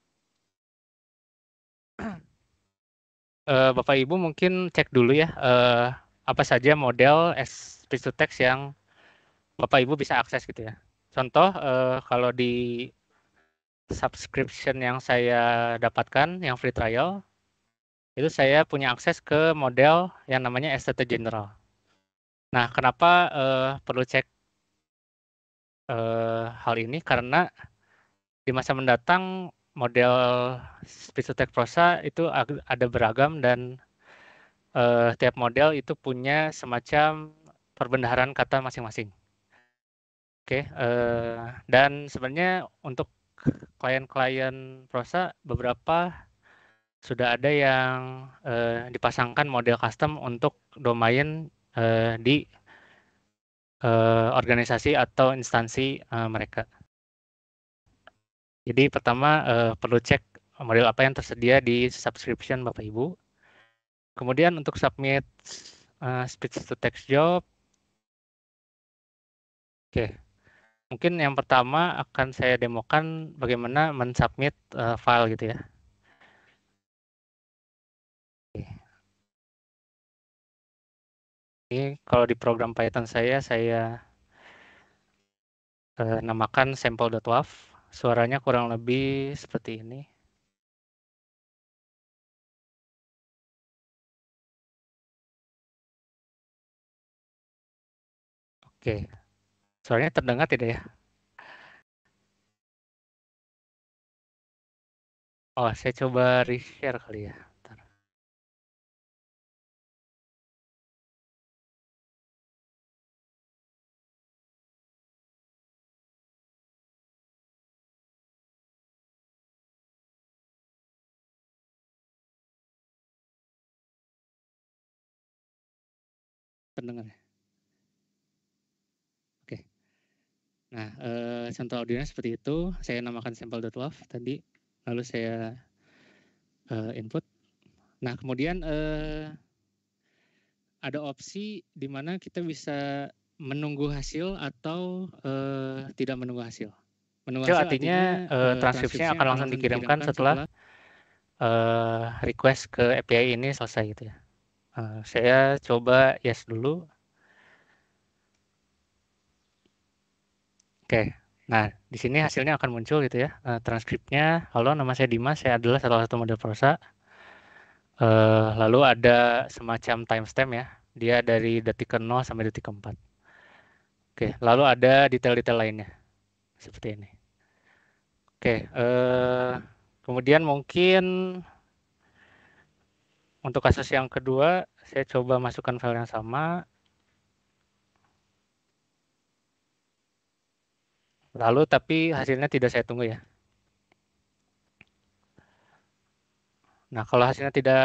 uh, Bapak Ibu mungkin cek dulu ya uh, apa saja model speech to text yang Bapak Ibu bisa akses gitu ya. Contoh uh, kalau di subscription yang saya dapatkan yang free trial itu saya punya akses ke model yang namanya STT General. Nah, kenapa uh, perlu cek uh, hal ini? Karena di masa mendatang model Spitzotech Prosa itu ada beragam dan uh, tiap model itu punya semacam perbendaharaan kata masing-masing. Oke, okay, uh, eh, dan sebenarnya untuk klien-klien Prosa beberapa sudah ada yang uh, dipasangkan model custom untuk domain uh, di uh, organisasi atau instansi uh, mereka. Jadi pertama uh, perlu cek model apa yang tersedia di subscription Bapak Ibu. Kemudian untuk submit uh, speech to text job. Oke. Okay. Mungkin yang pertama akan saya demokan bagaimana mensubmit uh, file gitu ya. Oke. kalau di program Python saya saya uh, namakan sample.wav suaranya kurang lebih seperti ini. Oke, suaranya terdengar tidak ya? Oh, saya coba reshare kali ya. ya, Oke. Nah, contoh eh, sampel audionya seperti itu. Saya namakan .wav tadi. Lalu saya eh, input. Nah, kemudian eh, ada opsi di mana kita bisa menunggu hasil atau uh, tidak menunggu hasil. Menunggu hasil artinya, artinya uh, transkripsinya akan langsung dikirimkan, dikirimkan setelah, setelah uh, request ke API ini selesai gitu ya. Eh, saya coba yes dulu. Oke, nah di sini hasilnya akan muncul gitu ya uh, transkripnya. Halo, nama saya Dimas, saya adalah salah satu model prosa. Uh, lalu ada semacam timestamp ya, dia dari detik ke 0 sampai detik ke 4. Oke, lalu ada detail-detail lainnya seperti ini. Oke, uh, kemudian mungkin untuk kasus yang kedua saya coba masukkan file yang sama lalu tapi hasilnya tidak saya tunggu ya nah kalau hasilnya tidak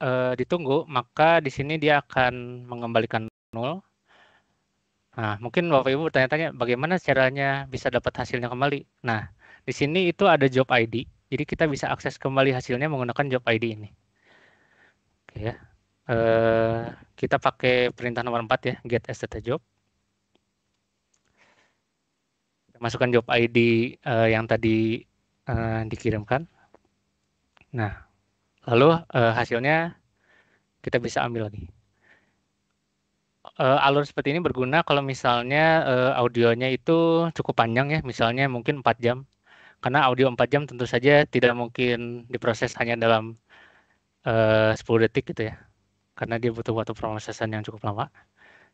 e, ditunggu maka di sini dia akan mengembalikan nol Nah, mungkin Bapak Ibu bertanya-tanya bagaimana caranya bisa dapat hasilnya kembali. Nah, di sini itu ada job ID. Jadi kita bisa akses kembali hasilnya menggunakan job ID ini ya eh, kita pakai perintah nomor 4 ya get estate job kita masukkan job ID eh, yang tadi eh, dikirimkan nah lalu eh, hasilnya kita bisa ambil lagi uh, alur seperti ini berguna kalau misalnya uh, audionya itu cukup panjang ya, misalnya mungkin 4 jam. Karena audio 4 jam tentu saja tidak mungkin diproses hanya dalam Eh, uh, 10 detik gitu ya karena dia butuh waktu pemrosesan yang cukup lama.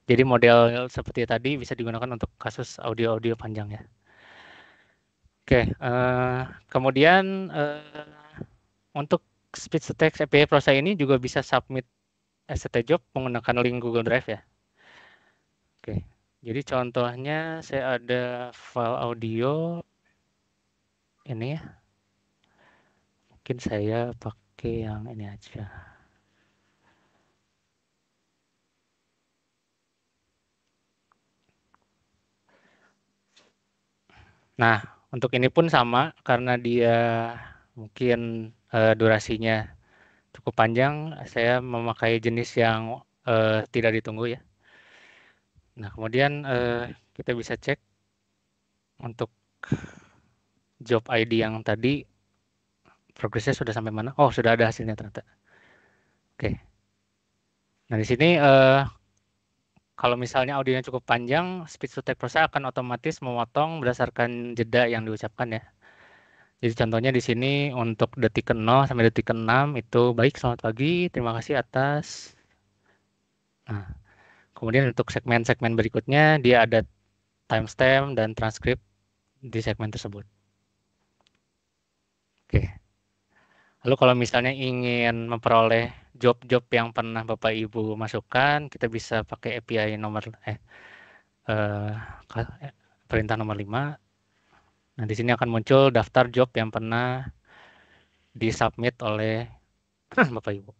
Jadi model seperti tadi bisa digunakan untuk kasus audio-audio panjang ya. Oke, uh, kemudian uh, untuk speech to text API proses ini juga bisa submit SCT job menggunakan link Google Drive ya. Oke, jadi contohnya saya ada file audio ini ya. Mungkin saya pakai pakai yang ini aja nah untuk ini pun sama karena dia mungkin e, durasinya cukup panjang saya memakai jenis yang e, tidak ditunggu ya nah kemudian e, kita bisa cek untuk job ID yang tadi progresnya sudah sampai mana? Oh, sudah ada hasilnya ternyata. Oke. Nah, di sini uh, kalau misalnya audionya cukup panjang, speech to text process akan otomatis memotong berdasarkan jeda yang diucapkan ya. Jadi contohnya di sini untuk detik ke 0 sampai detik ke 6 itu baik selamat pagi, terima kasih atas. Nah, kemudian untuk segmen-segmen berikutnya dia ada timestamp dan transkrip di segmen tersebut. Oke. Lalu kalau misalnya ingin memperoleh job-job yang pernah Bapak Ibu masukkan, kita bisa pakai API nomor eh, eh, eh perintah nomor 5. Nah, di sini akan muncul daftar job yang pernah disubmit oleh Bapak Ibu.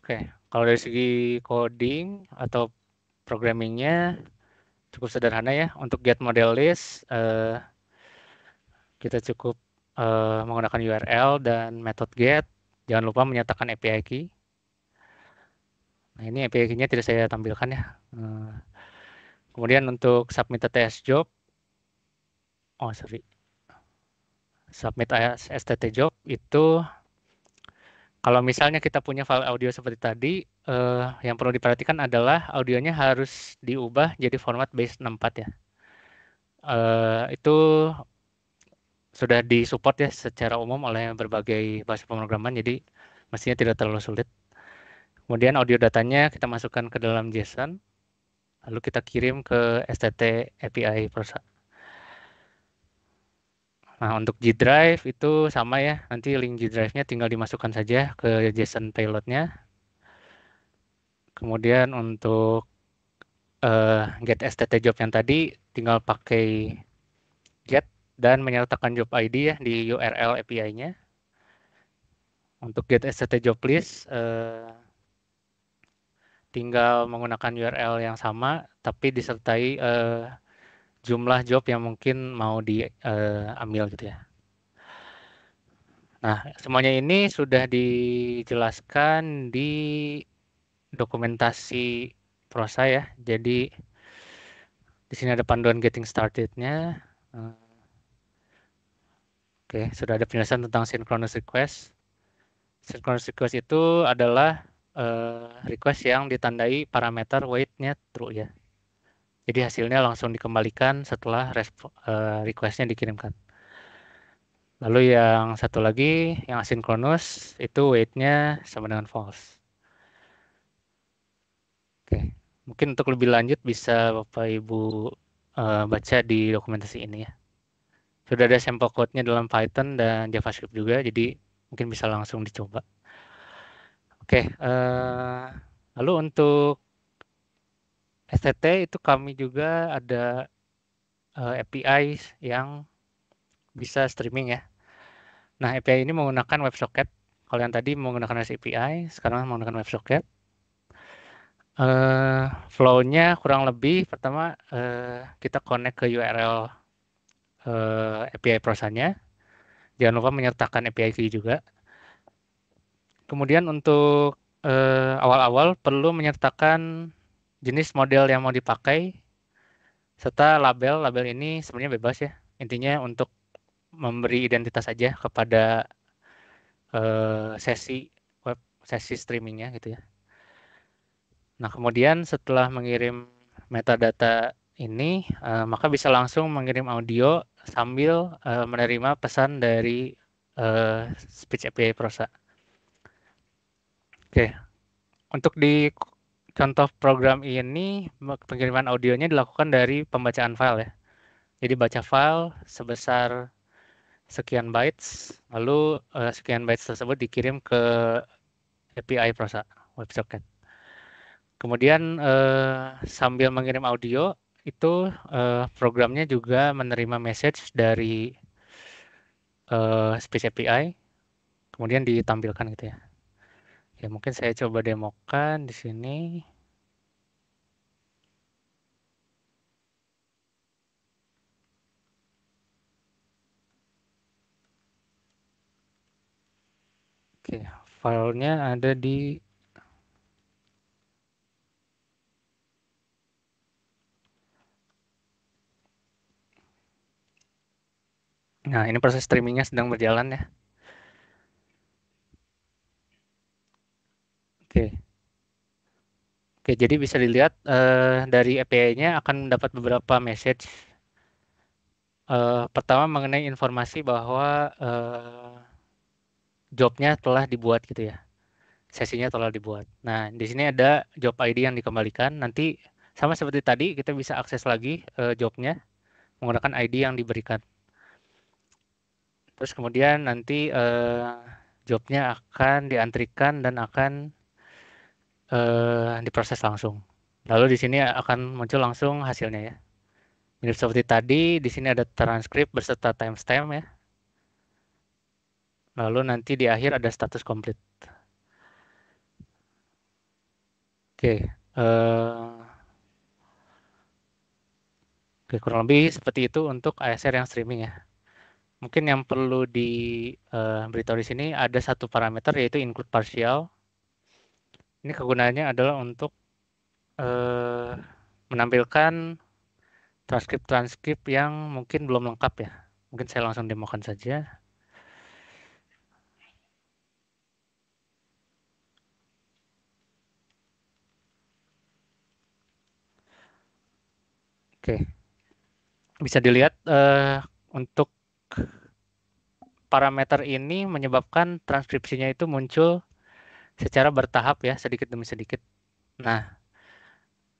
Oke, kalau dari segi coding atau programmingnya cukup sederhana ya. Untuk get model list, eh, kita cukup uh, menggunakan URL dan method get. Jangan lupa menyatakan API key. Nah, ini API key-nya tidak saya tampilkan ya. Uh, kemudian untuk submit TS job. Oh, sorry. Submit STT job itu kalau misalnya kita punya file audio seperti tadi, eh, yang perlu diperhatikan adalah audionya harus diubah jadi format base 64 ya. Eh, itu sudah disupport ya secara umum oleh berbagai bahasa pemrograman jadi mestinya tidak terlalu sulit. Kemudian audio datanya kita masukkan ke dalam JSON lalu kita kirim ke STT API Prosa Nah, untuk G Drive itu sama ya. Nanti link G Drive-nya tinggal dimasukkan saja ke JSON payload-nya. Kemudian untuk uh, get STT job yang tadi tinggal pakai get dan menyertakan job ID ya di URL API-nya. Untuk get SCT job list eh, tinggal menggunakan URL yang sama tapi disertai eh, jumlah job yang mungkin mau diambil eh, gitu ya. Nah, semuanya ini sudah dijelaskan di dokumentasi prosa ya. Jadi di sini ada panduan getting started-nya. Eh, Oke, sudah ada penjelasan tentang synchronous request. Synchronous request itu adalah uh, request yang ditandai parameter weight nya true ya. Jadi hasilnya langsung dikembalikan setelah uh, request-nya dikirimkan. Lalu yang satu lagi, yang asynchronous itu weight nya sama dengan false. Oke, mungkin untuk lebih lanjut bisa Bapak Ibu uh, baca di dokumentasi ini ya sudah ada sampel code-nya dalam Python dan JavaScript juga, jadi mungkin bisa langsung dicoba. Oke, uh, lalu untuk STT itu kami juga ada uh, eh, API yang bisa streaming ya. Nah, API ini menggunakan WebSocket. Kalau yang tadi menggunakan REST API, sekarang menggunakan WebSocket. Uh, Flow-nya kurang lebih pertama uh, kita connect ke URL uh, eh, API perusahaannya. Jangan lupa menyertakan API key juga. Kemudian untuk awal eh, awal-awal perlu menyertakan jenis model yang mau dipakai serta label. Label ini sebenarnya bebas ya. Intinya untuk memberi identitas saja kepada uh, sesi web sesi streamingnya gitu ya. Nah, kemudian setelah mengirim metadata ini, uh, maka bisa langsung mengirim audio sambil uh, menerima pesan dari uh, speech API Prosa. Oke, okay. untuk di contoh program ini pengiriman audionya dilakukan dari pembacaan file ya. Jadi baca file sebesar sekian bytes, lalu uh, sekian bytes tersebut dikirim ke API Prosa WebSocket. Kemudian uh, sambil mengirim audio, itu uh, programnya juga menerima message dari uh, Space API kemudian ditampilkan gitu ya. Ya mungkin saya coba demokan di sini. Oke, filenya ada di Nah, ini proses streamingnya sedang berjalan ya. Oke. Oke, jadi bisa dilihat uh, dari API-nya akan mendapat beberapa message. Uh, pertama mengenai informasi bahwa uh, jobnya telah dibuat gitu ya. Sesinya telah dibuat. Nah, di sini ada job ID yang dikembalikan. Nanti sama seperti tadi kita bisa akses lagi uh, jobnya menggunakan ID yang diberikan. Terus kemudian nanti uh, jobnya akan diantrikan dan akan uh, diproses langsung. Lalu di sini akan muncul langsung hasilnya ya. Mirip seperti tadi, di sini ada transkrip time timestamp ya. Lalu nanti di akhir ada status komplit. Oke, uh, oke kurang lebih seperti itu untuk ASR yang streaming ya mungkin yang perlu di uh, di sini ada satu parameter yaitu include partial. Ini kegunaannya adalah untuk uh, menampilkan transkrip-transkrip yang mungkin belum lengkap ya. Mungkin saya langsung demokan saja. Oke. Bisa dilihat uh, untuk parameter ini menyebabkan transkripsinya itu muncul secara bertahap ya, sedikit demi sedikit. Nah,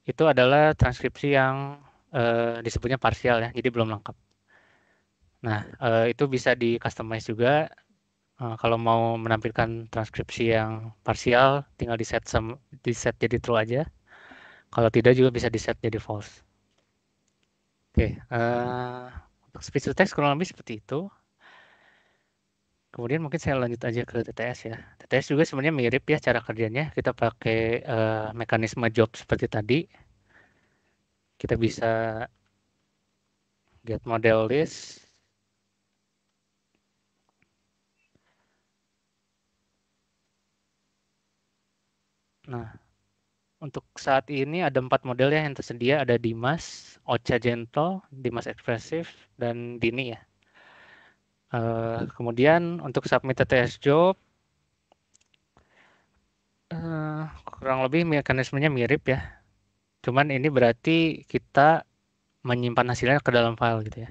itu adalah transkripsi yang e, disebutnya parsial ya, jadi belum lengkap. Nah, e, itu bisa di customize juga. E, kalau mau menampilkan transkripsi yang parsial, tinggal di set di set jadi true aja. Kalau tidak juga bisa di set jadi false. Oke, okay, uh, speech to text kurang lebih seperti itu. Kemudian mungkin saya lanjut aja ke TTS ya. TTS juga sebenarnya mirip ya cara kerjanya. Kita pakai uh, mekanisme job seperti tadi. Kita bisa get model list. Nah, untuk saat ini ada empat model ya yang tersedia ada Dimas, Ocha Gentle, Dimas Ekspresif, dan Dini ya. Uh, kemudian untuk submit TTS job uh, kurang lebih mekanismenya mirip ya. Cuman ini berarti kita menyimpan hasilnya ke dalam file gitu ya.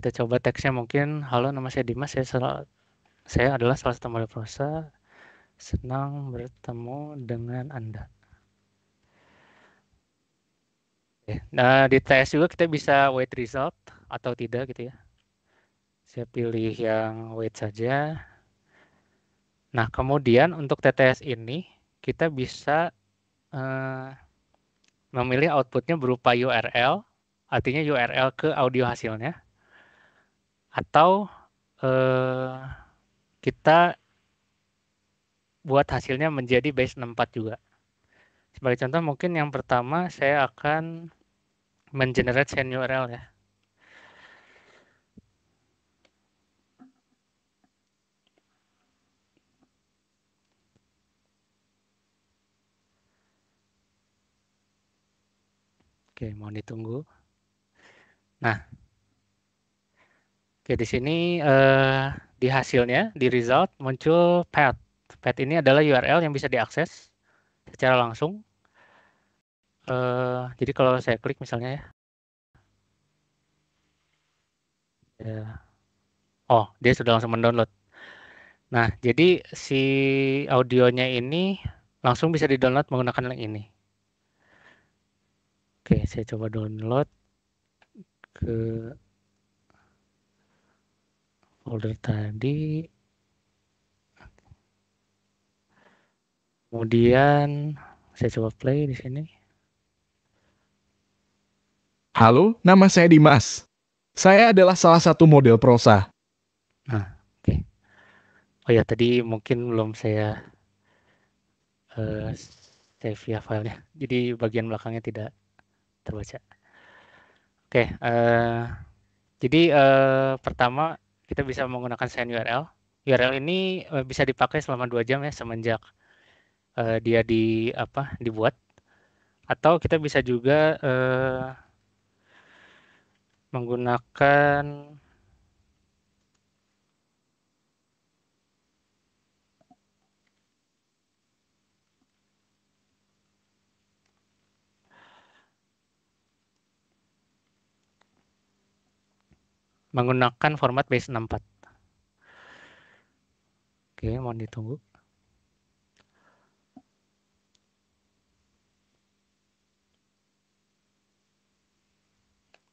Kita coba teksnya mungkin, halo nama saya Dimas, saya, saya adalah salah satu model prosa, senang bertemu dengan Anda. Eh, nah, di tes juga kita bisa wait result atau tidak gitu ya. Saya pilih yang wait saja. Nah, kemudian untuk TTS ini kita bisa uh, memilih outputnya berupa URL, artinya URL ke audio hasilnya, atau eh, kita buat hasilnya menjadi base 64 juga. Sebagai contoh mungkin yang pertama saya akan mengenerate send URL ya. Oke, mau ditunggu. Nah, Oke, di sini uh, di hasilnya, di result muncul path. Path ini adalah URL yang bisa diakses secara langsung. Uh, jadi kalau saya klik misalnya ya. ya. Oh, dia sudah langsung mendownload. Nah, jadi si audionya ini langsung bisa didownload menggunakan link ini. Oke, saya coba download ke folder tadi kemudian saya coba play di sini halo nama saya Dimas saya adalah salah satu model prosa nah oke okay. oh ya tadi mungkin belum saya uh, save ya filenya jadi bagian belakangnya tidak terbaca oke okay, uh, eh, jadi uh, pertama kita bisa menggunakan send URL. URL ini eh, bisa dipakai selama dua jam ya semenjak uh, dia di apa dibuat. Atau kita bisa juga uh, menggunakan menggunakan format base64. Oke, mohon ditunggu.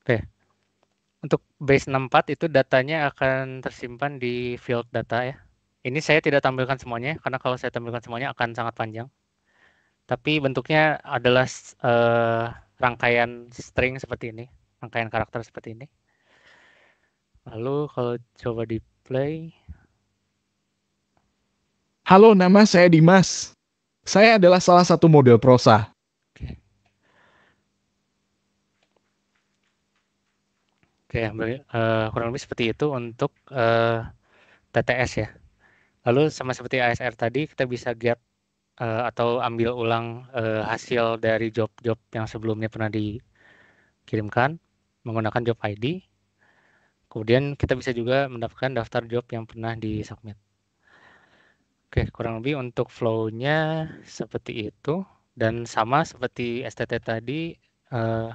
Oke. Untuk base 64 itu datanya akan tersimpan di field data ya. Ini saya tidak tampilkan semuanya karena kalau saya tampilkan semuanya akan sangat panjang. Tapi bentuknya adalah uh, rangkaian string seperti ini, rangkaian karakter seperti ini. Lalu kalau coba di play. Halo, nama saya Dimas. Saya adalah salah satu model prosa. Oke, Oke uh, kurang lebih seperti itu untuk uh, eh, TTS ya. Lalu sama seperti ASR tadi, kita bisa get uh, atau ambil ulang uh, hasil dari job-job yang sebelumnya pernah dikirimkan menggunakan job ID. Kemudian kita bisa juga mendapatkan daftar job yang pernah disubmit. Oke, kurang lebih untuk flow-nya seperti itu. Dan sama seperti STT tadi, uh,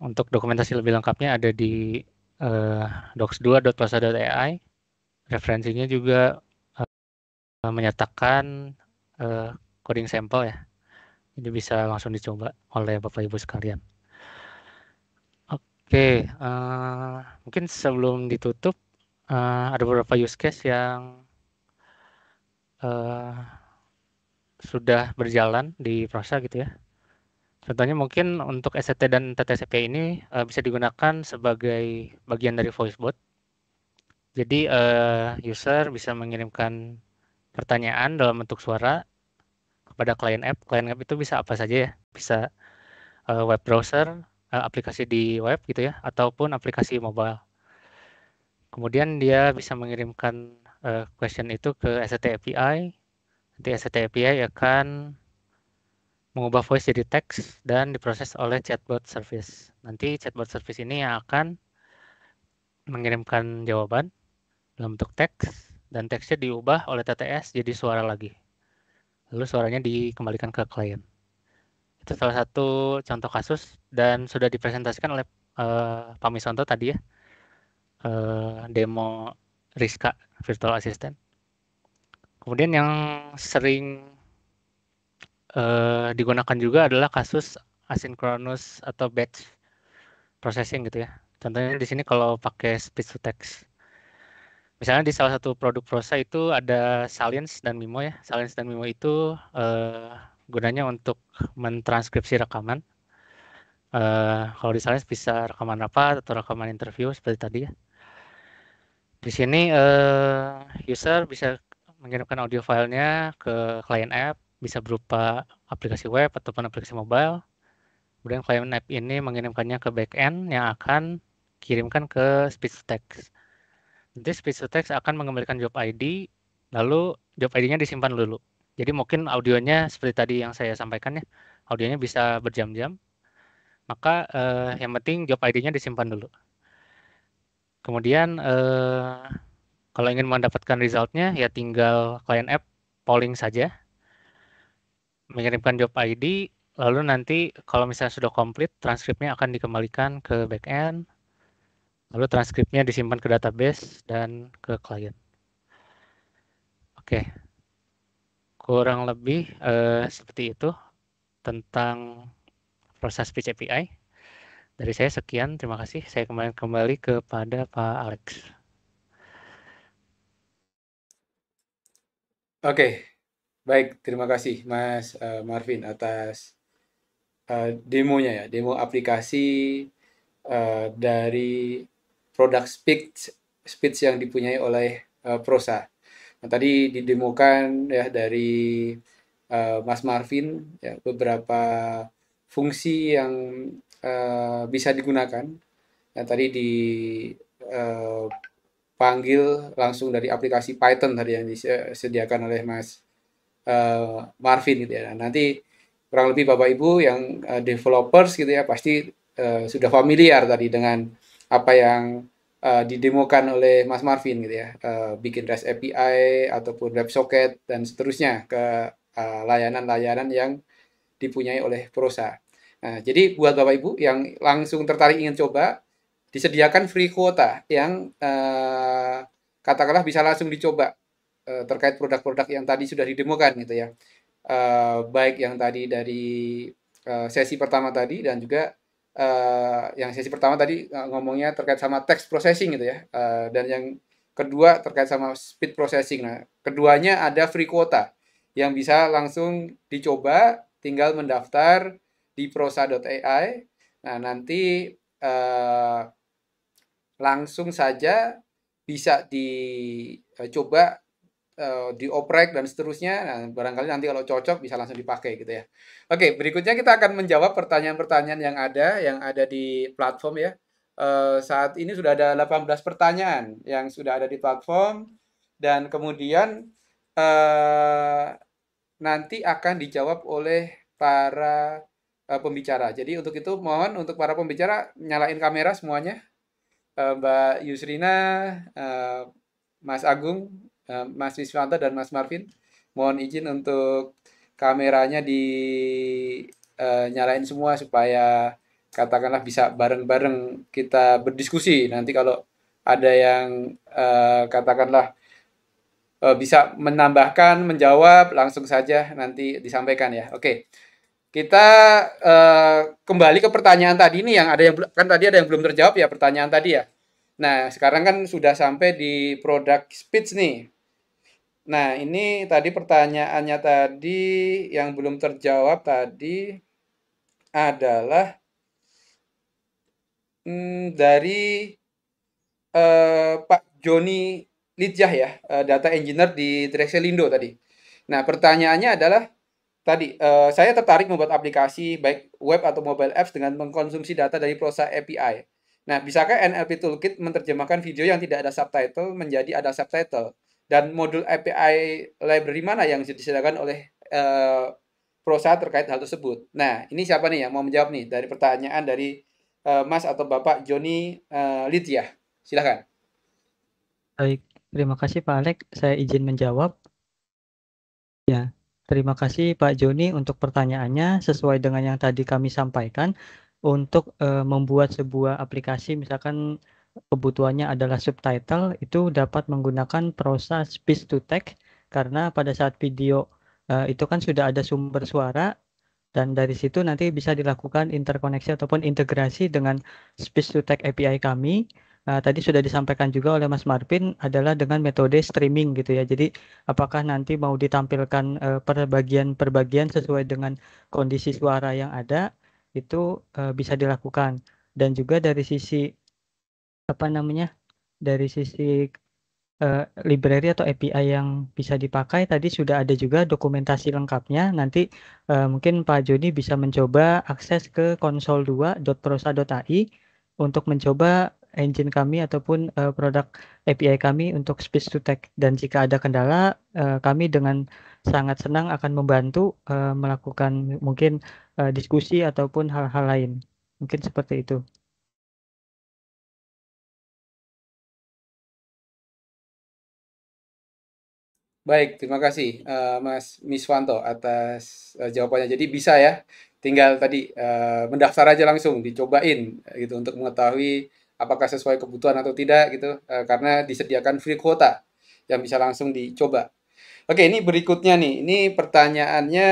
untuk dokumentasi lebih lengkapnya ada di uh, eh, docs2.pasa.ai. Referensinya juga uh, menyatakan uh, coding sample ya. Jadi bisa langsung dicoba oleh Bapak Ibu sekalian. Oke, uh, mungkin sebelum ditutup uh, ada beberapa use case yang uh, sudah berjalan di Prosa gitu ya. Contohnya mungkin untuk SCT dan TTCP ini uh, bisa digunakan sebagai bagian dari voicebot. Jadi uh, user bisa mengirimkan pertanyaan dalam bentuk suara kepada klien app. Klien app itu bisa apa saja ya? Bisa uh, web browser, Eh, aplikasi di web gitu ya ataupun aplikasi mobile. Kemudian dia bisa mengirimkan uh, question itu ke SAT API. Nanti SAT API akan mengubah voice jadi teks dan diproses oleh chatbot service. Nanti chatbot service ini yang akan mengirimkan jawaban dalam bentuk teks dan teksnya diubah oleh TTS jadi suara lagi. Lalu suaranya dikembalikan ke klien itu salah satu contoh kasus dan sudah dipresentasikan oleh uh, Pak Misonto tadi ya uh, demo Rizka virtual assistant. Kemudian yang sering uh, digunakan juga adalah kasus asynchronous atau batch processing gitu ya. Contohnya di sini kalau pakai speech to text. Misalnya di salah satu produk Prosa itu ada Salience dan Mimo ya. Salience dan Mimo itu uh, gunanya untuk mentranskripsi rekaman. Uh, kalau misalnya bisa rekaman apa atau rekaman interview seperti tadi ya. Di sini uh, user bisa mengirimkan audio filenya ke client app, bisa berupa aplikasi web ataupun aplikasi mobile. Kemudian client app ini mengirimkannya ke backend yang akan kirimkan ke speech to text. Nanti speech to text akan mengembalikan job ID, lalu job ID-nya disimpan dulu jadi mungkin audionya seperti tadi yang saya sampaikan ya, audionya bisa berjam-jam. Maka eh, yang penting job ID-nya disimpan dulu. Kemudian eh, kalau ingin mendapatkan resultnya ya tinggal client app polling saja, mengirimkan job ID, lalu nanti kalau misalnya sudah komplit, transkripnya akan dikembalikan ke backend, lalu transkripnya disimpan ke database dan ke klien. Oke kurang lebih uh, seperti itu tentang proses speech API. Dari saya sekian, terima kasih. Saya kembali kembali kepada Pak Alex. Oke, baik. Terima kasih Mas uh, Marvin atas uh, demonya ya, demo aplikasi uh, dari produk speech speech yang dipunyai oleh uh, Prosa. Nah, tadi didemukan ya dari uh, Mas Marvin ya beberapa fungsi yang uh, bisa digunakan. Nah, tadi dipanggil eh, langsung dari aplikasi Python tadi yang disediakan oleh Mas uh, Marvin gitu ya. nanti kurang lebih Bapak Ibu yang uh, developers gitu ya pasti uh, sudah familiar tadi dengan apa yang uh, didemokan oleh Mas Marvin gitu ya, uh, bikin REST API ataupun WebSocket dan seterusnya ke eh, layanan-layanan uh, yang dipunyai oleh Prosa. Nah, jadi buat Bapak Ibu yang langsung tertarik ingin coba, disediakan free kuota yang uh, katakanlah bisa langsung dicoba uh, terkait produk-produk yang tadi sudah didemokan gitu ya. Uh, baik yang tadi dari sesi pertama tadi dan juga uh, yang sesi pertama tadi eh, ngomongnya terkait sama text processing gitu ya, uh, dan yang kedua terkait sama speed processing. Nah, keduanya ada free quota yang bisa langsung dicoba, tinggal mendaftar di prosa.ai. Nah, nanti uh, langsung saja bisa dicoba uh, dioprek dan seterusnya. Nah, barangkali nanti kalau cocok bisa langsung dipakai gitu ya. Oke, berikutnya kita akan menjawab pertanyaan-pertanyaan yang ada yang ada di platform ya. Uh, saat ini sudah ada 18 pertanyaan yang sudah ada di platform dan kemudian uh, nanti akan dijawab oleh para uh, pembicara. Jadi untuk itu mohon untuk para pembicara nyalain kamera semuanya. Mbak Yusrina, Mas Agung, Eh, Mas Wiswanto dan Mas Marvin. Mohon izin untuk kameranya dinyalain eh, semua supaya katakanlah bisa bareng-bareng kita berdiskusi. Nanti kalau ada yang eh, katakanlah bisa menambahkan, menjawab langsung saja nanti disampaikan ya. Oke. Kita kembali ke pertanyaan tadi ini yang ada yang kan tadi ada yang belum terjawab ya pertanyaan tadi ya. Nah, sekarang kan sudah sampai di produk speech nih. Nah, ini tadi pertanyaannya tadi yang belum terjawab tadi adalah hmm, dari eh, Pak Joni Lidjah ya, eh, data engineer di Lindo tadi. Nah, pertanyaannya adalah tadi eh, saya tertarik membuat aplikasi baik web atau mobile apps dengan mengkonsumsi data dari Prosa API. Nah, bisakah NLP Toolkit menerjemahkan video yang tidak ada subtitle menjadi ada subtitle? dan modul API library mana yang disediakan oleh uh, perusahaan terkait hal tersebut. Nah, ini siapa nih yang mau menjawab nih dari pertanyaan dari uh, Mas atau Bapak Joni uh, eh, Litiah? Silahkan. Baik, terima kasih Pak Alek. Saya izin menjawab. Ya, terima kasih Pak Joni untuk pertanyaannya. Sesuai dengan yang tadi kami sampaikan, untuk uh, membuat sebuah aplikasi misalkan kebutuhannya adalah subtitle, itu dapat menggunakan prosa speech to text karena pada saat video uh, itu kan sudah ada sumber suara dan dari situ nanti bisa dilakukan interkoneksi ataupun integrasi dengan speech to text API kami. Uh, tadi sudah disampaikan juga oleh Mas Marvin adalah dengan metode streaming gitu ya. Jadi apakah nanti mau ditampilkan uh, per bagian bagian sesuai dengan kondisi suara yang ada itu uh, bisa dilakukan. Dan juga dari sisi apa namanya dari sisi uh, library atau API yang bisa dipakai tadi sudah ada juga dokumentasi lengkapnya nanti uh, mungkin Pak Joni bisa mencoba akses ke konsol2.prosa.ai untuk mencoba engine kami ataupun uh, produk API kami untuk speech to text dan jika ada kendala uh, kami dengan sangat senang akan membantu uh, melakukan mungkin uh, diskusi ataupun hal-hal lain mungkin seperti itu. Baik, terima kasih uh, Mas Miswanto atas uh, jawabannya. Jadi bisa ya, tinggal tadi uh, mendaftar aja langsung, dicobain gitu untuk mengetahui apakah sesuai kebutuhan atau tidak gitu, uh, karena disediakan free kuota yang bisa langsung dicoba. Oke, ini berikutnya nih, ini pertanyaannya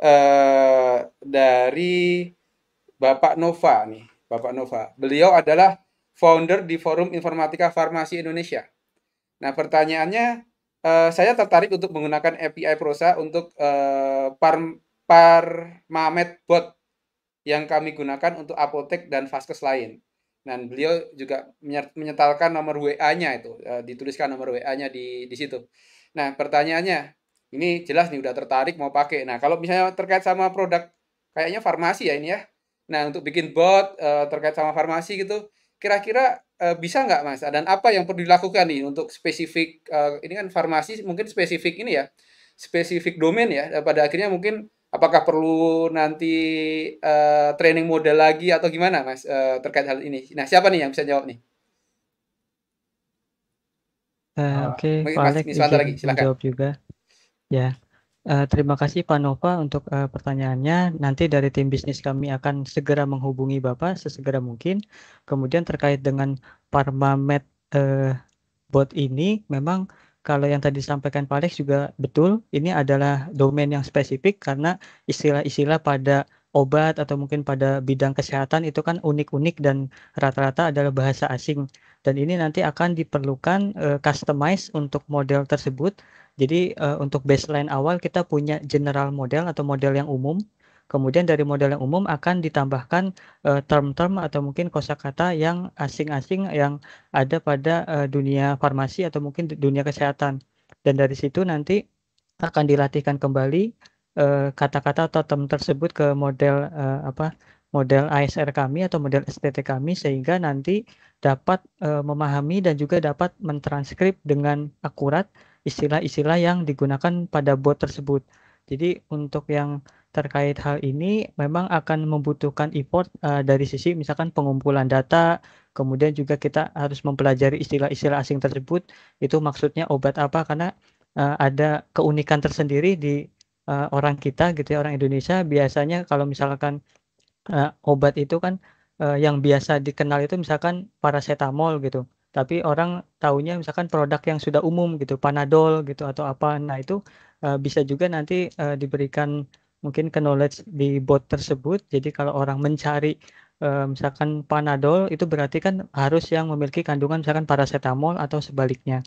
uh, dari Bapak Nova nih, Bapak Nova. Beliau adalah founder di Forum Informatika Farmasi Indonesia. Nah, pertanyaannya uh, saya tertarik untuk menggunakan API Prosa untuk uh, par bot yang kami gunakan untuk apotek dan vaskes lain. Dan beliau juga menyetalkan nomor WA-nya itu, uh, dituliskan nomor WA-nya di di situ. Nah, pertanyaannya, ini jelas nih udah tertarik mau pakai. Nah, kalau misalnya terkait sama produk kayaknya farmasi ya ini ya. Nah, untuk bikin bot uh, terkait sama farmasi gitu, kira-kira Eh, bisa nggak mas? Dan apa yang perlu dilakukan nih untuk spesifik uh, ini kan farmasi mungkin spesifik ini ya spesifik domain ya. Eh, pada akhirnya mungkin apakah perlu nanti uh, training model lagi atau gimana mas uh, terkait hal ini? Nah siapa nih yang bisa jawab nih? Uh, Oke, okay. Pak Alex lagi, silakan. jawab juga. Ya, Uh, terima kasih Pak Nova untuk uh, pertanyaannya. Nanti dari tim bisnis kami akan segera menghubungi Bapak sesegera mungkin. Kemudian terkait dengan Parmamed uh, bot ini, memang kalau yang tadi disampaikan Pak Alex juga betul, ini adalah domain yang spesifik karena istilah-istilah pada obat atau mungkin pada bidang kesehatan itu kan unik-unik dan rata-rata adalah bahasa asing dan ini nanti akan diperlukan uh, customize untuk model tersebut. Jadi uh, untuk baseline awal kita punya general model atau model yang umum. Kemudian dari model yang umum akan ditambahkan eh, term-term uh, atau mungkin kosakata yang asing-asing yang ada pada uh, dunia farmasi atau mungkin dunia kesehatan. Dan dari situ nanti akan dilatihkan kembali kata-kata uh, atau term tersebut ke model uh, apa model ASR kami atau model STT kami sehingga nanti dapat e, memahami dan juga dapat mentranskrip dengan akurat istilah-istilah yang digunakan pada bot tersebut. Jadi untuk yang terkait hal ini memang akan membutuhkan effort uh, dari sisi misalkan pengumpulan data, kemudian juga kita harus mempelajari istilah-istilah asing tersebut. Itu maksudnya obat apa karena uh, ada keunikan tersendiri di uh, orang kita gitu ya orang Indonesia biasanya kalau misalkan uh, obat itu kan, uh, yang biasa dikenal itu misalkan paracetamol gitu, tapi orang tahunya misalkan produk yang sudah umum gitu, Panadol gitu atau apa. Nah itu, uh, bisa juga nanti, uh, diberikan mungkin ke knowledge di bot tersebut. Jadi kalau orang mencari, uh, misalkan Panadol itu berarti kan harus yang memiliki kandungan misalkan paracetamol atau sebaliknya.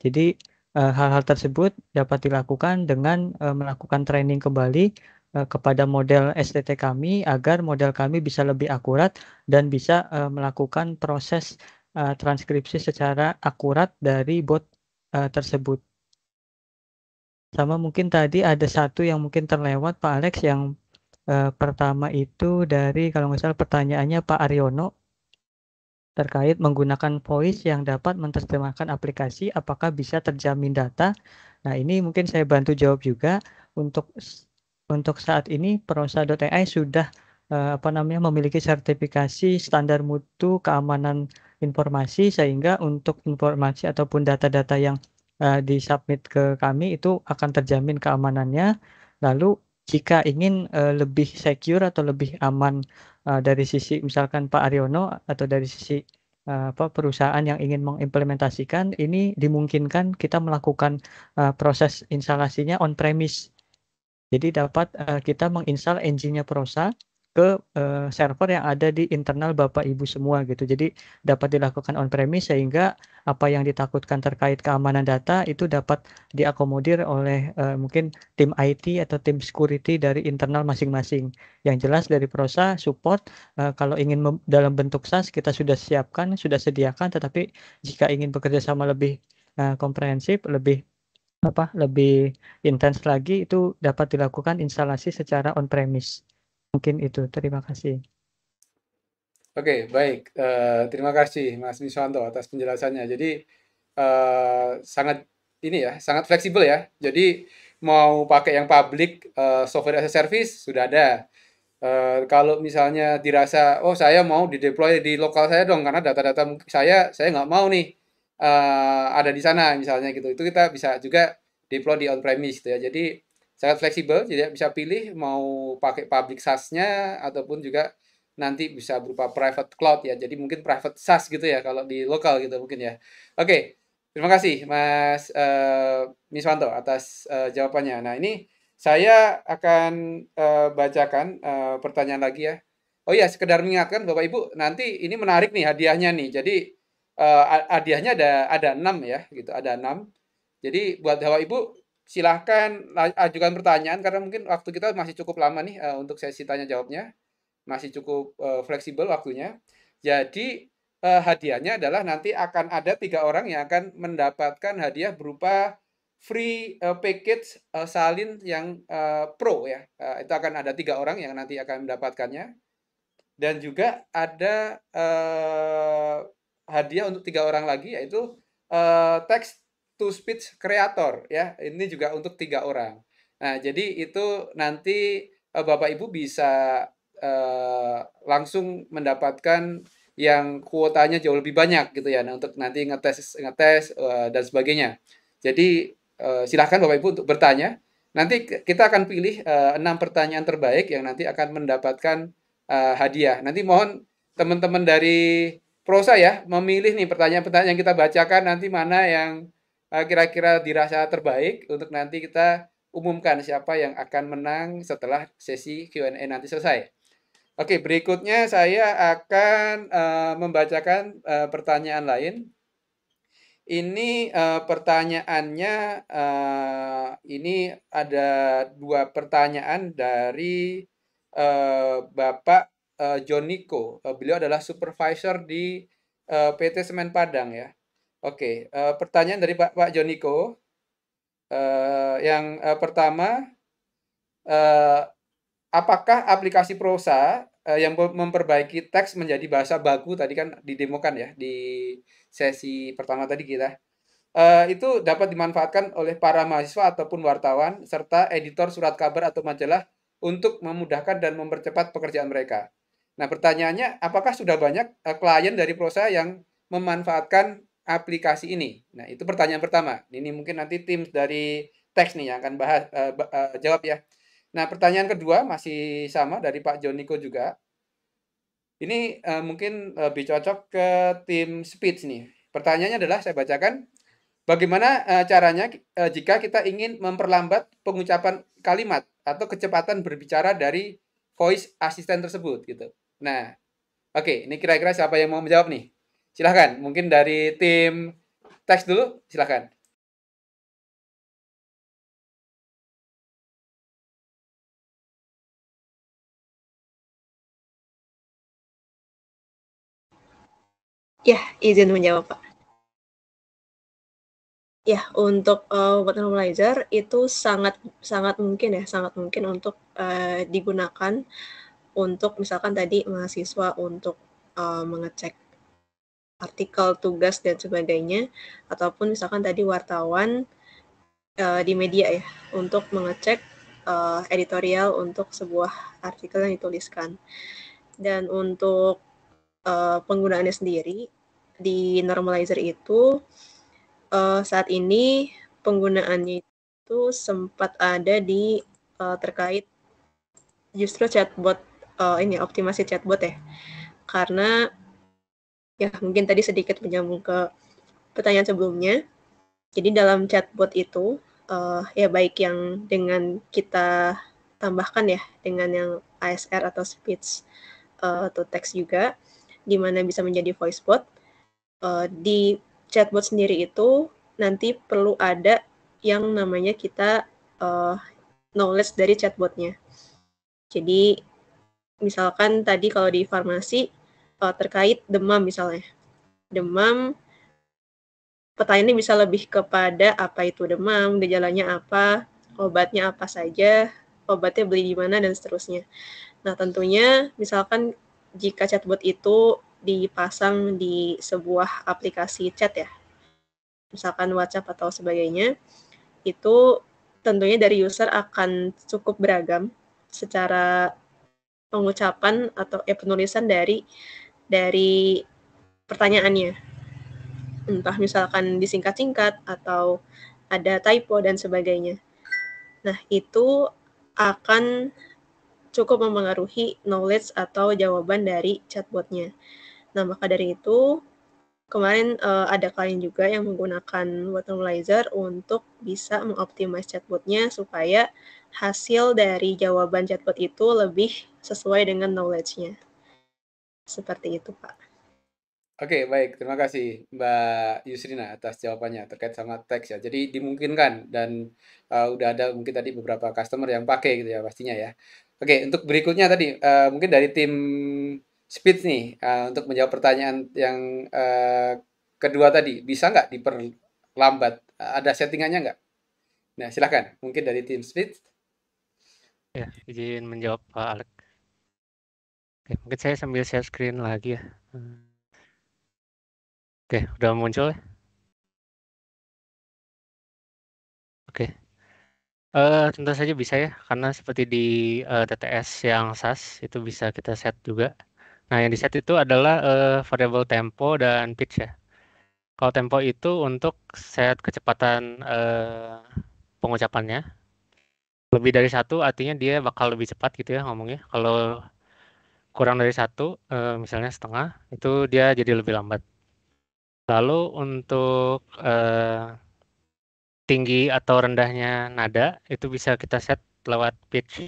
Jadi, hal hal-hal tersebut dapat dilakukan dengan, uh, melakukan training kembali Eh, kepada model STT kami agar model kami bisa lebih akurat dan bisa uh, melakukan proses uh, transkripsi secara akurat dari bot uh, tersebut. Sama mungkin tadi ada satu yang mungkin terlewat Pak Alex yang uh, pertama itu dari kalau nggak salah pertanyaannya Pak Aryono terkait menggunakan voice yang dapat menerjemahkan aplikasi apakah bisa terjamin data. Nah, ini mungkin saya bantu jawab juga untuk untuk saat ini Perosa.ai sudah uh, apa namanya memiliki sertifikasi standar mutu keamanan informasi sehingga untuk informasi ataupun data-data yang uh, disubmit ke kami itu akan terjamin keamanannya. Lalu jika ingin uh, lebih secure atau lebih aman uh, dari sisi misalkan Pak Aryono atau dari sisi apa perusahaan yang ingin mengimplementasikan ini dimungkinkan kita melakukan uh, proses instalasinya on premise jadi dapat uh, kita menginstal engine-nya Prosa ke uh, server yang ada di internal Bapak Ibu semua gitu. Jadi dapat dilakukan on premise sehingga apa yang ditakutkan terkait keamanan data itu dapat diakomodir oleh uh, mungkin tim IT atau tim security dari internal masing-masing. Yang jelas dari Prosa support uh, kalau ingin dalam bentuk SaaS kita sudah siapkan, sudah sediakan tetapi jika ingin bekerja sama lebih uh, komprehensif, lebih apa lebih intens lagi itu dapat dilakukan instalasi secara on premise. Mungkin itu. Terima kasih. Oke, okay, baik. Uh, terima kasih Mas Miswanto atas penjelasannya. Jadi uh, sangat ini ya, sangat fleksibel ya. Jadi mau pakai yang public uh, software as a service sudah ada. Uh, kalau misalnya dirasa, oh saya mau di deploy di lokal saya dong, karena data-data saya saya nggak mau nih uh, ada di sana misalnya gitu. Itu kita bisa juga deploy di on premise gitu ya. Jadi sangat fleksibel, jadi bisa pilih mau pakai public SaaS-nya ataupun juga nanti bisa berupa private cloud ya. Jadi mungkin private SaaS gitu ya kalau di lokal gitu mungkin ya. Oke. Okay. Terima kasih Mas uh, eh, Miswanto atas uh, jawabannya. Nah, ini saya akan uh, bacakan uh, pertanyaan lagi ya. Oh ya, sekedar mengingatkan Bapak Ibu, nanti ini menarik nih hadiahnya nih. Jadi uh, hadiahnya ada ada enam ya gitu ada enam jadi buat bapak ibu silahkan ajukan pertanyaan karena mungkin waktu kita masih cukup lama nih uh, untuk sesi tanya jawabnya masih cukup uh, fleksibel waktunya jadi uh, hadiahnya adalah nanti akan ada tiga orang yang akan mendapatkan hadiah berupa free uh, package uh, salin yang uh, pro ya uh, itu akan ada tiga orang yang nanti akan mendapatkannya dan juga ada uh, hadiah untuk tiga orang lagi yaitu uh, text to speech creator ya. Ini juga untuk tiga orang. Nah, jadi itu nanti uh, Bapak Ibu bisa uh, langsung mendapatkan yang kuotanya jauh lebih banyak gitu ya. Nah, untuk nanti ngetes ngetes uh, dan sebagainya. Jadi uh, silahkan Bapak Ibu untuk bertanya. Nanti kita akan pilih enam pertanyaan terbaik yang nanti akan mendapatkan uh, hadiah. Nanti mohon teman-teman dari prosa ya, memilih nih pertanyaan-pertanyaan yang kita bacakan nanti mana yang eh, kira-kira dirasa terbaik untuk nanti kita umumkan siapa yang akan menang setelah sesi Q&A nanti selesai. Oke, berikutnya saya akan uh, membacakan uh, pertanyaan lain. Ini uh, pertanyaannya uh, ini ada dua pertanyaan dari uh, Bapak uh, John Nico, Uh, beliau adalah supervisor di uh, eh, PT Semen Padang ya. Oke, okay. uh, pertanyaan dari Pak Pak John Nico Uh, yang uh, pertama, uh, apakah aplikasi Prosa uh, yang memperbaiki teks menjadi bahasa baku tadi kan didemokan ya di sesi pertama tadi kita uh, itu dapat dimanfaatkan oleh para mahasiswa ataupun wartawan serta editor surat kabar atau majalah untuk memudahkan dan mempercepat pekerjaan mereka. Nah, pertanyaannya, apakah sudah banyak eh, klien dari Prosa yang memanfaatkan aplikasi ini? Nah, itu pertanyaan pertama. Ini mungkin nanti tim dari teks nih yang akan bahas uh, uh, jawab ya. Nah, pertanyaan kedua masih sama dari Pak Joniko juga. Ini uh, mungkin lebih cocok ke tim speech nih. Pertanyaannya adalah saya bacakan bagaimana uh, caranya uh, jika kita ingin memperlambat pengucapan kalimat atau kecepatan berbicara dari voice assistant tersebut gitu. Nah, oke, okay, ini kira-kira siapa yang mau menjawab nih? Silahkan, mungkin dari tim teks dulu, silahkan. Ya, izin menjawab, Pak. Ya, untuk uh, eh, normalizer itu sangat sangat mungkin ya, sangat mungkin untuk uh, digunakan untuk misalkan tadi mahasiswa untuk uh, mengecek artikel, tugas dan sebagainya, ataupun misalkan tadi wartawan uh, di media ya untuk mengecek uh, editorial untuk sebuah artikel yang dituliskan. Dan untuk uh, penggunaannya sendiri di normalizer itu uh, saat ini penggunaannya itu sempat ada di uh, terkait justru chatbot uh, ini optimasi chatbot ya. Karena ya mungkin tadi sedikit menyambung ke pertanyaan sebelumnya. Jadi dalam chatbot itu uh, ya baik yang dengan kita tambahkan ya dengan yang ASR atau speech uh, teks text juga, dimana bisa menjadi voice bot. Uh, di chatbot sendiri itu nanti perlu ada yang namanya kita uh, knowledge dari chatbotnya. Jadi misalkan tadi kalau di farmasi uh, terkait demam misalnya. Demam pertanyaannya bisa lebih kepada apa itu demam, gejalanya apa, obatnya apa saja, obatnya beli di mana dan seterusnya. Nah, tentunya misalkan jika chatbot itu dipasang di sebuah aplikasi chat ya. Misalkan WhatsApp atau sebagainya, itu tentunya dari user akan cukup beragam secara pengucapan atau eh, penulisan dari dari pertanyaannya. Entah misalkan disingkat-singkat atau ada typo dan sebagainya. Nah, itu akan cukup mempengaruhi knowledge atau jawaban dari chatbotnya. Nah, maka dari itu Kemarin uh, ada klien juga yang menggunakan word normalizer untuk bisa mengoptimasi chatbotnya supaya hasil dari jawaban chatbot itu lebih sesuai dengan knowledge-nya. Seperti itu, Pak. Oke, okay, baik. Terima kasih Mbak Yusrina atas jawabannya terkait sama teks ya. Jadi dimungkinkan dan uh, udah ada mungkin tadi beberapa customer yang pakai gitu ya pastinya ya. Oke, okay, untuk berikutnya tadi uh, mungkin dari tim Speed nih uh, untuk menjawab pertanyaan yang uh, kedua tadi, bisa nggak diperlambat? Ada settingannya nggak? Nah, silahkan Mungkin dari tim Speed. Ya, izin menjawab Pak Alek. Oke, mungkin saya sambil share screen lagi ya. Oke, udah muncul ya? Oke. Uh, tentu saja bisa ya, karena seperti di uh, TTS yang SAS itu bisa kita set juga Nah, yang di set itu adalah uh, variable tempo dan pitch ya. Kalau tempo itu untuk set kecepatan uh, pengucapannya. Lebih dari satu artinya dia bakal lebih cepat gitu ya ngomongnya. Kalau kurang dari satu, uh, misalnya setengah, itu dia jadi lebih lambat. Lalu untuk uh, tinggi atau rendahnya nada itu bisa kita set lewat pitch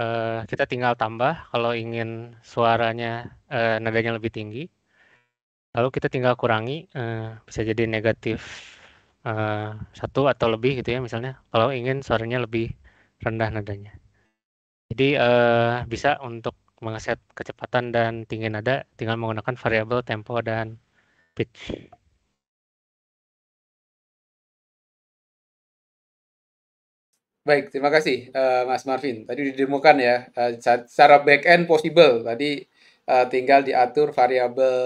uh, kita tinggal tambah kalau ingin suaranya uh, nadanya lebih tinggi. Lalu kita tinggal kurangi uh, bisa jadi negatif uh, satu atau lebih gitu ya misalnya kalau ingin suaranya lebih rendah nadanya. Jadi uh, bisa untuk mengeset kecepatan dan tinggi nada tinggal menggunakan variabel tempo dan pitch. Baik, terima kasih uh, Mas Marvin. Tadi didemukan ya uh, secara back end possible. Tadi uh, tinggal diatur variabel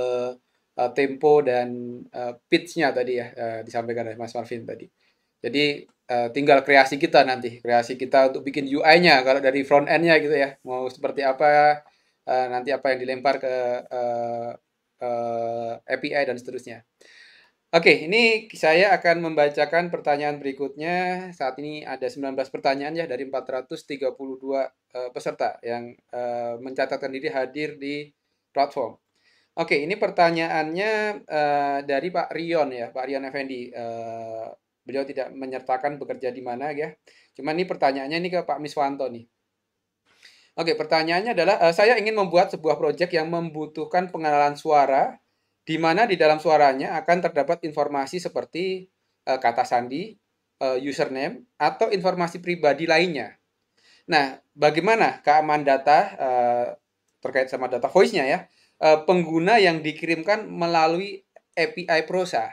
uh, tempo dan uh, pitch-nya tadi ya uh, disampaikan oleh Mas Marvin tadi. Jadi uh, tinggal kreasi kita nanti, kreasi kita untuk bikin UI-nya kalau dari front end-nya gitu ya. Mau seperti apa uh, nanti apa yang dilempar ke uh, uh, API dan seterusnya. Oke, ini saya akan membacakan pertanyaan berikutnya. Saat ini ada 19 pertanyaan ya dari 432 uh, eh, peserta yang uh, mencatatkan diri hadir di platform. Oke, ini pertanyaannya uh, dari Pak Rion ya, Pak Rion Effendi. Uh, beliau tidak menyertakan bekerja di mana ya. Cuma ini pertanyaannya ini ke Pak Miswanto nih. Oke, pertanyaannya adalah uh, saya ingin membuat sebuah proyek yang membutuhkan pengenalan suara di mana di dalam suaranya akan terdapat informasi seperti uh, kata sandi, uh, username, atau informasi pribadi lainnya. Nah, bagaimana keamanan data uh, eh, terkait sama data voice-nya ya? Uh, pengguna yang dikirimkan melalui API Prosa.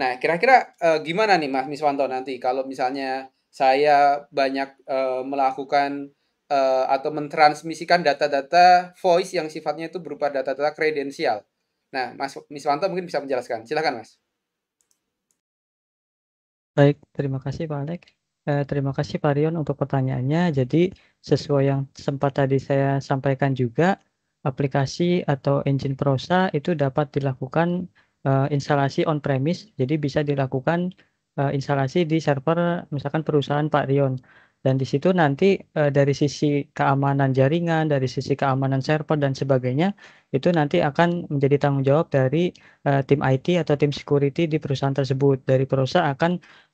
Nah, kira-kira uh, gimana nih Mas Miswanto nanti kalau misalnya saya banyak uh, melakukan uh, atau mentransmisikan data-data voice yang sifatnya itu berupa data-data kredensial. -data Nah, Mas Miswanto mungkin bisa menjelaskan. Silakan, Mas. Baik, terima kasih Pak Alek. Eh, terima kasih Pak Rion untuk pertanyaannya. Jadi, sesuai yang sempat tadi saya sampaikan juga, aplikasi atau engine Prosa itu dapat dilakukan eh, instalasi on-premise, jadi bisa dilakukan eh, instalasi di server misalkan perusahaan Pak Rion. Dan di situ nanti e, dari sisi keamanan jaringan, dari sisi keamanan server dan sebagainya, itu nanti akan menjadi tanggung jawab dari e, tim IT atau tim security di perusahaan tersebut. Dari perusahaan akan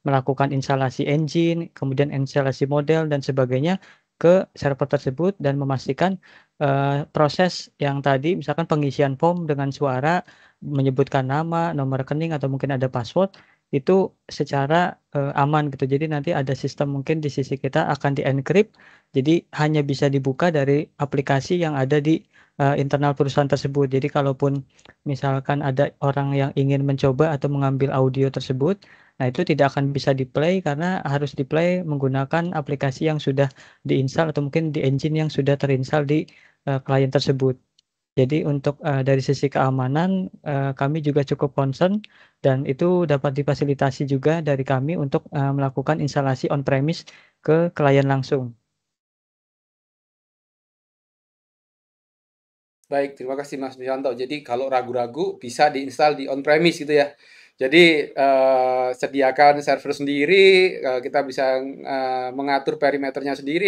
melakukan instalasi engine, kemudian instalasi model dan sebagainya ke server tersebut dan memastikan uh, proses yang tadi misalkan pengisian form dengan suara menyebutkan nama, nomor rekening atau mungkin ada password itu secara uh, aman gitu. Jadi nanti ada sistem mungkin di sisi kita akan di encrypt Jadi hanya bisa dibuka dari aplikasi yang ada di uh, internal perusahaan tersebut. Jadi kalaupun misalkan ada orang yang ingin mencoba atau mengambil audio tersebut, nah itu tidak akan bisa di play karena harus di play menggunakan aplikasi yang sudah diinstal atau mungkin di engine yang sudah terinstal di uh, klien tersebut. Jadi untuk uh, dari sisi keamanan uh, kami juga cukup concern dan itu dapat difasilitasi juga dari kami untuk uh, melakukan instalasi on premise ke klien langsung. Baik, terima kasih Mas Bianto. Jadi kalau ragu-ragu bisa diinstal di on premise gitu ya. Jadi uh, sediakan server sendiri, uh, kita bisa uh, mengatur perimeternya sendiri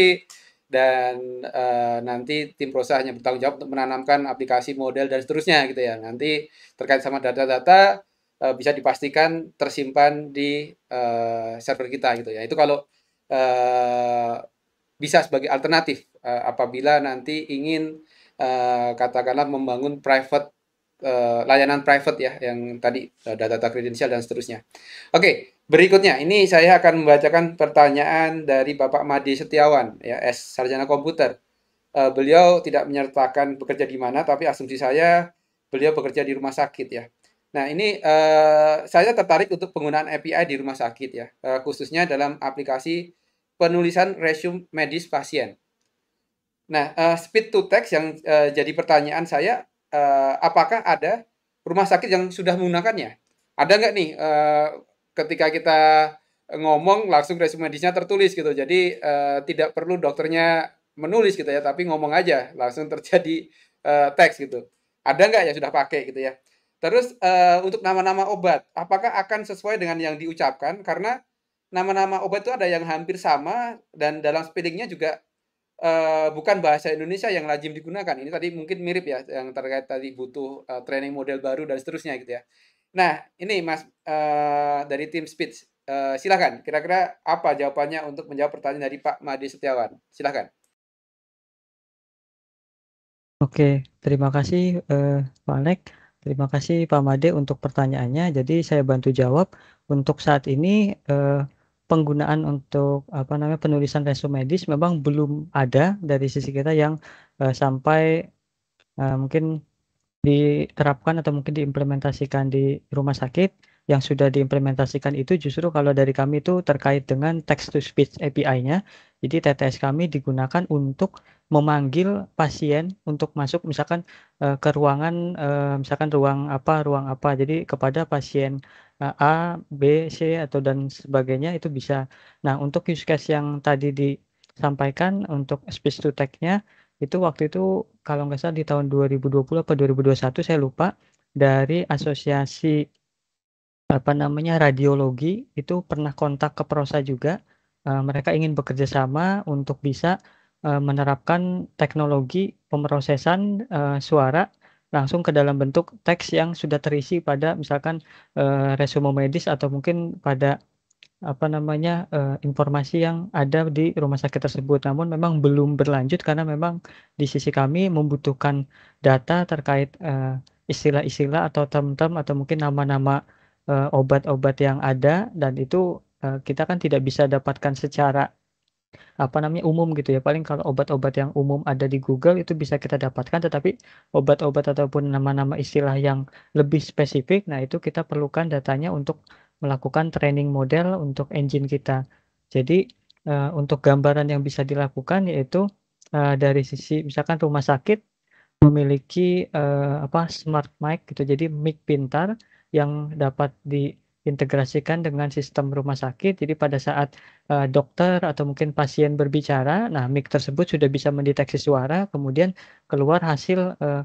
dan uh, nanti tim Prosa hanya bertanggung jawab untuk menanamkan aplikasi model dan seterusnya gitu ya. Nanti terkait sama data-data uh, bisa dipastikan tersimpan di uh, server kita gitu ya. Itu kalau uh, bisa sebagai alternatif uh, apabila nanti ingin uh, katakanlah membangun private uh, layanan private ya yang tadi data-data kredensial dan seterusnya. Oke. Okay Berikutnya, ini saya akan membacakan pertanyaan dari Bapak Madi Setiawan, ya, S sarjana komputer. Uh, beliau tidak menyertakan bekerja di mana, tapi asumsi saya beliau bekerja di rumah sakit ya. Nah, ini uh, saya tertarik untuk penggunaan API di rumah sakit ya, uh, khususnya dalam aplikasi penulisan resume medis pasien. Nah, uh, speed to text yang uh, jadi pertanyaan saya, uh, apakah ada rumah sakit yang sudah menggunakannya? Ada nggak nih uh, ketika kita ngomong langsung resume medisnya tertulis gitu. Jadi uh, tidak perlu dokternya menulis gitu ya, tapi ngomong aja langsung terjadi uh, teks gitu. Ada nggak ya sudah pakai gitu ya? Terus uh, untuk nama-nama obat, apakah akan sesuai dengan yang diucapkan? Karena nama-nama obat itu ada yang hampir sama dan dalam spellingnya juga uh, bukan bahasa Indonesia yang lazim digunakan. Ini tadi mungkin mirip ya yang terkait tadi butuh uh, training model baru dan seterusnya gitu ya. Nah, ini Mas uh, dari tim Speed, Uh, silakan. Kira-kira apa jawabannya untuk menjawab pertanyaan dari Pak Madi Setiawan? Silakan. Oke, terima kasih uh, Pak Alek. Terima kasih Pak Made untuk pertanyaannya. Jadi saya bantu jawab. Untuk saat ini eh, penggunaan untuk apa namanya penulisan resume medis memang belum ada dari sisi kita yang eh, sampai eh, mungkin diterapkan atau mungkin diimplementasikan di rumah sakit yang sudah diimplementasikan itu justru kalau dari kami itu terkait dengan text to speech API-nya. Jadi TTS kami digunakan untuk memanggil pasien untuk masuk misalkan uh, ke ruangan uh, misalkan ruang apa ruang apa. Jadi kepada pasien uh, A, B, C atau dan sebagainya itu bisa. Nah, untuk use case yang tadi disampaikan untuk speech to text-nya itu waktu itu kalau nggak salah di tahun 2020 atau 2021 saya lupa dari asosiasi apa namanya radiologi itu pernah kontak ke Prosa juga. Uh, mereka ingin bekerja sama untuk bisa uh, menerapkan teknologi pemrosesan uh, suara langsung ke dalam bentuk teks yang sudah terisi pada misalkan uh, resume medis atau mungkin pada apa namanya uh, informasi yang ada di rumah sakit tersebut namun memang belum berlanjut karena memang di sisi kami membutuhkan data terkait istilah eh, istilah-istilah atau term-term atau mungkin nama-nama uh, obat-obat yang ada dan itu uh, kita kan tidak bisa dapatkan secara apa namanya umum gitu ya paling kalau obat-obat yang umum ada di Google itu bisa kita dapatkan tetapi obat-obat ataupun nama-nama istilah yang lebih spesifik nah itu kita perlukan datanya untuk melakukan training model untuk engine kita. Jadi uh, untuk gambaran yang bisa dilakukan yaitu uh, dari sisi misalkan rumah sakit memiliki uh, apa smart mic gitu. Jadi mic pintar yang dapat diintegrasikan dengan sistem rumah sakit. Jadi pada saat uh, dokter atau mungkin pasien berbicara, nah mic tersebut sudah bisa mendeteksi suara, kemudian keluar hasil uh,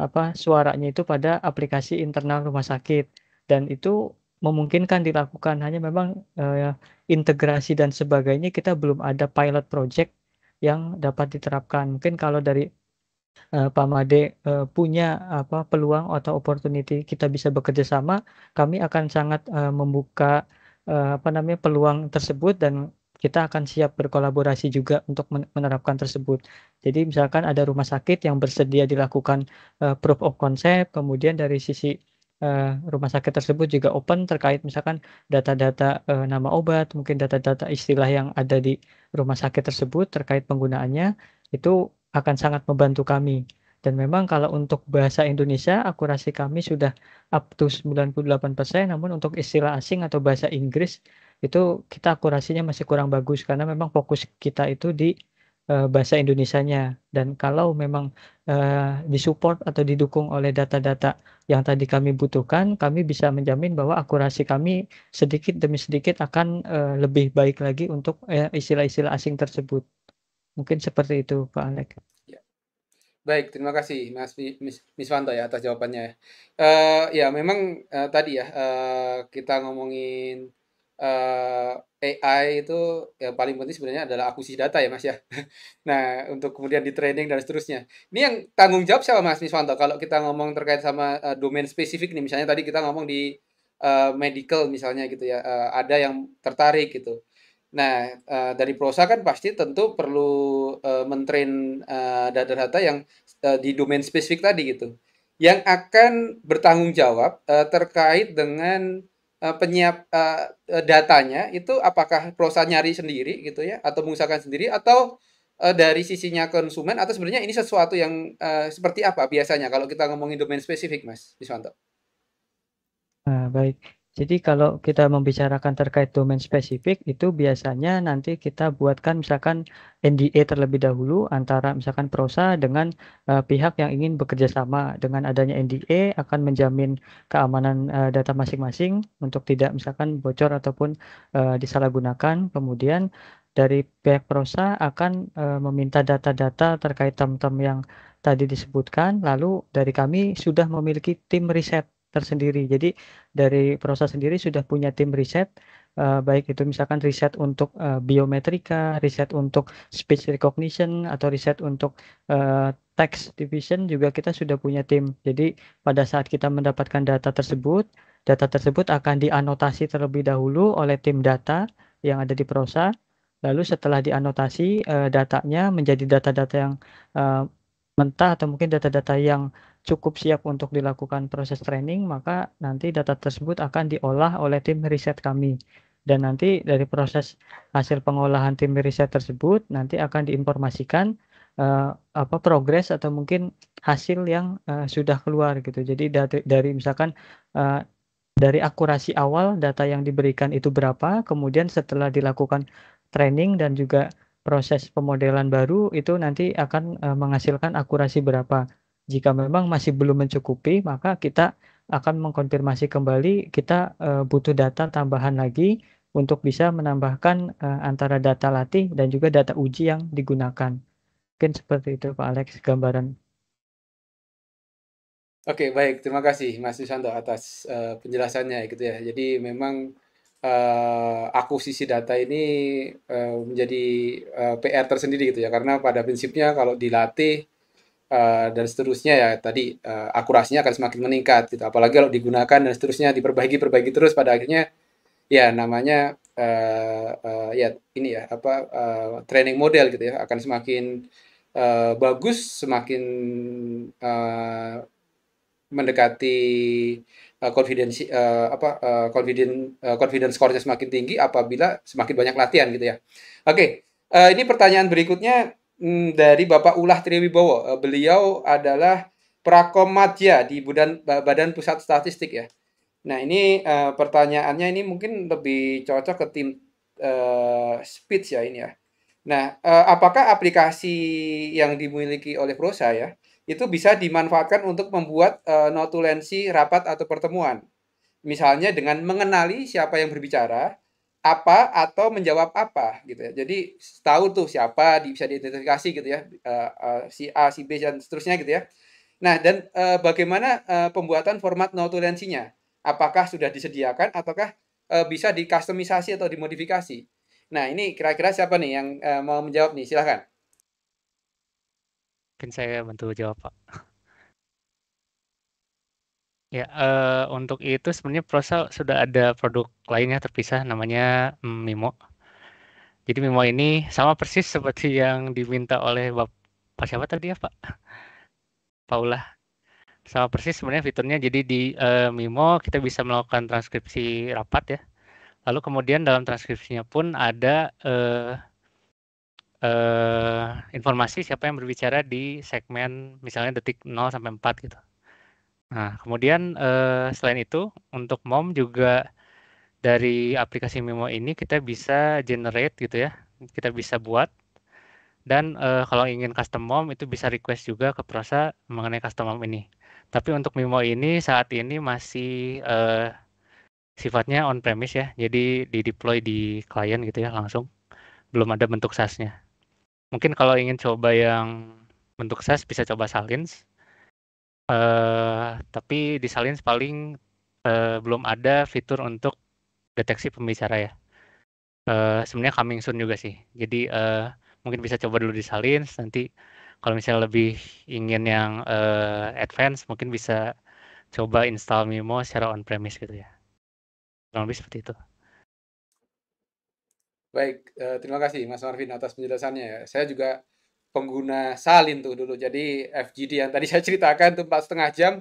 apa suaranya itu pada aplikasi internal rumah sakit dan itu memungkinkan dilakukan hanya memang uh, integrasi dan sebagainya kita belum ada pilot project yang dapat diterapkan mungkin kalau dari uh, Pak Made uh, punya apa peluang atau opportunity kita bisa bekerja sama kami akan sangat uh, membuka uh, apa namanya peluang tersebut dan kita akan siap berkolaborasi juga untuk menerapkan tersebut. Jadi misalkan ada rumah sakit yang bersedia dilakukan uh, proof of concept, kemudian dari sisi Eh, rumah sakit tersebut juga open terkait misalkan data-data, uh, nama obat, mungkin data-data istilah yang ada di rumah sakit tersebut terkait penggunaannya, itu akan sangat membantu kami. Dan memang kalau untuk bahasa Indonesia akurasi kami sudah up to 98%, namun untuk istilah asing atau bahasa Inggris itu kita akurasinya masih kurang bagus karena memang fokus kita itu di uh, bahasa nya dan kalau memang, uh, disupport atau didukung oleh data-data yang tadi kami butuhkan, kami bisa menjamin bahwa akurasi kami sedikit demi sedikit akan, uh, lebih baik lagi untuk, istilah istilah-istilah asing tersebut. Mungkin seperti itu, Pak Alek. Ya. Baik, terima kasih Mas Miswanto ya atas jawabannya. Uh, ya memang, uh, tadi ya, uh, kita ngomongin uh, eh, AI itu yang paling penting sebenarnya adalah akuisisi data ya Mas ya. nah, untuk kemudian di training dan seterusnya. Ini yang tanggung jawab siapa Mas Miswanto kalau kita ngomong terkait sama uh, domain spesifik nih misalnya tadi kita ngomong di uh, medical misalnya gitu ya, uh, ada yang tertarik gitu. Nah, dari prosa kan pasti tentu perlu uh, mentrain data-data yang di domain spesifik tadi gitu. Yang akan bertanggung jawab terkait dengan Eh, penyiap uh, datanya itu apakah perusahaan nyari sendiri gitu ya atau mengusahakan sendiri atau uh, dari sisinya konsumen atau sebenarnya ini sesuatu yang uh, seperti apa biasanya kalau kita ngomongin domain spesifik Mas Diswanto? Nah, baik. Jadi kalau kita membicarakan terkait domain spesifik itu biasanya nanti kita buatkan misalkan NDA terlebih dahulu antara misalkan prosa dengan uh, pihak yang ingin bekerja sama. Dengan adanya NDA akan menjamin keamanan uh, data masing-masing untuk tidak misalkan bocor ataupun uh, disalahgunakan. Kemudian dari pihak prosa akan uh, meminta data-data terkait term-term yang tadi disebutkan. Lalu dari kami sudah memiliki tim riset tersendiri. Jadi dari proses sendiri sudah punya tim riset uh, baik itu misalkan riset untuk uh, biometrika, riset untuk speech recognition atau riset untuk uh, text division juga kita sudah punya tim. Jadi pada saat kita mendapatkan data tersebut, data tersebut akan dianotasi terlebih dahulu oleh tim data yang ada di Prosa. Lalu setelah dianotasi uh, datanya menjadi data-data yang uh, mentah atau mungkin data-data yang cukup siap untuk dilakukan proses training, maka nanti data tersebut akan diolah oleh tim riset kami. Dan nanti dari proses hasil pengolahan tim riset tersebut nanti akan diinformasikan uh, apa progres atau mungkin hasil yang uh, sudah keluar gitu. Jadi dari, dari misalkan uh, dari akurasi awal data yang diberikan itu berapa, kemudian setelah dilakukan training dan juga proses pemodelan baru itu nanti akan uh, menghasilkan akurasi berapa. Jika memang masih belum mencukupi, maka kita akan mengkonfirmasi kembali kita uh, butuh data tambahan lagi untuk bisa menambahkan uh, antara data latih dan juga data uji yang digunakan. Mungkin seperti itu Pak Alex gambaran. Oke, okay, baik. Terima kasih Mas Yusanto atas uh, penjelasannya gitu ya. Jadi memang uh, akuisisi data ini uh, menjadi uh, PR tersendiri gitu ya karena pada prinsipnya kalau dilatih uh, dan seterusnya ya tadi uh, akurasinya akan semakin meningkat gitu apalagi kalau digunakan dan seterusnya diperbaiki perbaiki terus pada akhirnya ya namanya uh, uh, ya ini ya apa uh, training model gitu ya akan semakin uh, bagus semakin uh, mendekati uh, confidence uh, apa uh, confidence uh, confidence score semakin tinggi apabila semakin banyak latihan gitu ya. Oke, okay. uh, ini pertanyaan berikutnya Hmm, dari Bapak Ulah Triwibowo. Eh, beliau adalah Prakom di Badan, Badan Pusat Statistik ya. Nah ini uh, pertanyaannya ini mungkin lebih cocok ke tim uh, speech ya ini ya. Nah uh, apakah aplikasi yang dimiliki oleh Prosa ya itu bisa dimanfaatkan untuk membuat uh, notulensi rapat atau pertemuan? Misalnya dengan mengenali siapa yang berbicara, apa atau menjawab apa gitu ya. Jadi tahu tuh siapa bisa diidentifikasi gitu ya eh, eh, si A, si B dan seterusnya gitu ya. Nah dan eh, bagaimana pembuatan format notulensinya? Apakah sudah disediakan ataukah bisa dikustomisasi atau dimodifikasi? Nah ini kira-kira siapa nih yang mau menjawab nih silahkan. Mungkin saya bantu jawab Pak. Ya, uh, untuk itu sebenarnya Prosa sudah ada produk lainnya terpisah namanya, mm, Mimo. Jadi Mimo ini sama persis seperti yang diminta oleh bapak siapa tadi ya, Pak? Paula. Sama persis sebenarnya fiturnya jadi di, uh, Mimo kita bisa melakukan transkripsi rapat ya, lalu kemudian dalam transkripsinya pun ada, uh, uh, informasi siapa yang berbicara di segmen misalnya detik 0 sampai 4 gitu. Nah, kemudian eh, selain itu untuk MOM juga dari aplikasi Mimo ini kita bisa generate gitu ya. Kita bisa buat dan eh, kalau ingin custom MOM itu bisa request juga ke Prosa mengenai custom MOM ini. Tapi untuk Mimo ini saat ini masih eh, sifatnya on premise ya. Jadi di deploy di klien gitu ya langsung. Belum ada bentuk saas nya Mungkin kalau ingin coba yang bentuk SaaS bisa coba Salins Eh, tapi di Salins paling uh, belum ada fitur untuk deteksi pembicara ya. Uh, Sebenarnya coming soon juga sih. Jadi uh, mungkin bisa coba dulu di Salins. Nanti kalau misalnya lebih ingin yang uh, advance, mungkin bisa coba install Mimo secara on premise gitu ya. Kurang lebih seperti itu. Baik, terima kasih Mas Marvin atas penjelasannya. Ya. Saya juga pengguna salin tuh dulu. Jadi FGD yang tadi saya ceritakan tuh empat setengah jam.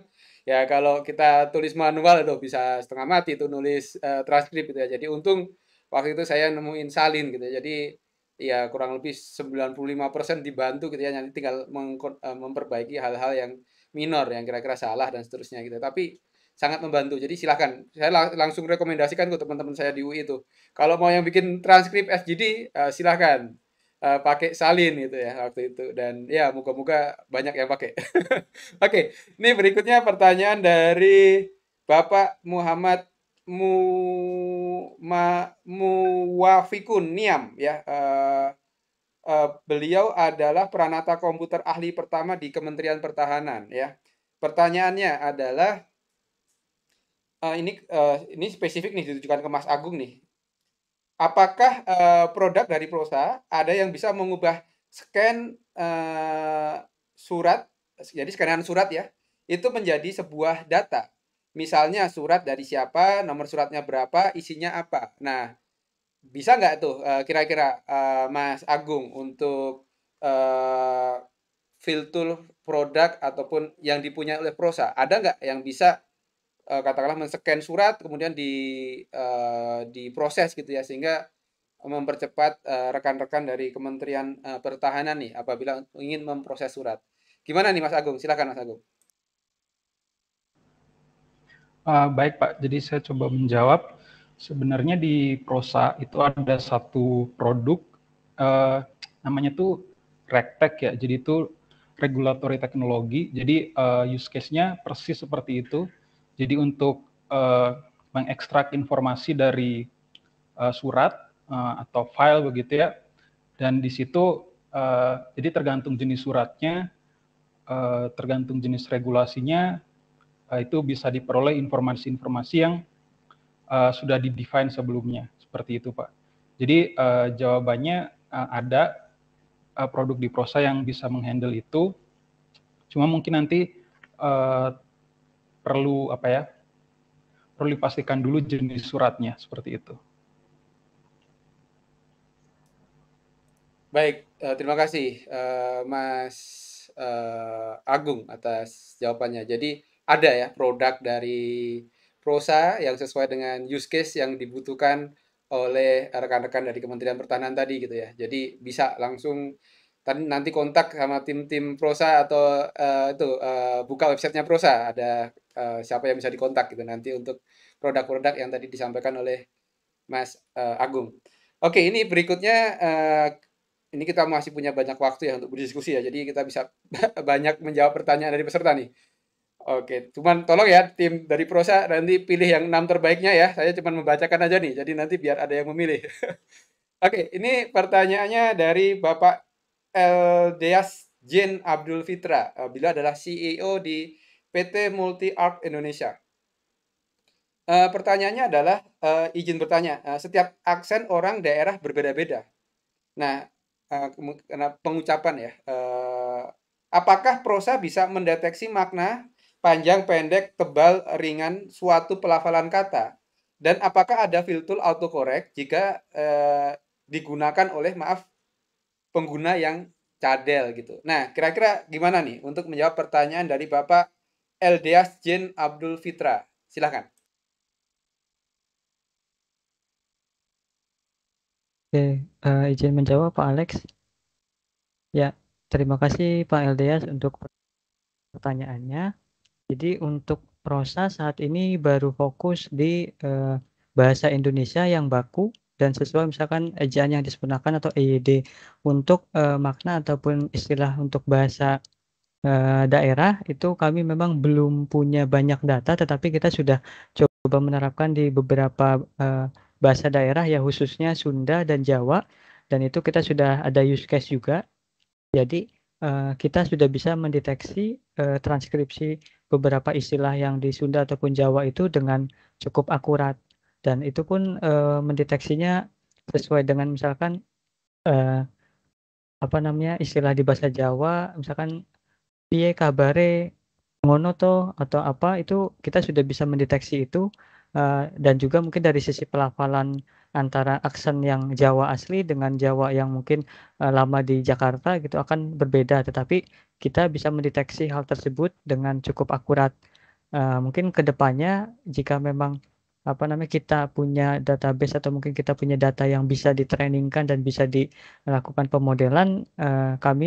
Ya kalau kita tulis manual itu bisa setengah mati itu nulis uh, transkrip gitu ya. Jadi untung waktu itu saya nemuin salin gitu. Ya. Jadi ya kurang lebih 95% dibantu gitu ya. Nanti tinggal eh, memperbaiki hal-hal yang minor yang kira-kira salah dan seterusnya gitu. Tapi sangat membantu. Jadi silahkan, saya langsung rekomendasikan ke teman-teman saya di UI itu. Kalau mau yang bikin transkrip FGD, uh, eh, silahkan uh, pakai salin gitu ya waktu itu dan ya muka-muka banyak yang pakai. Oke, ini berikutnya pertanyaan dari Bapak Muhammad Mu Ma Muwafikun Niam ya. Uh, uh, beliau adalah peranata komputer ahli pertama di Kementerian Pertahanan ya. Pertanyaannya adalah uh, ini uh, ini spesifik nih ditujukan ke Mas Agung nih apakah uh, produk dari Prosa ada yang bisa mengubah scan uh, surat jadi scanan surat ya itu menjadi sebuah data misalnya surat dari siapa nomor suratnya berapa isinya apa nah bisa nggak tuh eh, kira-kira uh, uh, Mas Agung untuk uh, filter produk ataupun yang dipunyai oleh Prosa ada nggak yang bisa Eh, katakanlah men-scan surat kemudian di uh, diproses gitu ya sehingga mempercepat eh, rekan-rekan uh, dari Kementerian uh, Pertahanan nih apabila ingin memproses surat. Gimana nih Mas Agung? Silakan Mas Agung. Uh, baik Pak, jadi saya coba menjawab. Sebenarnya di Prosa itu ada satu produk uh, namanya tuh Rektek ya. Jadi itu regulatory teknologi. Jadi uh, use case-nya persis seperti itu jadi untuk uh, mengekstrak informasi dari uh, surat uh, atau file begitu ya. Dan di situ uh, jadi tergantung jenis suratnya, uh, tergantung jenis regulasinya, uh, itu bisa diperoleh informasi-informasi yang uh, sudah didefine sebelumnya. Seperti itu Pak. Jadi uh, jawabannya uh, ada uh, produk di Prosa yang bisa menghandle itu. Cuma mungkin nanti uh, perlu apa ya? Perlu dipastikan dulu jenis suratnya seperti itu. Baik, eh, terima kasih eh, Mas eh, Agung atas jawabannya. Jadi ada ya produk dari prosa yang sesuai dengan use case yang dibutuhkan oleh rekan-rekan dari Kementerian Pertahanan tadi gitu ya. Jadi bisa langsung tadi nanti kontak sama tim-tim Prosa atau uh, itu uh, buka websitenya Prosa ada uh, siapa yang bisa dikontak gitu nanti untuk produk-produk yang tadi disampaikan oleh Mas uh, Agung. Oke ini berikutnya uh, ini kita masih punya banyak waktu ya untuk berdiskusi ya jadi kita bisa banyak menjawab pertanyaan dari peserta nih. Oke, cuman tolong ya tim dari Prosa nanti pilih yang enam terbaiknya ya. Saya cuma membacakan aja nih, jadi nanti biar ada yang memilih. Oke, ini pertanyaannya dari Bapak El eh, Deyas Abdul Fitra. Uh, beliau adalah CEO di PT Multi Art Indonesia. Uh, pertanyaannya adalah uh, izin bertanya. Uh, setiap aksen orang daerah berbeda-beda. Nah, uh, pengucapan ya. Uh, apakah prosa bisa mendeteksi makna panjang, pendek, tebal, ringan suatu pelafalan kata? Dan apakah ada filter autocorrect jika uh, digunakan oleh maaf pengguna yang cadel gitu. Nah, kira-kira gimana nih untuk menjawab pertanyaan dari Bapak Eldeas Jin Abdul Fitra? Silahkan. Oke, uh, izin menjawab Pak Alex. Ya, terima kasih Pak Eldeas untuk pertanyaannya. Jadi untuk Prosa saat ini baru fokus di uh, bahasa Indonesia yang baku dan sesuai misalkan ejaan yang disempurnakan atau EYD untuk uh, makna ataupun istilah untuk bahasa uh, daerah itu kami memang belum punya banyak data tetapi kita sudah coba menerapkan di beberapa uh, bahasa daerah ya khususnya Sunda dan Jawa dan itu kita sudah ada use case juga jadi uh, kita sudah bisa mendeteksi uh, transkripsi beberapa istilah yang di Sunda ataupun Jawa itu dengan cukup akurat dan itu pun uh, mendeteksinya sesuai dengan misalkan uh, apa namanya istilah di bahasa Jawa misalkan pie kabare ngono to atau apa itu kita sudah bisa mendeteksi itu uh, dan juga mungkin dari sisi pelafalan antara aksen yang Jawa asli dengan Jawa yang mungkin uh, lama di Jakarta gitu akan berbeda tetapi kita bisa mendeteksi hal tersebut dengan cukup akurat uh, mungkin kedepannya jika memang apa namanya kita punya database atau mungkin kita punya data yang bisa ditrainingkan dan bisa dilakukan pemodelan uh, kami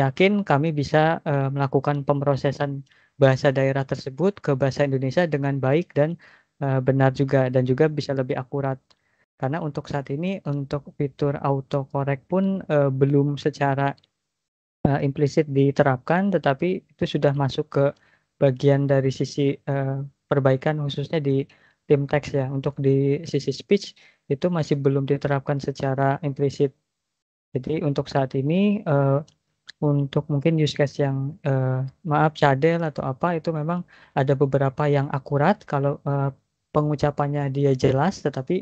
yakin kami bisa uh, melakukan pemrosesan bahasa daerah tersebut ke bahasa Indonesia dengan baik dan uh, benar juga dan juga bisa lebih akurat karena untuk saat ini untuk fitur auto autocorrect pun uh, belum secara uh, implisit diterapkan, tetapi itu sudah masuk ke bagian dari sisi uh, perbaikan khususnya di tim teks ya untuk di sisi speech itu masih belum diterapkan secara implisit. Jadi untuk saat ini uh, untuk mungkin use case yang uh, maaf cadel atau apa itu memang ada beberapa yang akurat kalau uh, pengucapannya dia jelas tetapi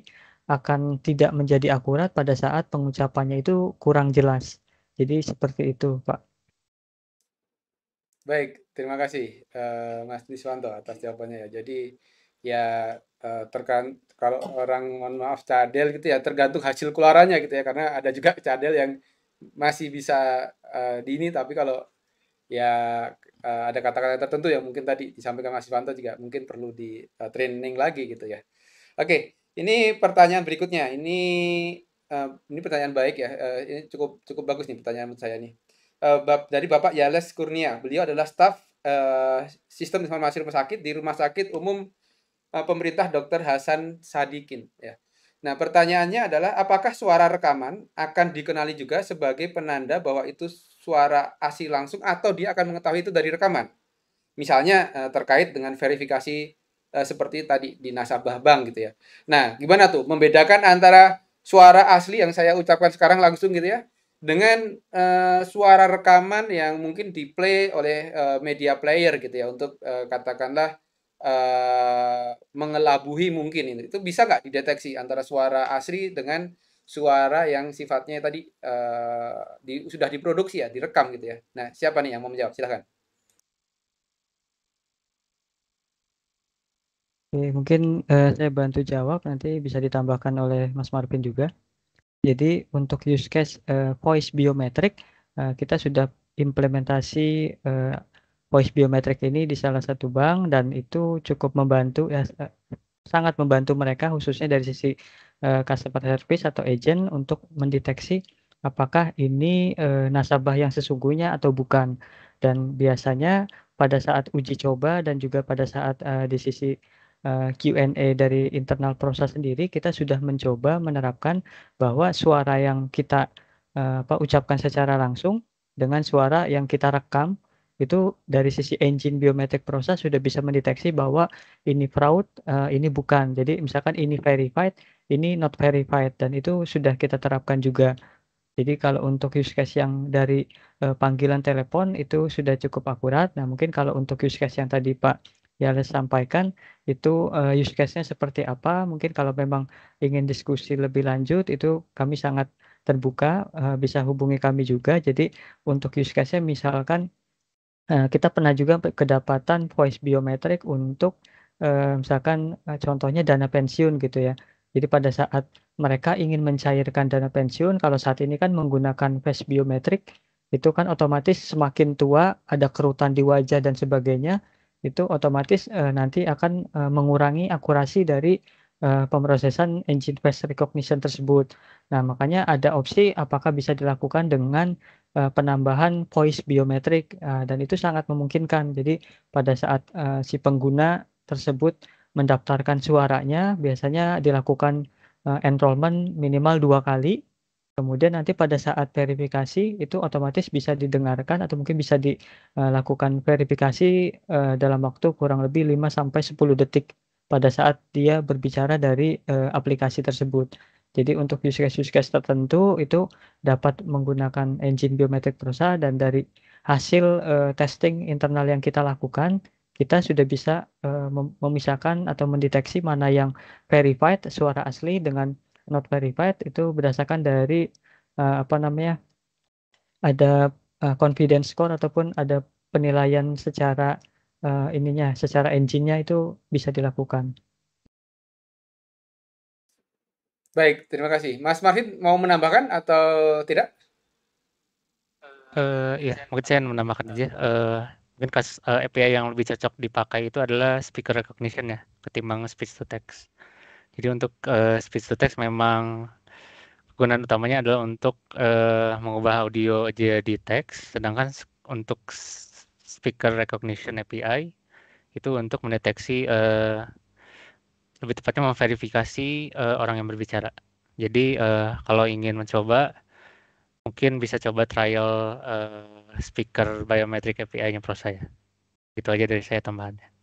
akan tidak menjadi akurat pada saat pengucapannya itu kurang jelas. Jadi seperti itu, Pak. Baik, terima kasih uh, Mas Niswanto atas jawabannya ya. Jadi ya uh, terkan kalau orang mohon maaf cadel gitu ya tergantung hasil keluarannya gitu ya karena ada juga cadel yang masih bisa uh, eh, di tapi kalau ya uh, ada kata-kata tertentu yang mungkin tadi disampaikan Mas Niswanto juga mungkin perlu di uh, training lagi gitu ya. Oke, ini pertanyaan berikutnya. Ini uh, ini pertanyaan baik ya. Uh, ini cukup cukup bagus nih pertanyaan saya nih Eh, dari Bapak Yales Kurnia. Beliau adalah staf uh, sistem informasi rumah sakit di Rumah Sakit Umum uh, Pemerintah Dr. Hasan Sadikin ya. Nah, pertanyaannya adalah apakah suara rekaman akan dikenali juga sebagai penanda bahwa itu suara asli langsung atau dia akan mengetahui itu dari rekaman? Misalnya uh, terkait dengan verifikasi uh, seperti tadi di nasabah bank gitu ya. Nah, gimana tuh membedakan antara suara asli yang saya ucapkan sekarang langsung gitu ya dengan uh, suara rekaman yang mungkin diplay oleh uh, media player gitu ya untuk uh, katakanlah uh, mengelabuhi mungkin itu bisa nggak dideteksi antara suara asli dengan suara yang sifatnya tadi uh, di, sudah diproduksi ya direkam gitu ya nah siapa nih yang mau menjawab silahkan Oke, mungkin uh, saya bantu jawab nanti bisa ditambahkan oleh Mas Marvin juga. Jadi untuk use case uh, voice biometric uh, kita sudah implementasi uh, voice biometric ini di salah satu bank dan itu cukup membantu ya uh, sangat membantu mereka khususnya dari sisi uh, customer service atau agent untuk mendeteksi apakah ini uh, nasabah yang sesungguhnya atau bukan dan biasanya pada saat uji coba dan juga pada saat uh, di sisi Eh, Q&A dari internal proses sendiri kita sudah mencoba menerapkan bahwa suara yang kita eh, apa ucapkan secara langsung dengan suara yang kita rekam itu dari sisi engine biometrik proses sudah bisa mendeteksi bahwa ini fraud, eh, ini bukan. Jadi misalkan ini verified, ini not verified dan itu sudah kita terapkan juga. Jadi kalau untuk use case yang dari panggilan telepon itu sudah cukup akurat. Nah, mungkin kalau untuk use case yang tadi Pak Yales sampaikan itu, uh, use case-nya seperti apa. Mungkin kalau memang ingin diskusi lebih lanjut itu kami sangat terbuka, uh, bisa hubungi kami juga. Jadi untuk use case-nya misalkan, uh, kita pernah juga kedapatan voice biometrik untuk, uh, misalkan, uh, contohnya dana pensiun gitu ya. Jadi pada saat mereka ingin mencairkan dana pensiun, kalau saat ini kan menggunakan face biometrik, itu kan otomatis semakin tua ada kerutan di wajah dan sebagainya itu otomatis uh, nanti akan uh, mengurangi akurasi dari uh, pemrosesan engine face recognition tersebut. Nah, makanya ada opsi apakah bisa dilakukan dengan uh, penambahan voice biometrik uh, dan itu sangat memungkinkan. Jadi pada saat uh, si pengguna tersebut mendaftarkan suaranya biasanya dilakukan uh, enrollment minimal dua kali Kemudian nanti pada saat verifikasi itu otomatis bisa didengarkan atau mungkin bisa dilakukan eh, verifikasi eh, dalam waktu kurang lebih 5 sampai 10 detik pada saat dia berbicara dari eh, aplikasi tersebut. Jadi untuk use case-use case tertentu itu dapat menggunakan engine biometrik Prosa dan dari hasil testing internal yang kita lakukan kita sudah bisa memisahkan atau mendeteksi mana yang verified suara asli dengan not verified itu berdasarkan dari uh, apa namanya ada uh, confidence score ataupun ada penilaian secara uh, ininya secara engine-nya itu bisa dilakukan. Baik, terima kasih. Mas Marvin mau menambahkan atau tidak? Uh, iya, mungkin saya menambahkan aja. Uh, mungkin kasus uh, API yang lebih cocok dipakai itu adalah speaker recognition ya, ketimbang speech to text. Jadi untuk uh, speech to text memang kegunaan utamanya adalah untuk uh, mengubah audio jadi teks, sedangkan untuk speaker recognition API itu untuk mendeteksi uh, lebih tepatnya memverifikasi uh, orang yang berbicara. Jadi uh, kalau ingin mencoba mungkin bisa coba trial uh, speaker biometric API-nya Pro saya. Itu aja dari saya tambahannya.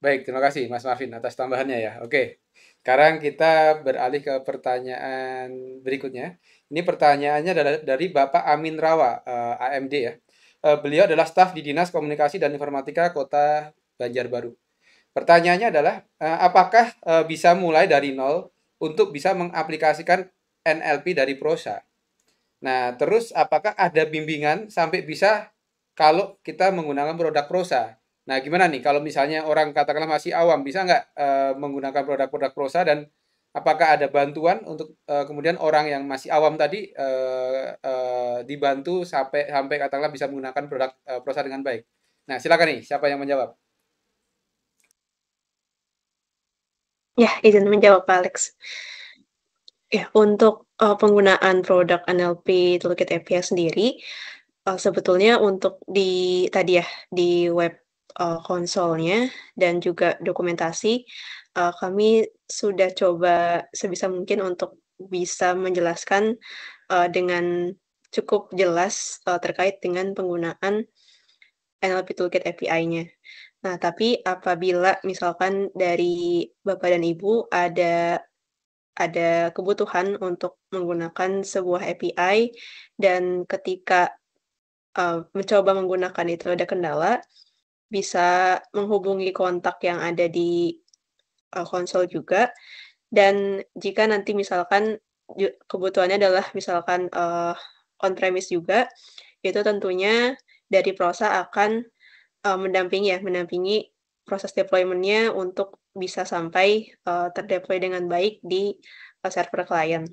Baik, terima kasih Mas Marvin atas tambahannya ya. Oke, sekarang kita beralih ke pertanyaan berikutnya. Ini pertanyaannya dari Bapak Amin Rawa, uh, eh, AMD ya. Uh, beliau adalah staf di Dinas Komunikasi dan Informatika Kota Banjarbaru. Pertanyaannya adalah, uh, apakah uh, bisa mulai dari nol untuk bisa mengaplikasikan NLP dari prosa? Nah, terus apakah ada bimbingan sampai bisa kalau kita menggunakan produk prosa? Nah, gimana nih kalau misalnya orang katakanlah masih awam, bisa nggak e, menggunakan produk-produk prosa dan apakah ada bantuan untuk e, kemudian orang yang masih awam tadi e, e, dibantu sampai sampai katakanlah bisa menggunakan produk e, prosa dengan baik? Nah, silakan nih siapa yang menjawab? Ya, izin menjawab Pak Alex. Ya, untuk uh, penggunaan produk NLP Toolkit API sendiri, uh, sebetulnya untuk di tadi ya di web uh, konsolnya dan juga dokumentasi, uh, kami sudah coba sebisa mungkin untuk bisa menjelaskan uh, dengan cukup jelas uh, terkait dengan penggunaan NLP Toolkit API-nya. Nah, tapi apabila misalkan dari Bapak dan Ibu ada ada kebutuhan untuk menggunakan sebuah API dan ketika uh, mencoba menggunakan itu ada kendala, bisa menghubungi kontak yang ada di uh, konsol juga. Dan jika nanti misalkan kebutuhannya adalah misalkan uh, on-premise juga, itu tentunya dari Prosa akan uh, mendampingi ya, mendampingi proses deploymentnya untuk bisa sampai uh, terdeploy dengan baik di uh, server klien.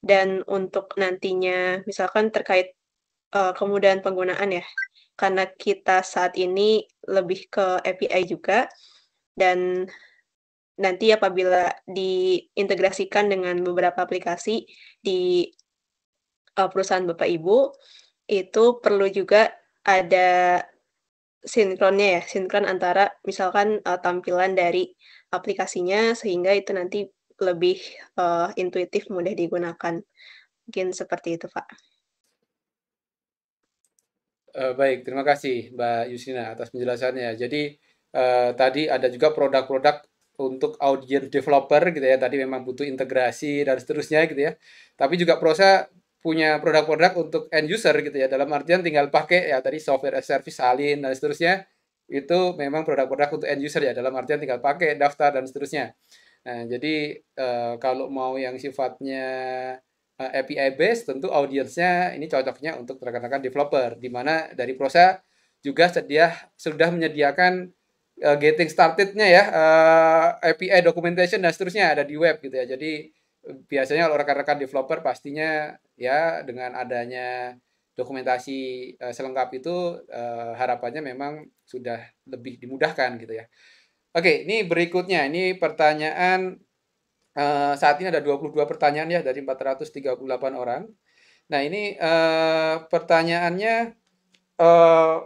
Dan untuk nantinya, misalkan terkait uh, kemudahan penggunaan ya, karena kita saat ini lebih ke API juga dan nanti apabila diintegrasikan dengan beberapa aplikasi di uh, perusahaan Bapak Ibu itu perlu juga ada sinkronnya ya, sinkron antara misalkan uh, tampilan dari aplikasinya sehingga itu nanti lebih uh, intuitif mudah digunakan. Mungkin seperti itu, Pak. Eh, baik, terima kasih Mbak Yusina atas penjelasannya. Jadi uh, tadi ada juga produk-produk untuk audience developer gitu ya. Tadi memang butuh integrasi dan seterusnya gitu ya. Tapi juga Prosa punya produk-produk untuk end user gitu ya. Dalam artian tinggal pakai ya tadi software as service salin dan seterusnya itu memang produk-produk untuk end user ya. Dalam artian tinggal pakai, daftar dan seterusnya. Nah, jadi uh, kalau mau yang sifatnya Eh, API base tentu audiensnya ini cocoknya untuk rekan-rekan developer di mana dari Prosa juga sedia sudah menyediakan uh, getting started-nya ya uh, eh, API documentation dan seterusnya ada di web gitu ya. Jadi biasanya kalau rekan-rekan developer pastinya ya dengan adanya dokumentasi uh, selengkap itu uh, harapannya memang sudah lebih dimudahkan gitu ya. Oke, ini berikutnya ini pertanyaan uh, saat ini ada 22 pertanyaan ya dari 438 orang. Nah, ini uh, pertanyaannya uh,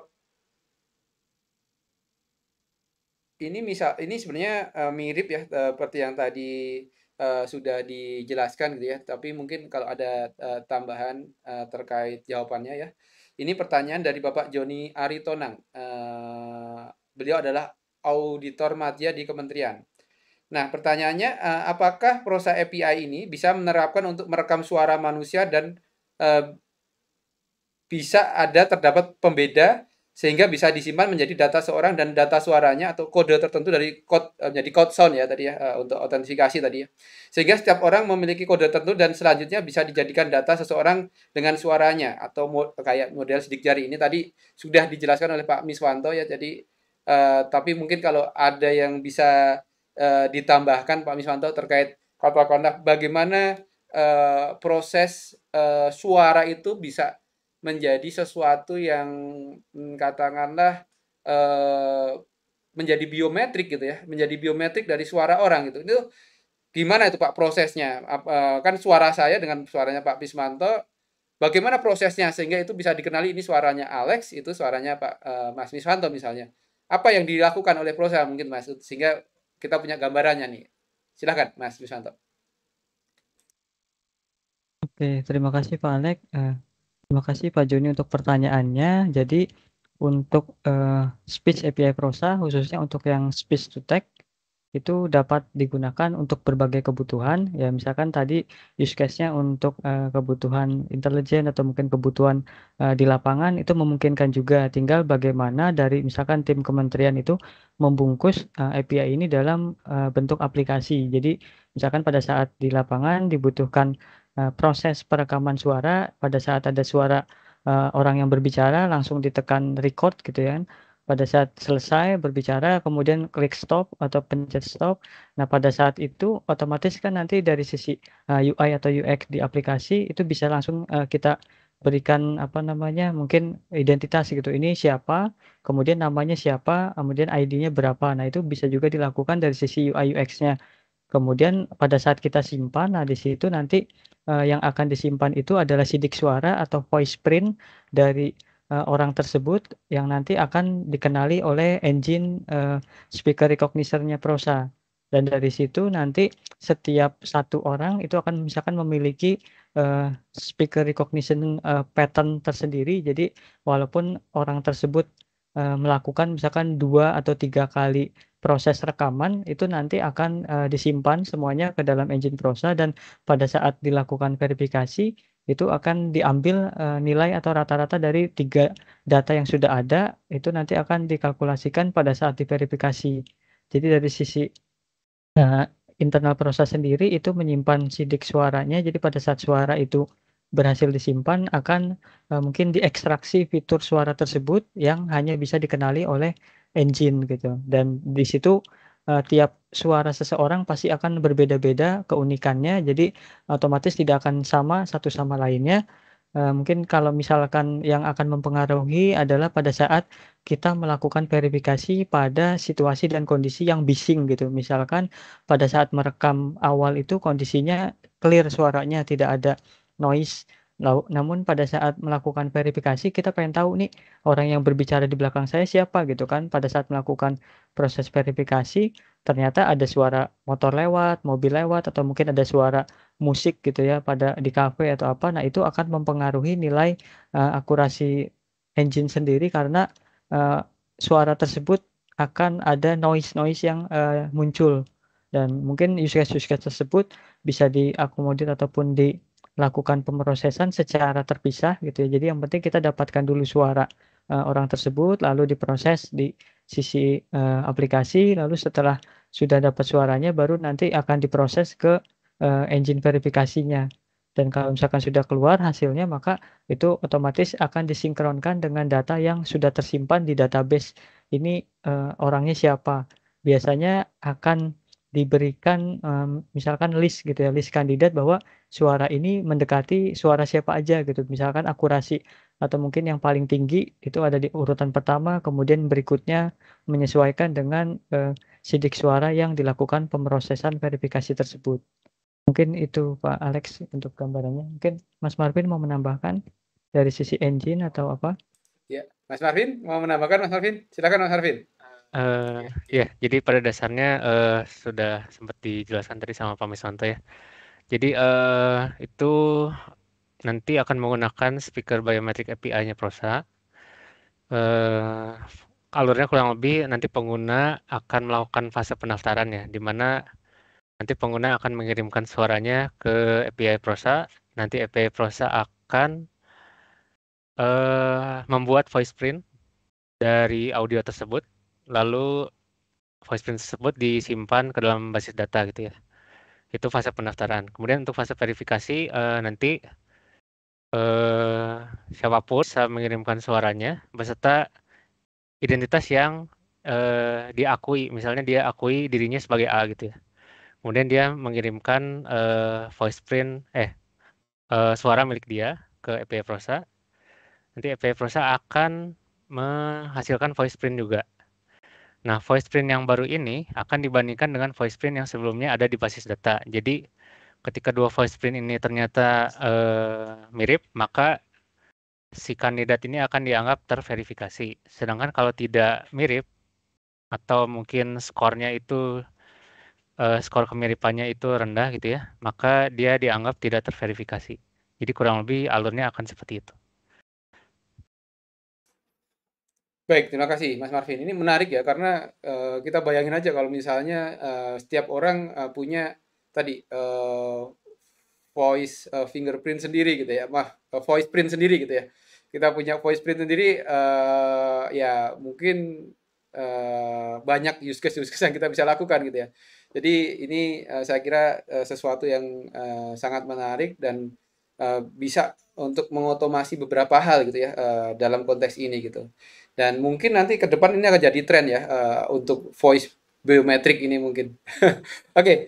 ini misal ini sebenarnya uh, mirip ya seperti yang tadi uh, sudah dijelaskan gitu ya, tapi mungkin kalau ada uh, tambahan uh, terkait jawabannya ya. Ini pertanyaan dari Bapak Joni Aritonang. Uh, beliau adalah auditor madya di kementerian. Nah, pertanyaannya, eh, apakah Prosa API ini bisa menerapkan untuk merekam suara manusia dan eh, bisa ada terdapat pembeda sehingga bisa disimpan menjadi data seorang dan data suaranya atau kode tertentu dari code eh, menjadi code sound ya tadi ya untuk autentifikasi tadi ya. Sehingga setiap orang memiliki kode tertentu dan selanjutnya bisa dijadikan data seseorang dengan suaranya atau kayak model sidik jari ini tadi sudah dijelaskan oleh Pak Miswanto ya. Jadi tapi mungkin kalau ada yang bisa uh, ditambahkan Pak Miswanto terkait kata kontak bagaimana uh, proses uh, suara itu bisa menjadi sesuatu yang hmm, katakanlah uh, menjadi biometrik gitu ya, menjadi biometrik dari suara orang gitu. Itu gimana itu Pak prosesnya? kan suara saya dengan suaranya Pak Bismanto bagaimana prosesnya sehingga itu bisa dikenali ini suaranya Alex, itu suaranya Pak uh, Mas Bismanto misalnya. Apa yang dilakukan oleh proses mungkin Mas sehingga kita punya gambarannya nih. Silahkan, Mas Yusanto. Oke, terima kasih Pak Alek. Uh, terima kasih Pak Joni untuk pertanyaannya. Jadi untuk uh, speech API Prosa, khususnya untuk yang speech to text, itu dapat digunakan untuk berbagai kebutuhan ya misalkan tadi use case-nya untuk uh, kebutuhan intelijen atau mungkin kebutuhan uh, di lapangan itu memungkinkan juga tinggal bagaimana dari misalkan tim kementerian itu membungkus uh, eh, API ini dalam uh, bentuk aplikasi jadi misalkan pada saat di lapangan dibutuhkan uh, proses perekaman suara pada saat ada suara uh, orang yang berbicara langsung ditekan record gitu ya kan pada saat selesai berbicara kemudian klik stop atau pencet stop nah pada saat itu otomatis kan nanti dari sisi uh, eh, UI atau UX di aplikasi itu bisa langsung uh, kita berikan apa namanya mungkin identitas gitu ini siapa kemudian namanya siapa kemudian ID-nya berapa nah itu bisa juga dilakukan dari sisi UI UX-nya kemudian pada saat kita simpan nah di situ nanti uh, yang akan disimpan itu adalah sidik suara atau voice print dari uh, orang tersebut yang nanti akan dikenali oleh engine uh, speaker recognizer-nya Prosa. Dan dari situ nanti setiap satu orang itu akan misalkan memiliki uh, speaker recognition uh, pattern tersendiri. Jadi walaupun orang tersebut uh, melakukan misalkan dua atau tiga kali proses rekaman itu nanti akan uh, disimpan semuanya ke dalam engine Prosa dan pada saat dilakukan verifikasi itu akan diambil uh, nilai atau rata-rata dari tiga data yang sudah ada itu nanti akan dikalkulasikan pada saat diverifikasi. Jadi dari sisi uh, internal proses sendiri itu menyimpan sidik suaranya. Jadi pada saat suara itu berhasil disimpan akan uh, mungkin diekstraksi fitur suara tersebut yang hanya bisa dikenali oleh engine gitu. Dan di situ uh, tiap suara seseorang pasti akan berbeda-beda keunikannya jadi otomatis tidak akan sama satu sama lainnya uh, mungkin kalau misalkan yang akan mempengaruhi adalah pada saat kita melakukan verifikasi pada situasi dan kondisi yang bising gitu. Misalkan pada saat merekam awal itu kondisinya clear suaranya tidak ada noise. Namun pada saat melakukan verifikasi kita pengen tahu nih orang yang berbicara di belakang saya siapa gitu kan. Pada saat melakukan proses verifikasi ternyata ada suara motor lewat, mobil lewat, atau mungkin ada suara musik gitu ya pada di kafe atau apa. Nah itu akan mempengaruhi nilai uh, akurasi engine sendiri karena uh, suara tersebut akan ada noise-noise yang uh, muncul dan mungkin use case-use case tersebut bisa diakomodir ataupun dilakukan pemrosesan secara terpisah gitu ya. Jadi yang penting kita dapatkan dulu suara uh, orang tersebut lalu diproses di sisi uh, aplikasi lalu setelah sudah dapat suaranya baru nanti akan diproses ke uh, engine verifikasinya dan kalau misalkan sudah keluar hasilnya maka itu otomatis akan disinkronkan dengan data yang sudah tersimpan di database ini uh, orangnya siapa biasanya akan diberikan um, misalkan list gitu ya list kandidat bahwa suara ini mendekati suara siapa aja gitu misalkan akurasi atau mungkin yang paling tinggi itu ada di urutan pertama, kemudian berikutnya menyesuaikan dengan eh, sidik suara yang dilakukan pemrosesan verifikasi tersebut. Mungkin itu Pak Alex untuk gambarannya. Mungkin Mas Marvin mau menambahkan dari sisi engine atau apa? Ya, Mas Marvin mau menambahkan Mas Marvin? Silakan Mas Marvin. Uh, ya, jadi pada dasarnya uh, sudah sempat dijelaskan tadi sama Pak Misanto ya. Jadi uh, itu nanti akan menggunakan speaker biometric API-nya Prosa. Uh, alurnya kurang lebih nanti pengguna akan melakukan fase pendaftaran ya, di mana nanti pengguna akan mengirimkan suaranya ke API Prosa. Nanti API Prosa akan uh, membuat voice print dari audio tersebut, lalu voice print tersebut disimpan ke dalam basis data gitu ya. Itu fase pendaftaran. Kemudian untuk fase verifikasi uh, nanti uh, siapapun bisa mengirimkan suaranya beserta identitas yang uh, diakui. Misalnya dia akui dirinya sebagai A gitu ya. Kemudian dia mengirimkan uh, voice print eh uh, suara milik dia ke EPA Prosa. Nanti EPA Prosa akan menghasilkan voice print juga. Nah, voice print yang baru ini akan dibandingkan dengan voice print yang sebelumnya ada di basis data. Jadi ketika dua voice print ini ternyata uh, mirip, maka si kandidat ini akan dianggap terverifikasi. Sedangkan kalau tidak mirip atau mungkin skornya itu uh, skor kemiripannya itu rendah gitu ya, maka dia dianggap tidak terverifikasi. Jadi kurang lebih alurnya akan seperti itu. Baik, terima kasih Mas Marvin. Ini menarik ya karena uh, kita bayangin aja kalau misalnya uh, setiap orang uh, punya tadi uh, voice uh, fingerprint sendiri gitu ya, mah uh, voice print sendiri gitu ya. Kita punya voice print sendiri, uh, ya mungkin uh, banyak use case use case yang kita bisa lakukan gitu ya. Jadi ini uh, saya kira uh, sesuatu yang uh, sangat menarik dan uh, bisa untuk mengotomasi beberapa hal gitu ya uh, dalam konteks ini gitu. Dan mungkin nanti ke depan ini akan jadi tren ya uh, untuk voice biometrik ini mungkin. Oke. okay.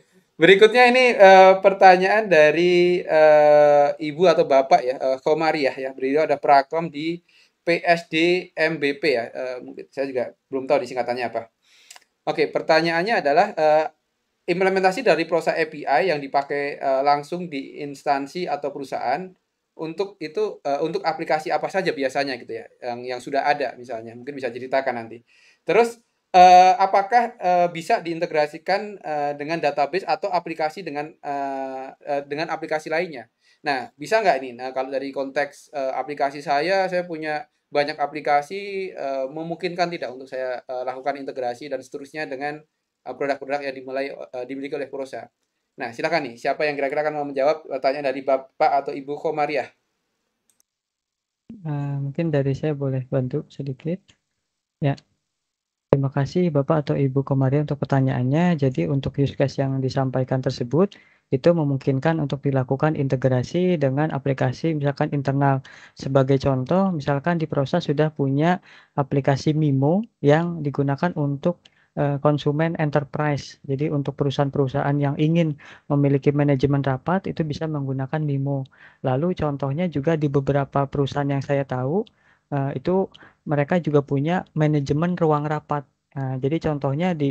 Berikutnya ini uh, pertanyaan dari uh, ibu atau bapak ya, uh, eh, Komariah ya. Beliau ada Prakom di PSD MBP ya. Uh, saya juga belum tahu disingkatannya apa. Oke, pertanyaannya adalah uh, implementasi dari prosa API yang dipakai uh, langsung di instansi atau perusahaan untuk itu uh, untuk aplikasi apa saja biasanya gitu ya, yang yang sudah ada misalnya. Mungkin bisa ceritakan nanti. Terus uh, apakah uh, bisa diintegrasikan uh, dengan database atau aplikasi dengan uh, uh, dengan aplikasi lainnya. Nah, bisa nggak ini? Nah, kalau dari konteks uh, aplikasi saya, saya punya banyak aplikasi uh, memungkinkan tidak untuk saya uh, lakukan integrasi dan seterusnya dengan produk produk-produk yang dimulai uh, dimiliki oleh Prosa. Nah, silakan nih, siapa yang kira-kira akan menjawab pertanyaan dari Bapak atau Ibu Komariah? Uh, mungkin dari saya boleh bantu sedikit. Ya, Terima kasih Bapak atau Ibu kemarin untuk pertanyaannya. Jadi untuk use case yang disampaikan tersebut itu memungkinkan untuk dilakukan integrasi dengan aplikasi misalkan internal. Sebagai contoh, misalkan di proses sudah punya aplikasi Mimo yang digunakan untuk eh, konsumen enterprise. Jadi untuk perusahaan-perusahaan yang ingin memiliki manajemen rapat itu bisa menggunakan MIMO. Lalu contohnya juga di beberapa perusahaan yang saya tahu Eh, itu mereka juga punya manajemen ruang rapat. Nah, jadi contohnya di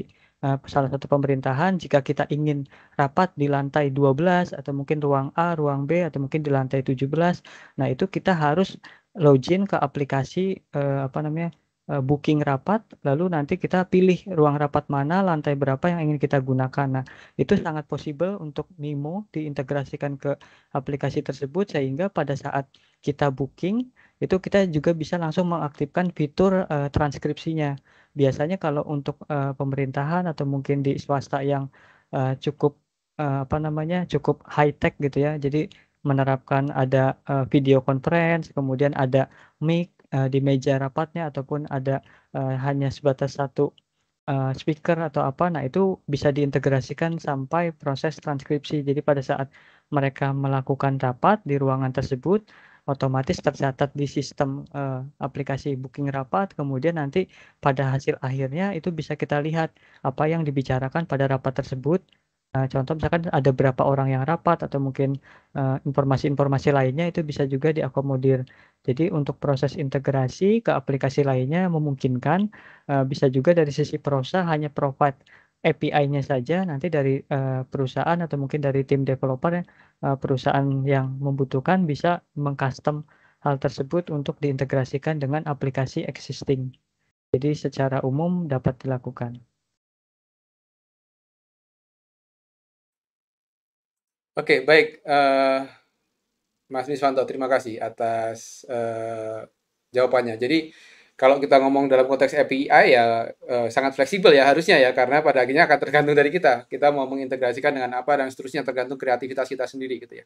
uh, salah satu pemerintahan jika kita ingin rapat di lantai 12 atau mungkin ruang A, ruang B atau mungkin di lantai 17. Nah, itu kita harus login ke aplikasi uh, apa namanya? Uh, booking rapat lalu nanti kita pilih ruang rapat mana, lantai berapa yang ingin kita gunakan. Nah, itu sangat possible untuk Mimo diintegrasikan ke aplikasi tersebut sehingga pada saat kita booking itu kita juga bisa langsung mengaktifkan fitur uh, transkripsinya. Biasanya kalau untuk uh, pemerintahan atau mungkin di swasta yang uh, cukup uh, apa namanya cukup high tech gitu ya, jadi menerapkan ada uh, video conference, kemudian ada mic uh, di meja rapatnya ataupun ada uh, hanya sebatas satu uh, speaker atau apa, nah itu bisa diintegrasikan sampai proses transkripsi. Jadi pada saat mereka melakukan rapat di ruangan tersebut, otomatis tercatat di sistem uh, aplikasi booking rapat kemudian nanti pada hasil akhirnya itu bisa kita lihat apa yang dibicarakan pada rapat tersebut Nah, contoh misalkan ada berapa orang yang rapat atau mungkin eh, informasi-informasi uh, lainnya itu bisa juga diakomodir. Jadi untuk proses integrasi ke aplikasi lainnya memungkinkan uh, bisa juga dari sisi perusahaan hanya provide API-nya saja nanti dari uh, perusahaan atau mungkin dari tim developer uh, perusahaan yang membutuhkan bisa mengcustom hal tersebut untuk diintegrasikan dengan aplikasi existing. Jadi secara umum dapat dilakukan. Oke, okay, baik. Uh, Mas Miswanto, terima kasih atas uh, jawabannya. Jadi kalau kita ngomong dalam konteks API ya eh, sangat fleksibel ya harusnya ya karena pada akhirnya akan tergantung dari kita. Kita mau mengintegrasikan dengan apa dan seterusnya tergantung kreativitas kita sendiri gitu ya.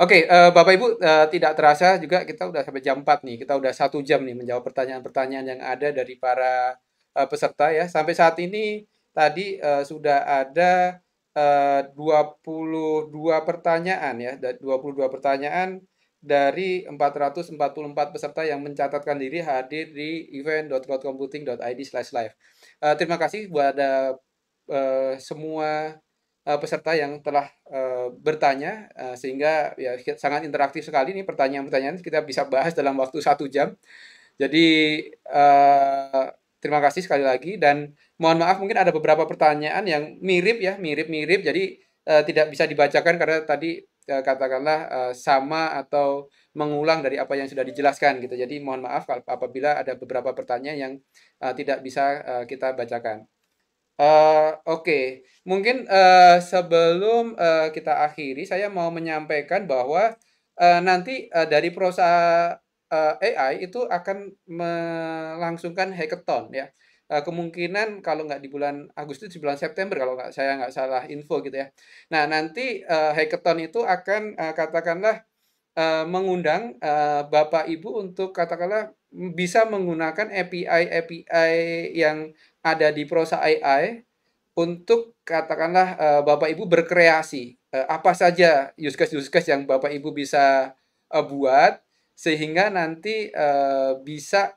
Oke, okay, eh, Bapak Ibu uh, tidak terasa juga kita udah sampai jam 4 nih. Kita udah satu jam nih menjawab pertanyaan-pertanyaan yang ada dari para uh, peserta ya. Sampai saat ini tadi uh, sudah ada uh, 22 pertanyaan ya, 22 pertanyaan dari 444 peserta yang mencatatkan diri hadir di event.cloudcomputing.id slash live. Uh, terima kasih buat uh, semua uh, peserta yang telah uh, bertanya, uh, sehingga ya sangat interaktif sekali ini pertanyaan-pertanyaan kita bisa bahas dalam waktu satu jam. Jadi uh, terima kasih sekali lagi dan mohon maaf mungkin ada beberapa pertanyaan yang mirip ya, mirip-mirip. Jadi uh, tidak bisa dibacakan karena tadi Eh, katakanlah eh, sama atau mengulang dari apa yang sudah dijelaskan gitu. Jadi mohon maaf apabila ada beberapa pertanyaan yang eh, tidak bisa kita bacakan. Uh, Oke, okay. mungkin uh, sebelum uh, kita akhiri, saya mau menyampaikan bahwa uh, nanti uh, dari perusahaan uh, AI itu akan melangsungkan hackathon ya. Eh, kemungkinan kalau nggak di bulan Agustus di bulan September kalau nggak saya nggak salah info gitu ya. Nah nanti uh, hackathon itu akan uh, katakanlah uh, mengundang uh, bapak ibu untuk katakanlah bisa menggunakan API API yang ada di Prosa AI untuk katakanlah uh, bapak ibu berkreasi uh, apa saja use case use case yang bapak ibu bisa uh, buat sehingga nanti uh, bisa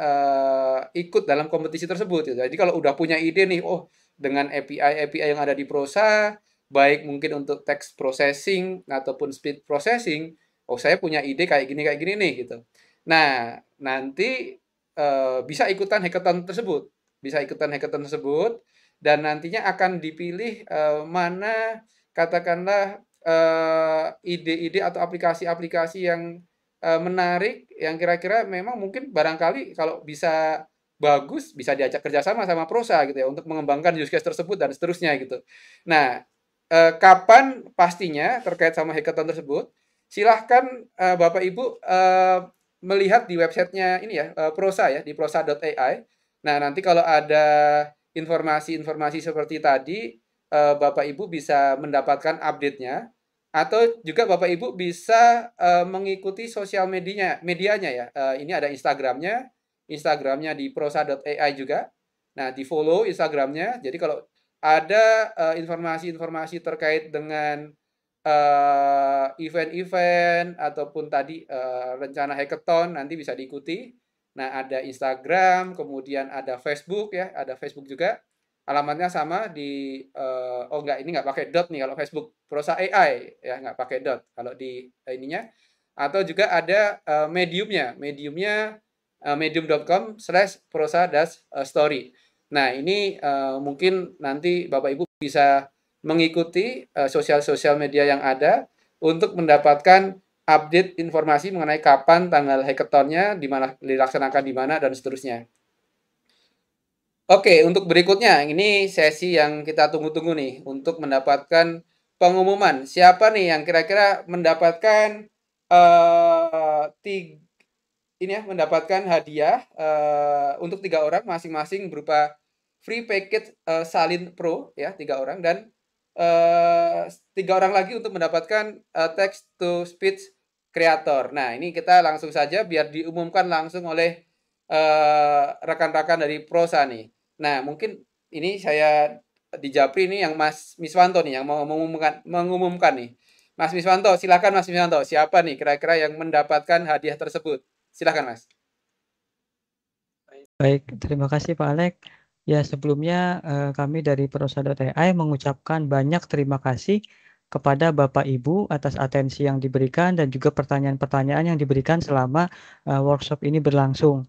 uh, ikut dalam kompetisi tersebut. Gitu. Jadi kalau udah punya ide nih, oh dengan API API yang ada di Prosa, baik mungkin untuk text processing ataupun speed processing, oh saya punya ide kayak gini kayak gini nih gitu. Nah nanti uh, bisa ikutan hackathon tersebut, bisa ikutan hackathon tersebut dan nantinya akan dipilih uh, mana katakanlah ide-ide uh, ide -ide atau aplikasi-aplikasi yang Eh, menarik yang kira-kira memang mungkin barangkali kalau bisa bagus bisa diajak kerjasama sama Prosa gitu ya untuk mengembangkan use case tersebut dan seterusnya gitu. Nah uh, kapan pastinya terkait sama hackathon tersebut silahkan uh, Bapak Ibu uh, melihat di websitenya ini ya uh, Prosa ya di prosa.ai. Nah nanti kalau ada informasi-informasi seperti tadi uh, Bapak Ibu bisa mendapatkan update-nya atau juga Bapak Ibu bisa uh, mengikuti sosial medianya medianya ya. Uh, ini ada Instagramnya, Instagramnya di prosa.ai juga. Nah di follow Instagramnya. Jadi kalau ada eh, informasi-informasi uh, terkait dengan event-event uh, ataupun tadi uh, rencana hackathon nanti bisa diikuti. Nah ada Instagram, kemudian ada Facebook ya, ada Facebook juga alamatnya sama di uh, oh enggak ini enggak pakai dot nih kalau Facebook Prosa AI ya enggak pakai dot kalau di uh, ininya atau juga ada uh, mediumnya mediumnya uh, medium.com slash prosa das story nah ini uh, mungkin nanti bapak ibu bisa mengikuti uh, sosial-sosial media yang ada untuk mendapatkan update informasi mengenai kapan tanggal hackathonnya di mana dilaksanakan di mana dan seterusnya Oke, untuk berikutnya ini sesi yang kita tunggu-tunggu nih untuk mendapatkan pengumuman siapa nih yang kira-kira mendapatkan uh, eh, tiga, ini ya mendapatkan hadiah uh, untuk tiga orang masing-masing berupa free package uh, Salin Pro ya tiga orang dan uh, tiga orang lagi untuk mendapatkan uh, text to speech creator. Nah ini kita langsung saja biar diumumkan langsung oleh rekan-rekan uh, rekan -rekan dari Prosa nih. Nah, mungkin ini saya di Japri ini yang Mas Miswanto nih yang mau mengumumkan mengumumkan nih. Mas Miswanto, silakan Mas Miswanto, siapa nih kira-kira yang mendapatkan hadiah tersebut? Silakan Mas. Baik, terima kasih Pak Alek. Ya, sebelumnya eh, kami dari Prosa.ai mengucapkan banyak terima kasih kepada Bapak Ibu atas atensi yang diberikan dan juga pertanyaan-pertanyaan yang diberikan selama uh, workshop ini berlangsung.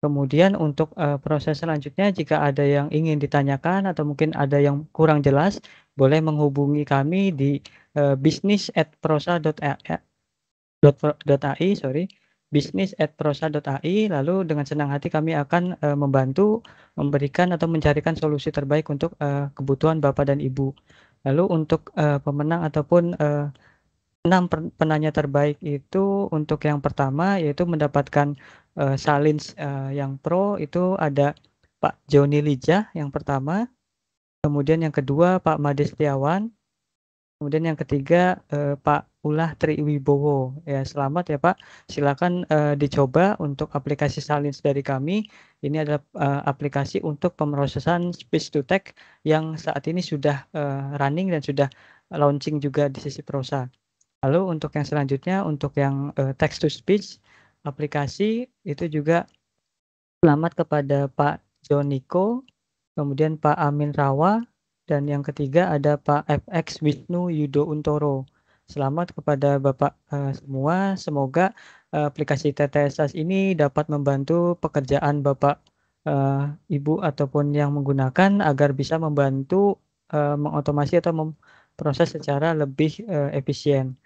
Kemudian untuk uh, proses selanjutnya jika ada yang ingin ditanyakan atau mungkin ada yang kurang jelas, boleh menghubungi kami di uh, eh, business@prosa.ai ya, sorry business@prosa.ai. lalu dengan senang hati kami akan uh, membantu memberikan atau mencarikan solusi terbaik untuk uh, kebutuhan Bapak dan Ibu. Lalu untuk uh, pemenang ataupun uh, enam penanya terbaik itu untuk yang pertama yaitu mendapatkan uh, salins uh, yang pro itu ada Pak Joni Lijah yang pertama, kemudian yang kedua Pak Made Setiawan, kemudian yang ketiga uh, Pak Ulah Triwibowo. Ya selamat ya Pak, silakan uh, dicoba untuk aplikasi salins dari kami. Ini adalah uh, aplikasi untuk pemrosesan speech to text yang saat ini sudah running dan sudah launching juga di sisi perusahaan. Lalu untuk yang selanjutnya untuk yang uh, text to speech aplikasi itu juga selamat kepada Pak Joniko, kemudian Pak Amin Rawa dan yang ketiga ada Pak FX Wisnu Yudo Untoro. Selamat kepada Bapak uh, semua. Semoga uh, aplikasi TTSS ini dapat membantu pekerjaan Bapak uh, Ibu ataupun yang menggunakan agar bisa membantu uh, mengotomasi atau memproses secara lebih uh, efisien.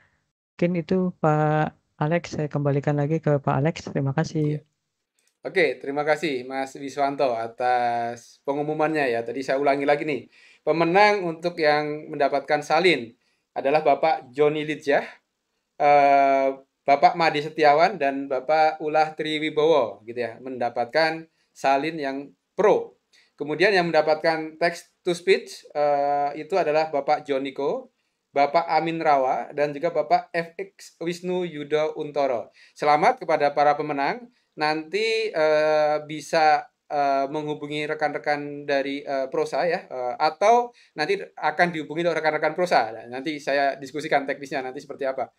Mungkin itu Pak Alex, saya kembalikan lagi ke Pak Alex. Terima kasih. Iya. Oke, terima kasih Mas Wiswanto atas pengumumannya ya. Tadi saya ulangi lagi nih. Pemenang untuk yang mendapatkan salin adalah Bapak Joni Lidjah, ya. eh, Bapak Madi Setiawan, dan Bapak Ulah Triwibowo gitu ya, mendapatkan salin yang pro. Kemudian yang mendapatkan text to speech eh, itu adalah Bapak Joniko Bapak Amin Rawa, dan juga Bapak FX Wisnu Yudo Untoro. Selamat kepada para pemenang. Nanti uh, bisa Uh, menghubungi rekan-rekan dari uh, Prosa ya uh, atau nanti akan dihubungi oleh rekan-rekan Prosa. Nanti saya diskusikan teknisnya nanti seperti apa.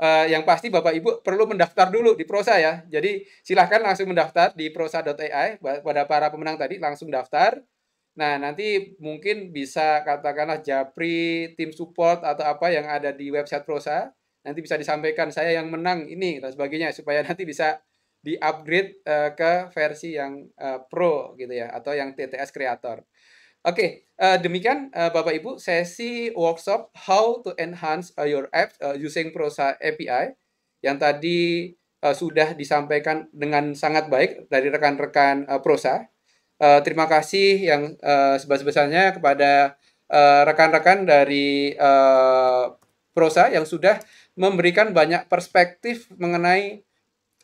Uh, yang pasti Bapak Ibu perlu mendaftar dulu di Prosa ya. Jadi silahkan langsung mendaftar di prosa.ai pada para pemenang tadi langsung daftar Nah, nanti mungkin bisa katakanlah Japri, tim support atau apa yang ada di website Prosa, nanti bisa disampaikan saya yang menang ini dan sebagainya supaya nanti bisa di-upgrade uh, ke versi yang uh, pro gitu ya atau yang TTS Creator Oke, okay, uh, eh, demikian uh, Bapak Ibu sesi workshop how to enhance uh, your app uh, using Prosa API yang tadi uh, sudah disampaikan dengan sangat baik dari rekan-rekan uh, Prosa. Uh, terima kasih yang uh, sebesar-besarnya kepada eh, rekan-rekan uh, dari uh, Prosa yang sudah memberikan banyak perspektif mengenai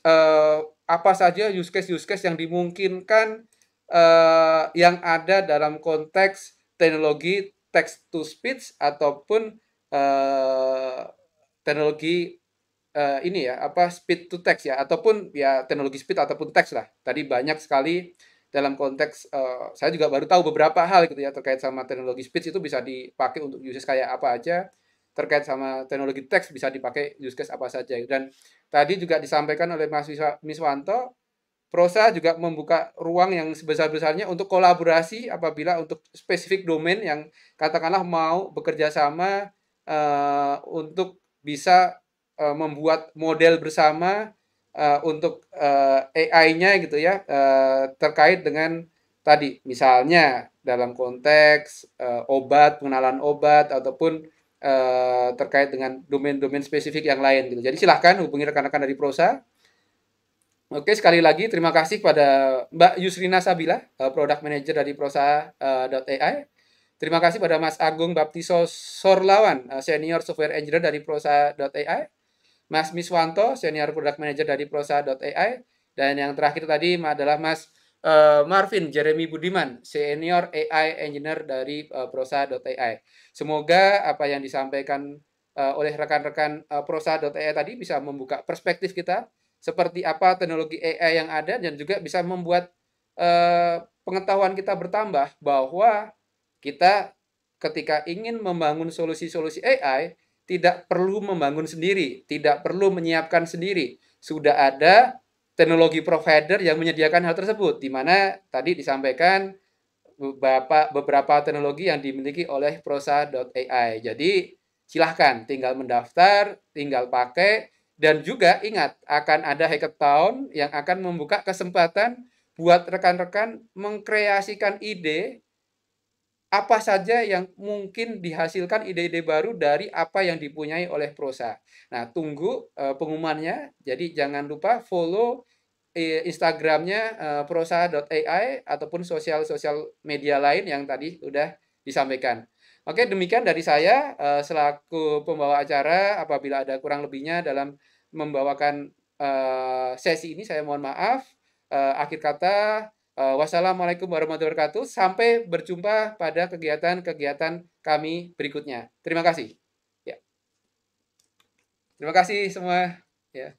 uh, apa saja use case use case yang dimungkinkan uh, yang ada dalam konteks teknologi text to speech ataupun uh, teknologi uh, ini ya apa speed to text ya ataupun ya teknologi speed ataupun text lah tadi banyak sekali dalam konteks uh, saya juga baru tahu beberapa hal gitu ya terkait sama teknologi speech itu bisa dipakai untuk use case kayak apa aja terkait sama teknologi teks bisa dipakai use case apa saja dan tadi juga disampaikan oleh Mas Miswanto Prosa juga membuka ruang yang sebesar-besarnya untuk kolaborasi apabila untuk spesifik domain yang katakanlah mau bekerja sama uh, untuk bisa uh, membuat model bersama uh, untuk uh, eh, AI-nya gitu ya uh, terkait dengan tadi misalnya dalam konteks uh, obat pengenalan obat ataupun uh, terkait dengan domain-domain spesifik yang lain gitu. Jadi silahkan hubungi rekan-rekan dari Prosa. Oke sekali lagi terima kasih pada Mbak Yusrina Sabila, uh, product manager dari Prosa Uh, Terima kasih pada Mas Agung Baptiso Sorlawan, senior software engineer dari Prosa.ai. Mas Miswanto, Senior Product Manager dari Prosa.ai. Dan yang terakhir tadi adalah Mas uh, Marvin Jeremy Budiman, Senior AI Engineer dari uh, Prosa.ai. Semoga apa yang disampaikan uh, oleh rekan-rekan uh, Prosa.ai tadi bisa membuka perspektif kita seperti apa teknologi AI yang ada dan juga bisa membuat uh, pengetahuan kita bertambah bahwa kita ketika ingin membangun solusi-solusi AI tidak perlu membangun sendiri, tidak perlu menyiapkan sendiri. Sudah ada teknologi provider yang menyediakan hal tersebut, di mana tadi disampaikan beberapa, beberapa teknologi yang dimiliki oleh prosa.ai. Jadi, silahkan tinggal mendaftar, tinggal pakai, dan juga ingat, akan ada hackathon yang akan membuka kesempatan buat rekan-rekan mengkreasikan ide apa saja yang mungkin dihasilkan ide-ide baru dari apa yang dipunyai oleh Prosa. Nah, tunggu uh, pengumumannya. Jadi jangan lupa follow eh, Instagramnya uh, eh, prosa.ai ataupun sosial-sosial media lain yang tadi sudah disampaikan. Oke, demikian dari saya uh, selaku pembawa acara. Apabila ada kurang lebihnya dalam membawakan uh, sesi ini, saya mohon maaf. Uh, akhir kata, Eh, wassalamualaikum warahmatullahi wabarakatuh. Sampai berjumpa pada kegiatan-kegiatan kami berikutnya. Terima kasih. Ya. Terima kasih semua. Ya.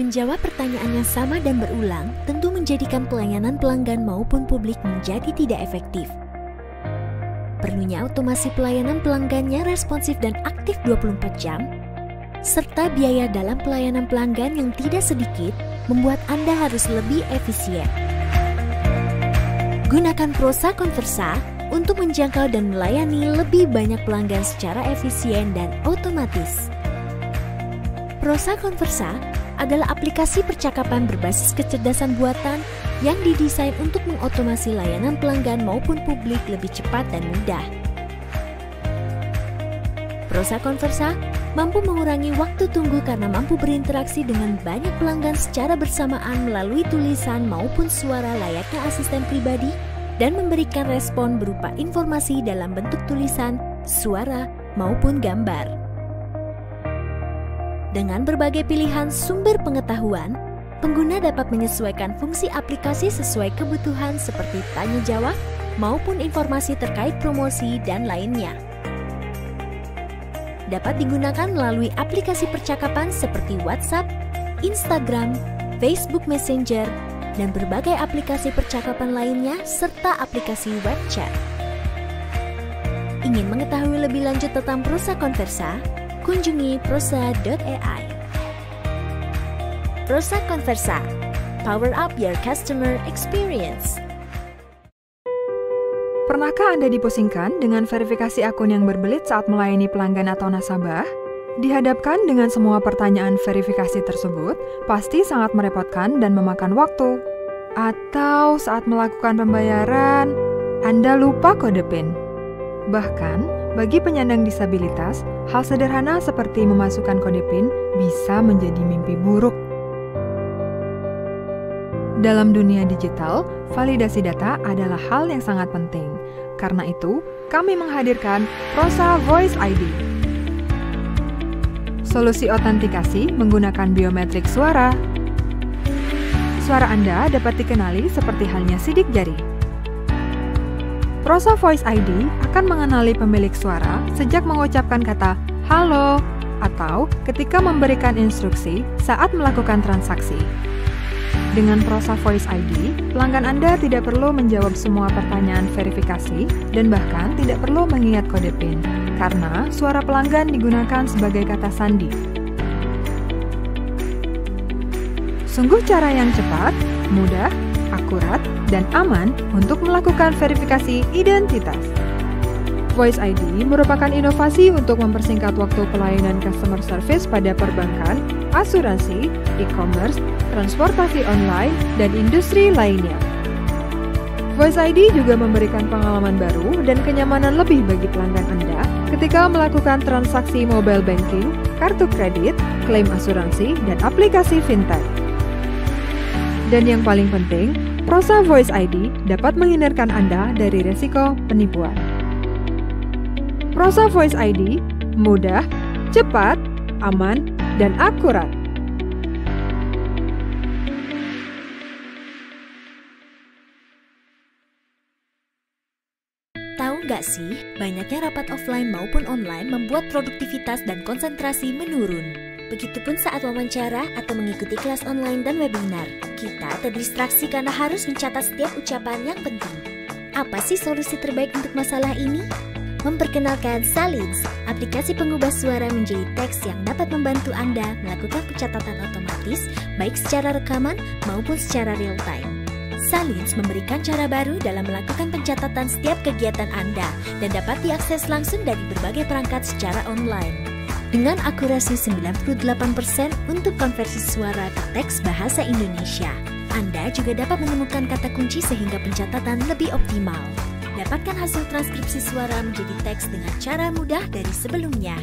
Menjawab pertanyaan yang sama dan berulang tentu menjadikan pelayanan pelanggan maupun publik menjadi tidak efektif. Perlunya otomasi pelayanan pelanggannya responsif dan aktif 24 jam, serta biaya dalam pelayanan pelanggan yang tidak sedikit membuat Anda harus lebih efisien. Gunakan Prosa konversa untuk menjangkau dan melayani lebih banyak pelanggan secara efisien dan otomatis. Prosa konversa adalah aplikasi percakapan berbasis kecerdasan buatan yang didesain untuk mengotomasi layanan pelanggan maupun publik lebih cepat dan mudah. Prosa Conversa mampu mengurangi waktu tunggu karena mampu berinteraksi dengan banyak pelanggan secara bersamaan melalui tulisan maupun suara layaknya asisten pribadi dan memberikan respon berupa informasi dalam bentuk tulisan, suara, maupun gambar. Dengan berbagai pilihan sumber pengetahuan, pengguna dapat menyesuaikan fungsi aplikasi sesuai kebutuhan seperti tanya jawab maupun informasi terkait promosi dan lainnya. Dapat digunakan melalui aplikasi percakapan seperti WhatsApp, Instagram, Facebook Messenger, dan berbagai aplikasi percakapan lainnya serta aplikasi web chat. Ingin mengetahui lebih lanjut tentang Prosa Konversa? Kunjungi prosa.ai. Prosa Conversa. Power up your customer experience. Pernahkah Anda dipusingkan dengan verifikasi akun yang berbelit saat melayani pelanggan atau nasabah? Dihadapkan dengan semua pertanyaan verifikasi tersebut, pasti sangat merepotkan dan memakan waktu. Atau saat melakukan pembayaran, Anda lupa kode PIN. Bahkan, bagi penyandang disabilitas, hal sederhana seperti memasukkan kode PIN bisa menjadi mimpi buruk. Dalam dunia digital, validasi data adalah hal yang sangat penting. Karena itu, kami menghadirkan Prosa Voice ID. Solusi otentikasi menggunakan biometrik suara. Suara Anda dapat dikenali seperti halnya sidik jari. Prosa Voice ID akan mengenali pemilik suara sejak mengucapkan kata "halo" atau ketika memberikan instruksi saat melakukan transaksi. Dengan Prosa Voice ID, pelanggan Anda tidak perlu menjawab semua pertanyaan verifikasi dan bahkan tidak perlu mengingat kode PIN, karena suara pelanggan digunakan sebagai kata sandi. Sungguh cara yang cepat, mudah, akurat dan aman untuk melakukan verifikasi identitas. Voice ID merupakan inovasi untuk mempersingkat waktu pelayanan customer service pada perbankan, asuransi, e-commerce, transportasi online, dan industri lainnya. Voice ID juga memberikan pengalaman baru dan kenyamanan lebih bagi pelanggan Anda ketika melakukan transaksi mobile banking, kartu kredit, klaim asuransi, dan aplikasi fintech. Dan yang paling penting, Prosa Voice ID dapat menghindarkan Anda dari resiko penipuan. Prosa Voice ID mudah, cepat, aman, dan akurat. Tahu nggak sih, banyaknya rapat offline maupun online membuat produktivitas dan konsentrasi menurun. Begitupun saat wawancara atau mengikuti kelas online dan webinar, kita terdistraksi karena harus mencatat setiap ucapan yang penting. Apa sih solusi terbaik untuk masalah ini? Memperkenalkan Salins, aplikasi pengubah suara menjadi teks yang dapat membantu Anda melakukan pencatatan otomatis baik secara rekaman maupun secara real time. Salins memberikan cara baru dalam melakukan pencatatan setiap kegiatan Anda dan dapat diakses langsung dari berbagai perangkat secara online dengan akurasi 98% untuk konversi suara ke teks bahasa Indonesia. Anda juga dapat menemukan kata kunci sehingga pencatatan lebih optimal. Dapatkan hasil transkripsi suara menjadi teks dengan cara mudah dari sebelumnya.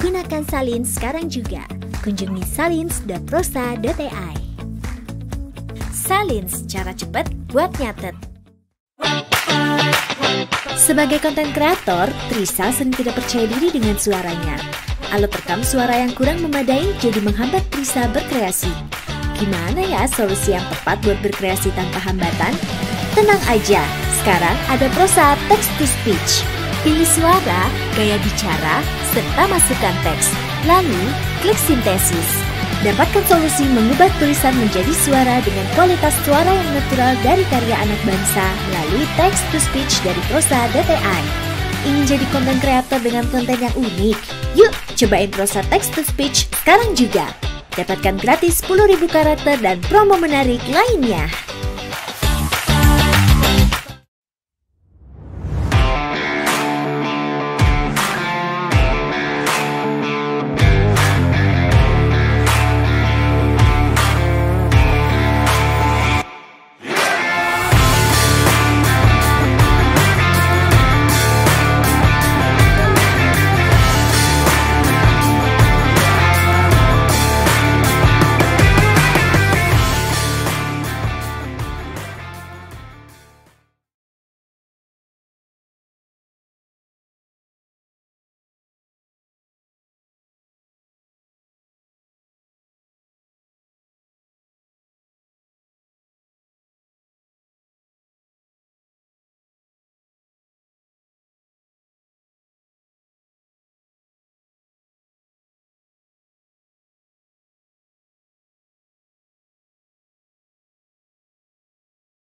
Gunakan Salin sekarang juga. Kunjungi salins.prosa.ai Salins, cara cepat buat nyatet. Sebagai konten kreator, Trisa sering tidak percaya diri dengan suaranya. Alat rekam suara yang kurang memadai jadi menghambat Trisa berkreasi. Gimana ya solusi yang tepat buat berkreasi tanpa hambatan? Tenang aja, sekarang ada prosa text to speech. Pilih suara, gaya bicara, serta masukkan teks. Lalu, klik sintesis. Dapatkan solusi mengubah tulisan menjadi suara dengan kualitas suara yang natural dari karya anak bangsa melalui text to speech dari Prosa DTI. Ingin jadi konten kreator dengan konten yang unik? Yuk, cobain Prosa text to speech sekarang juga. Dapatkan gratis 10.000 karakter dan promo menarik lainnya.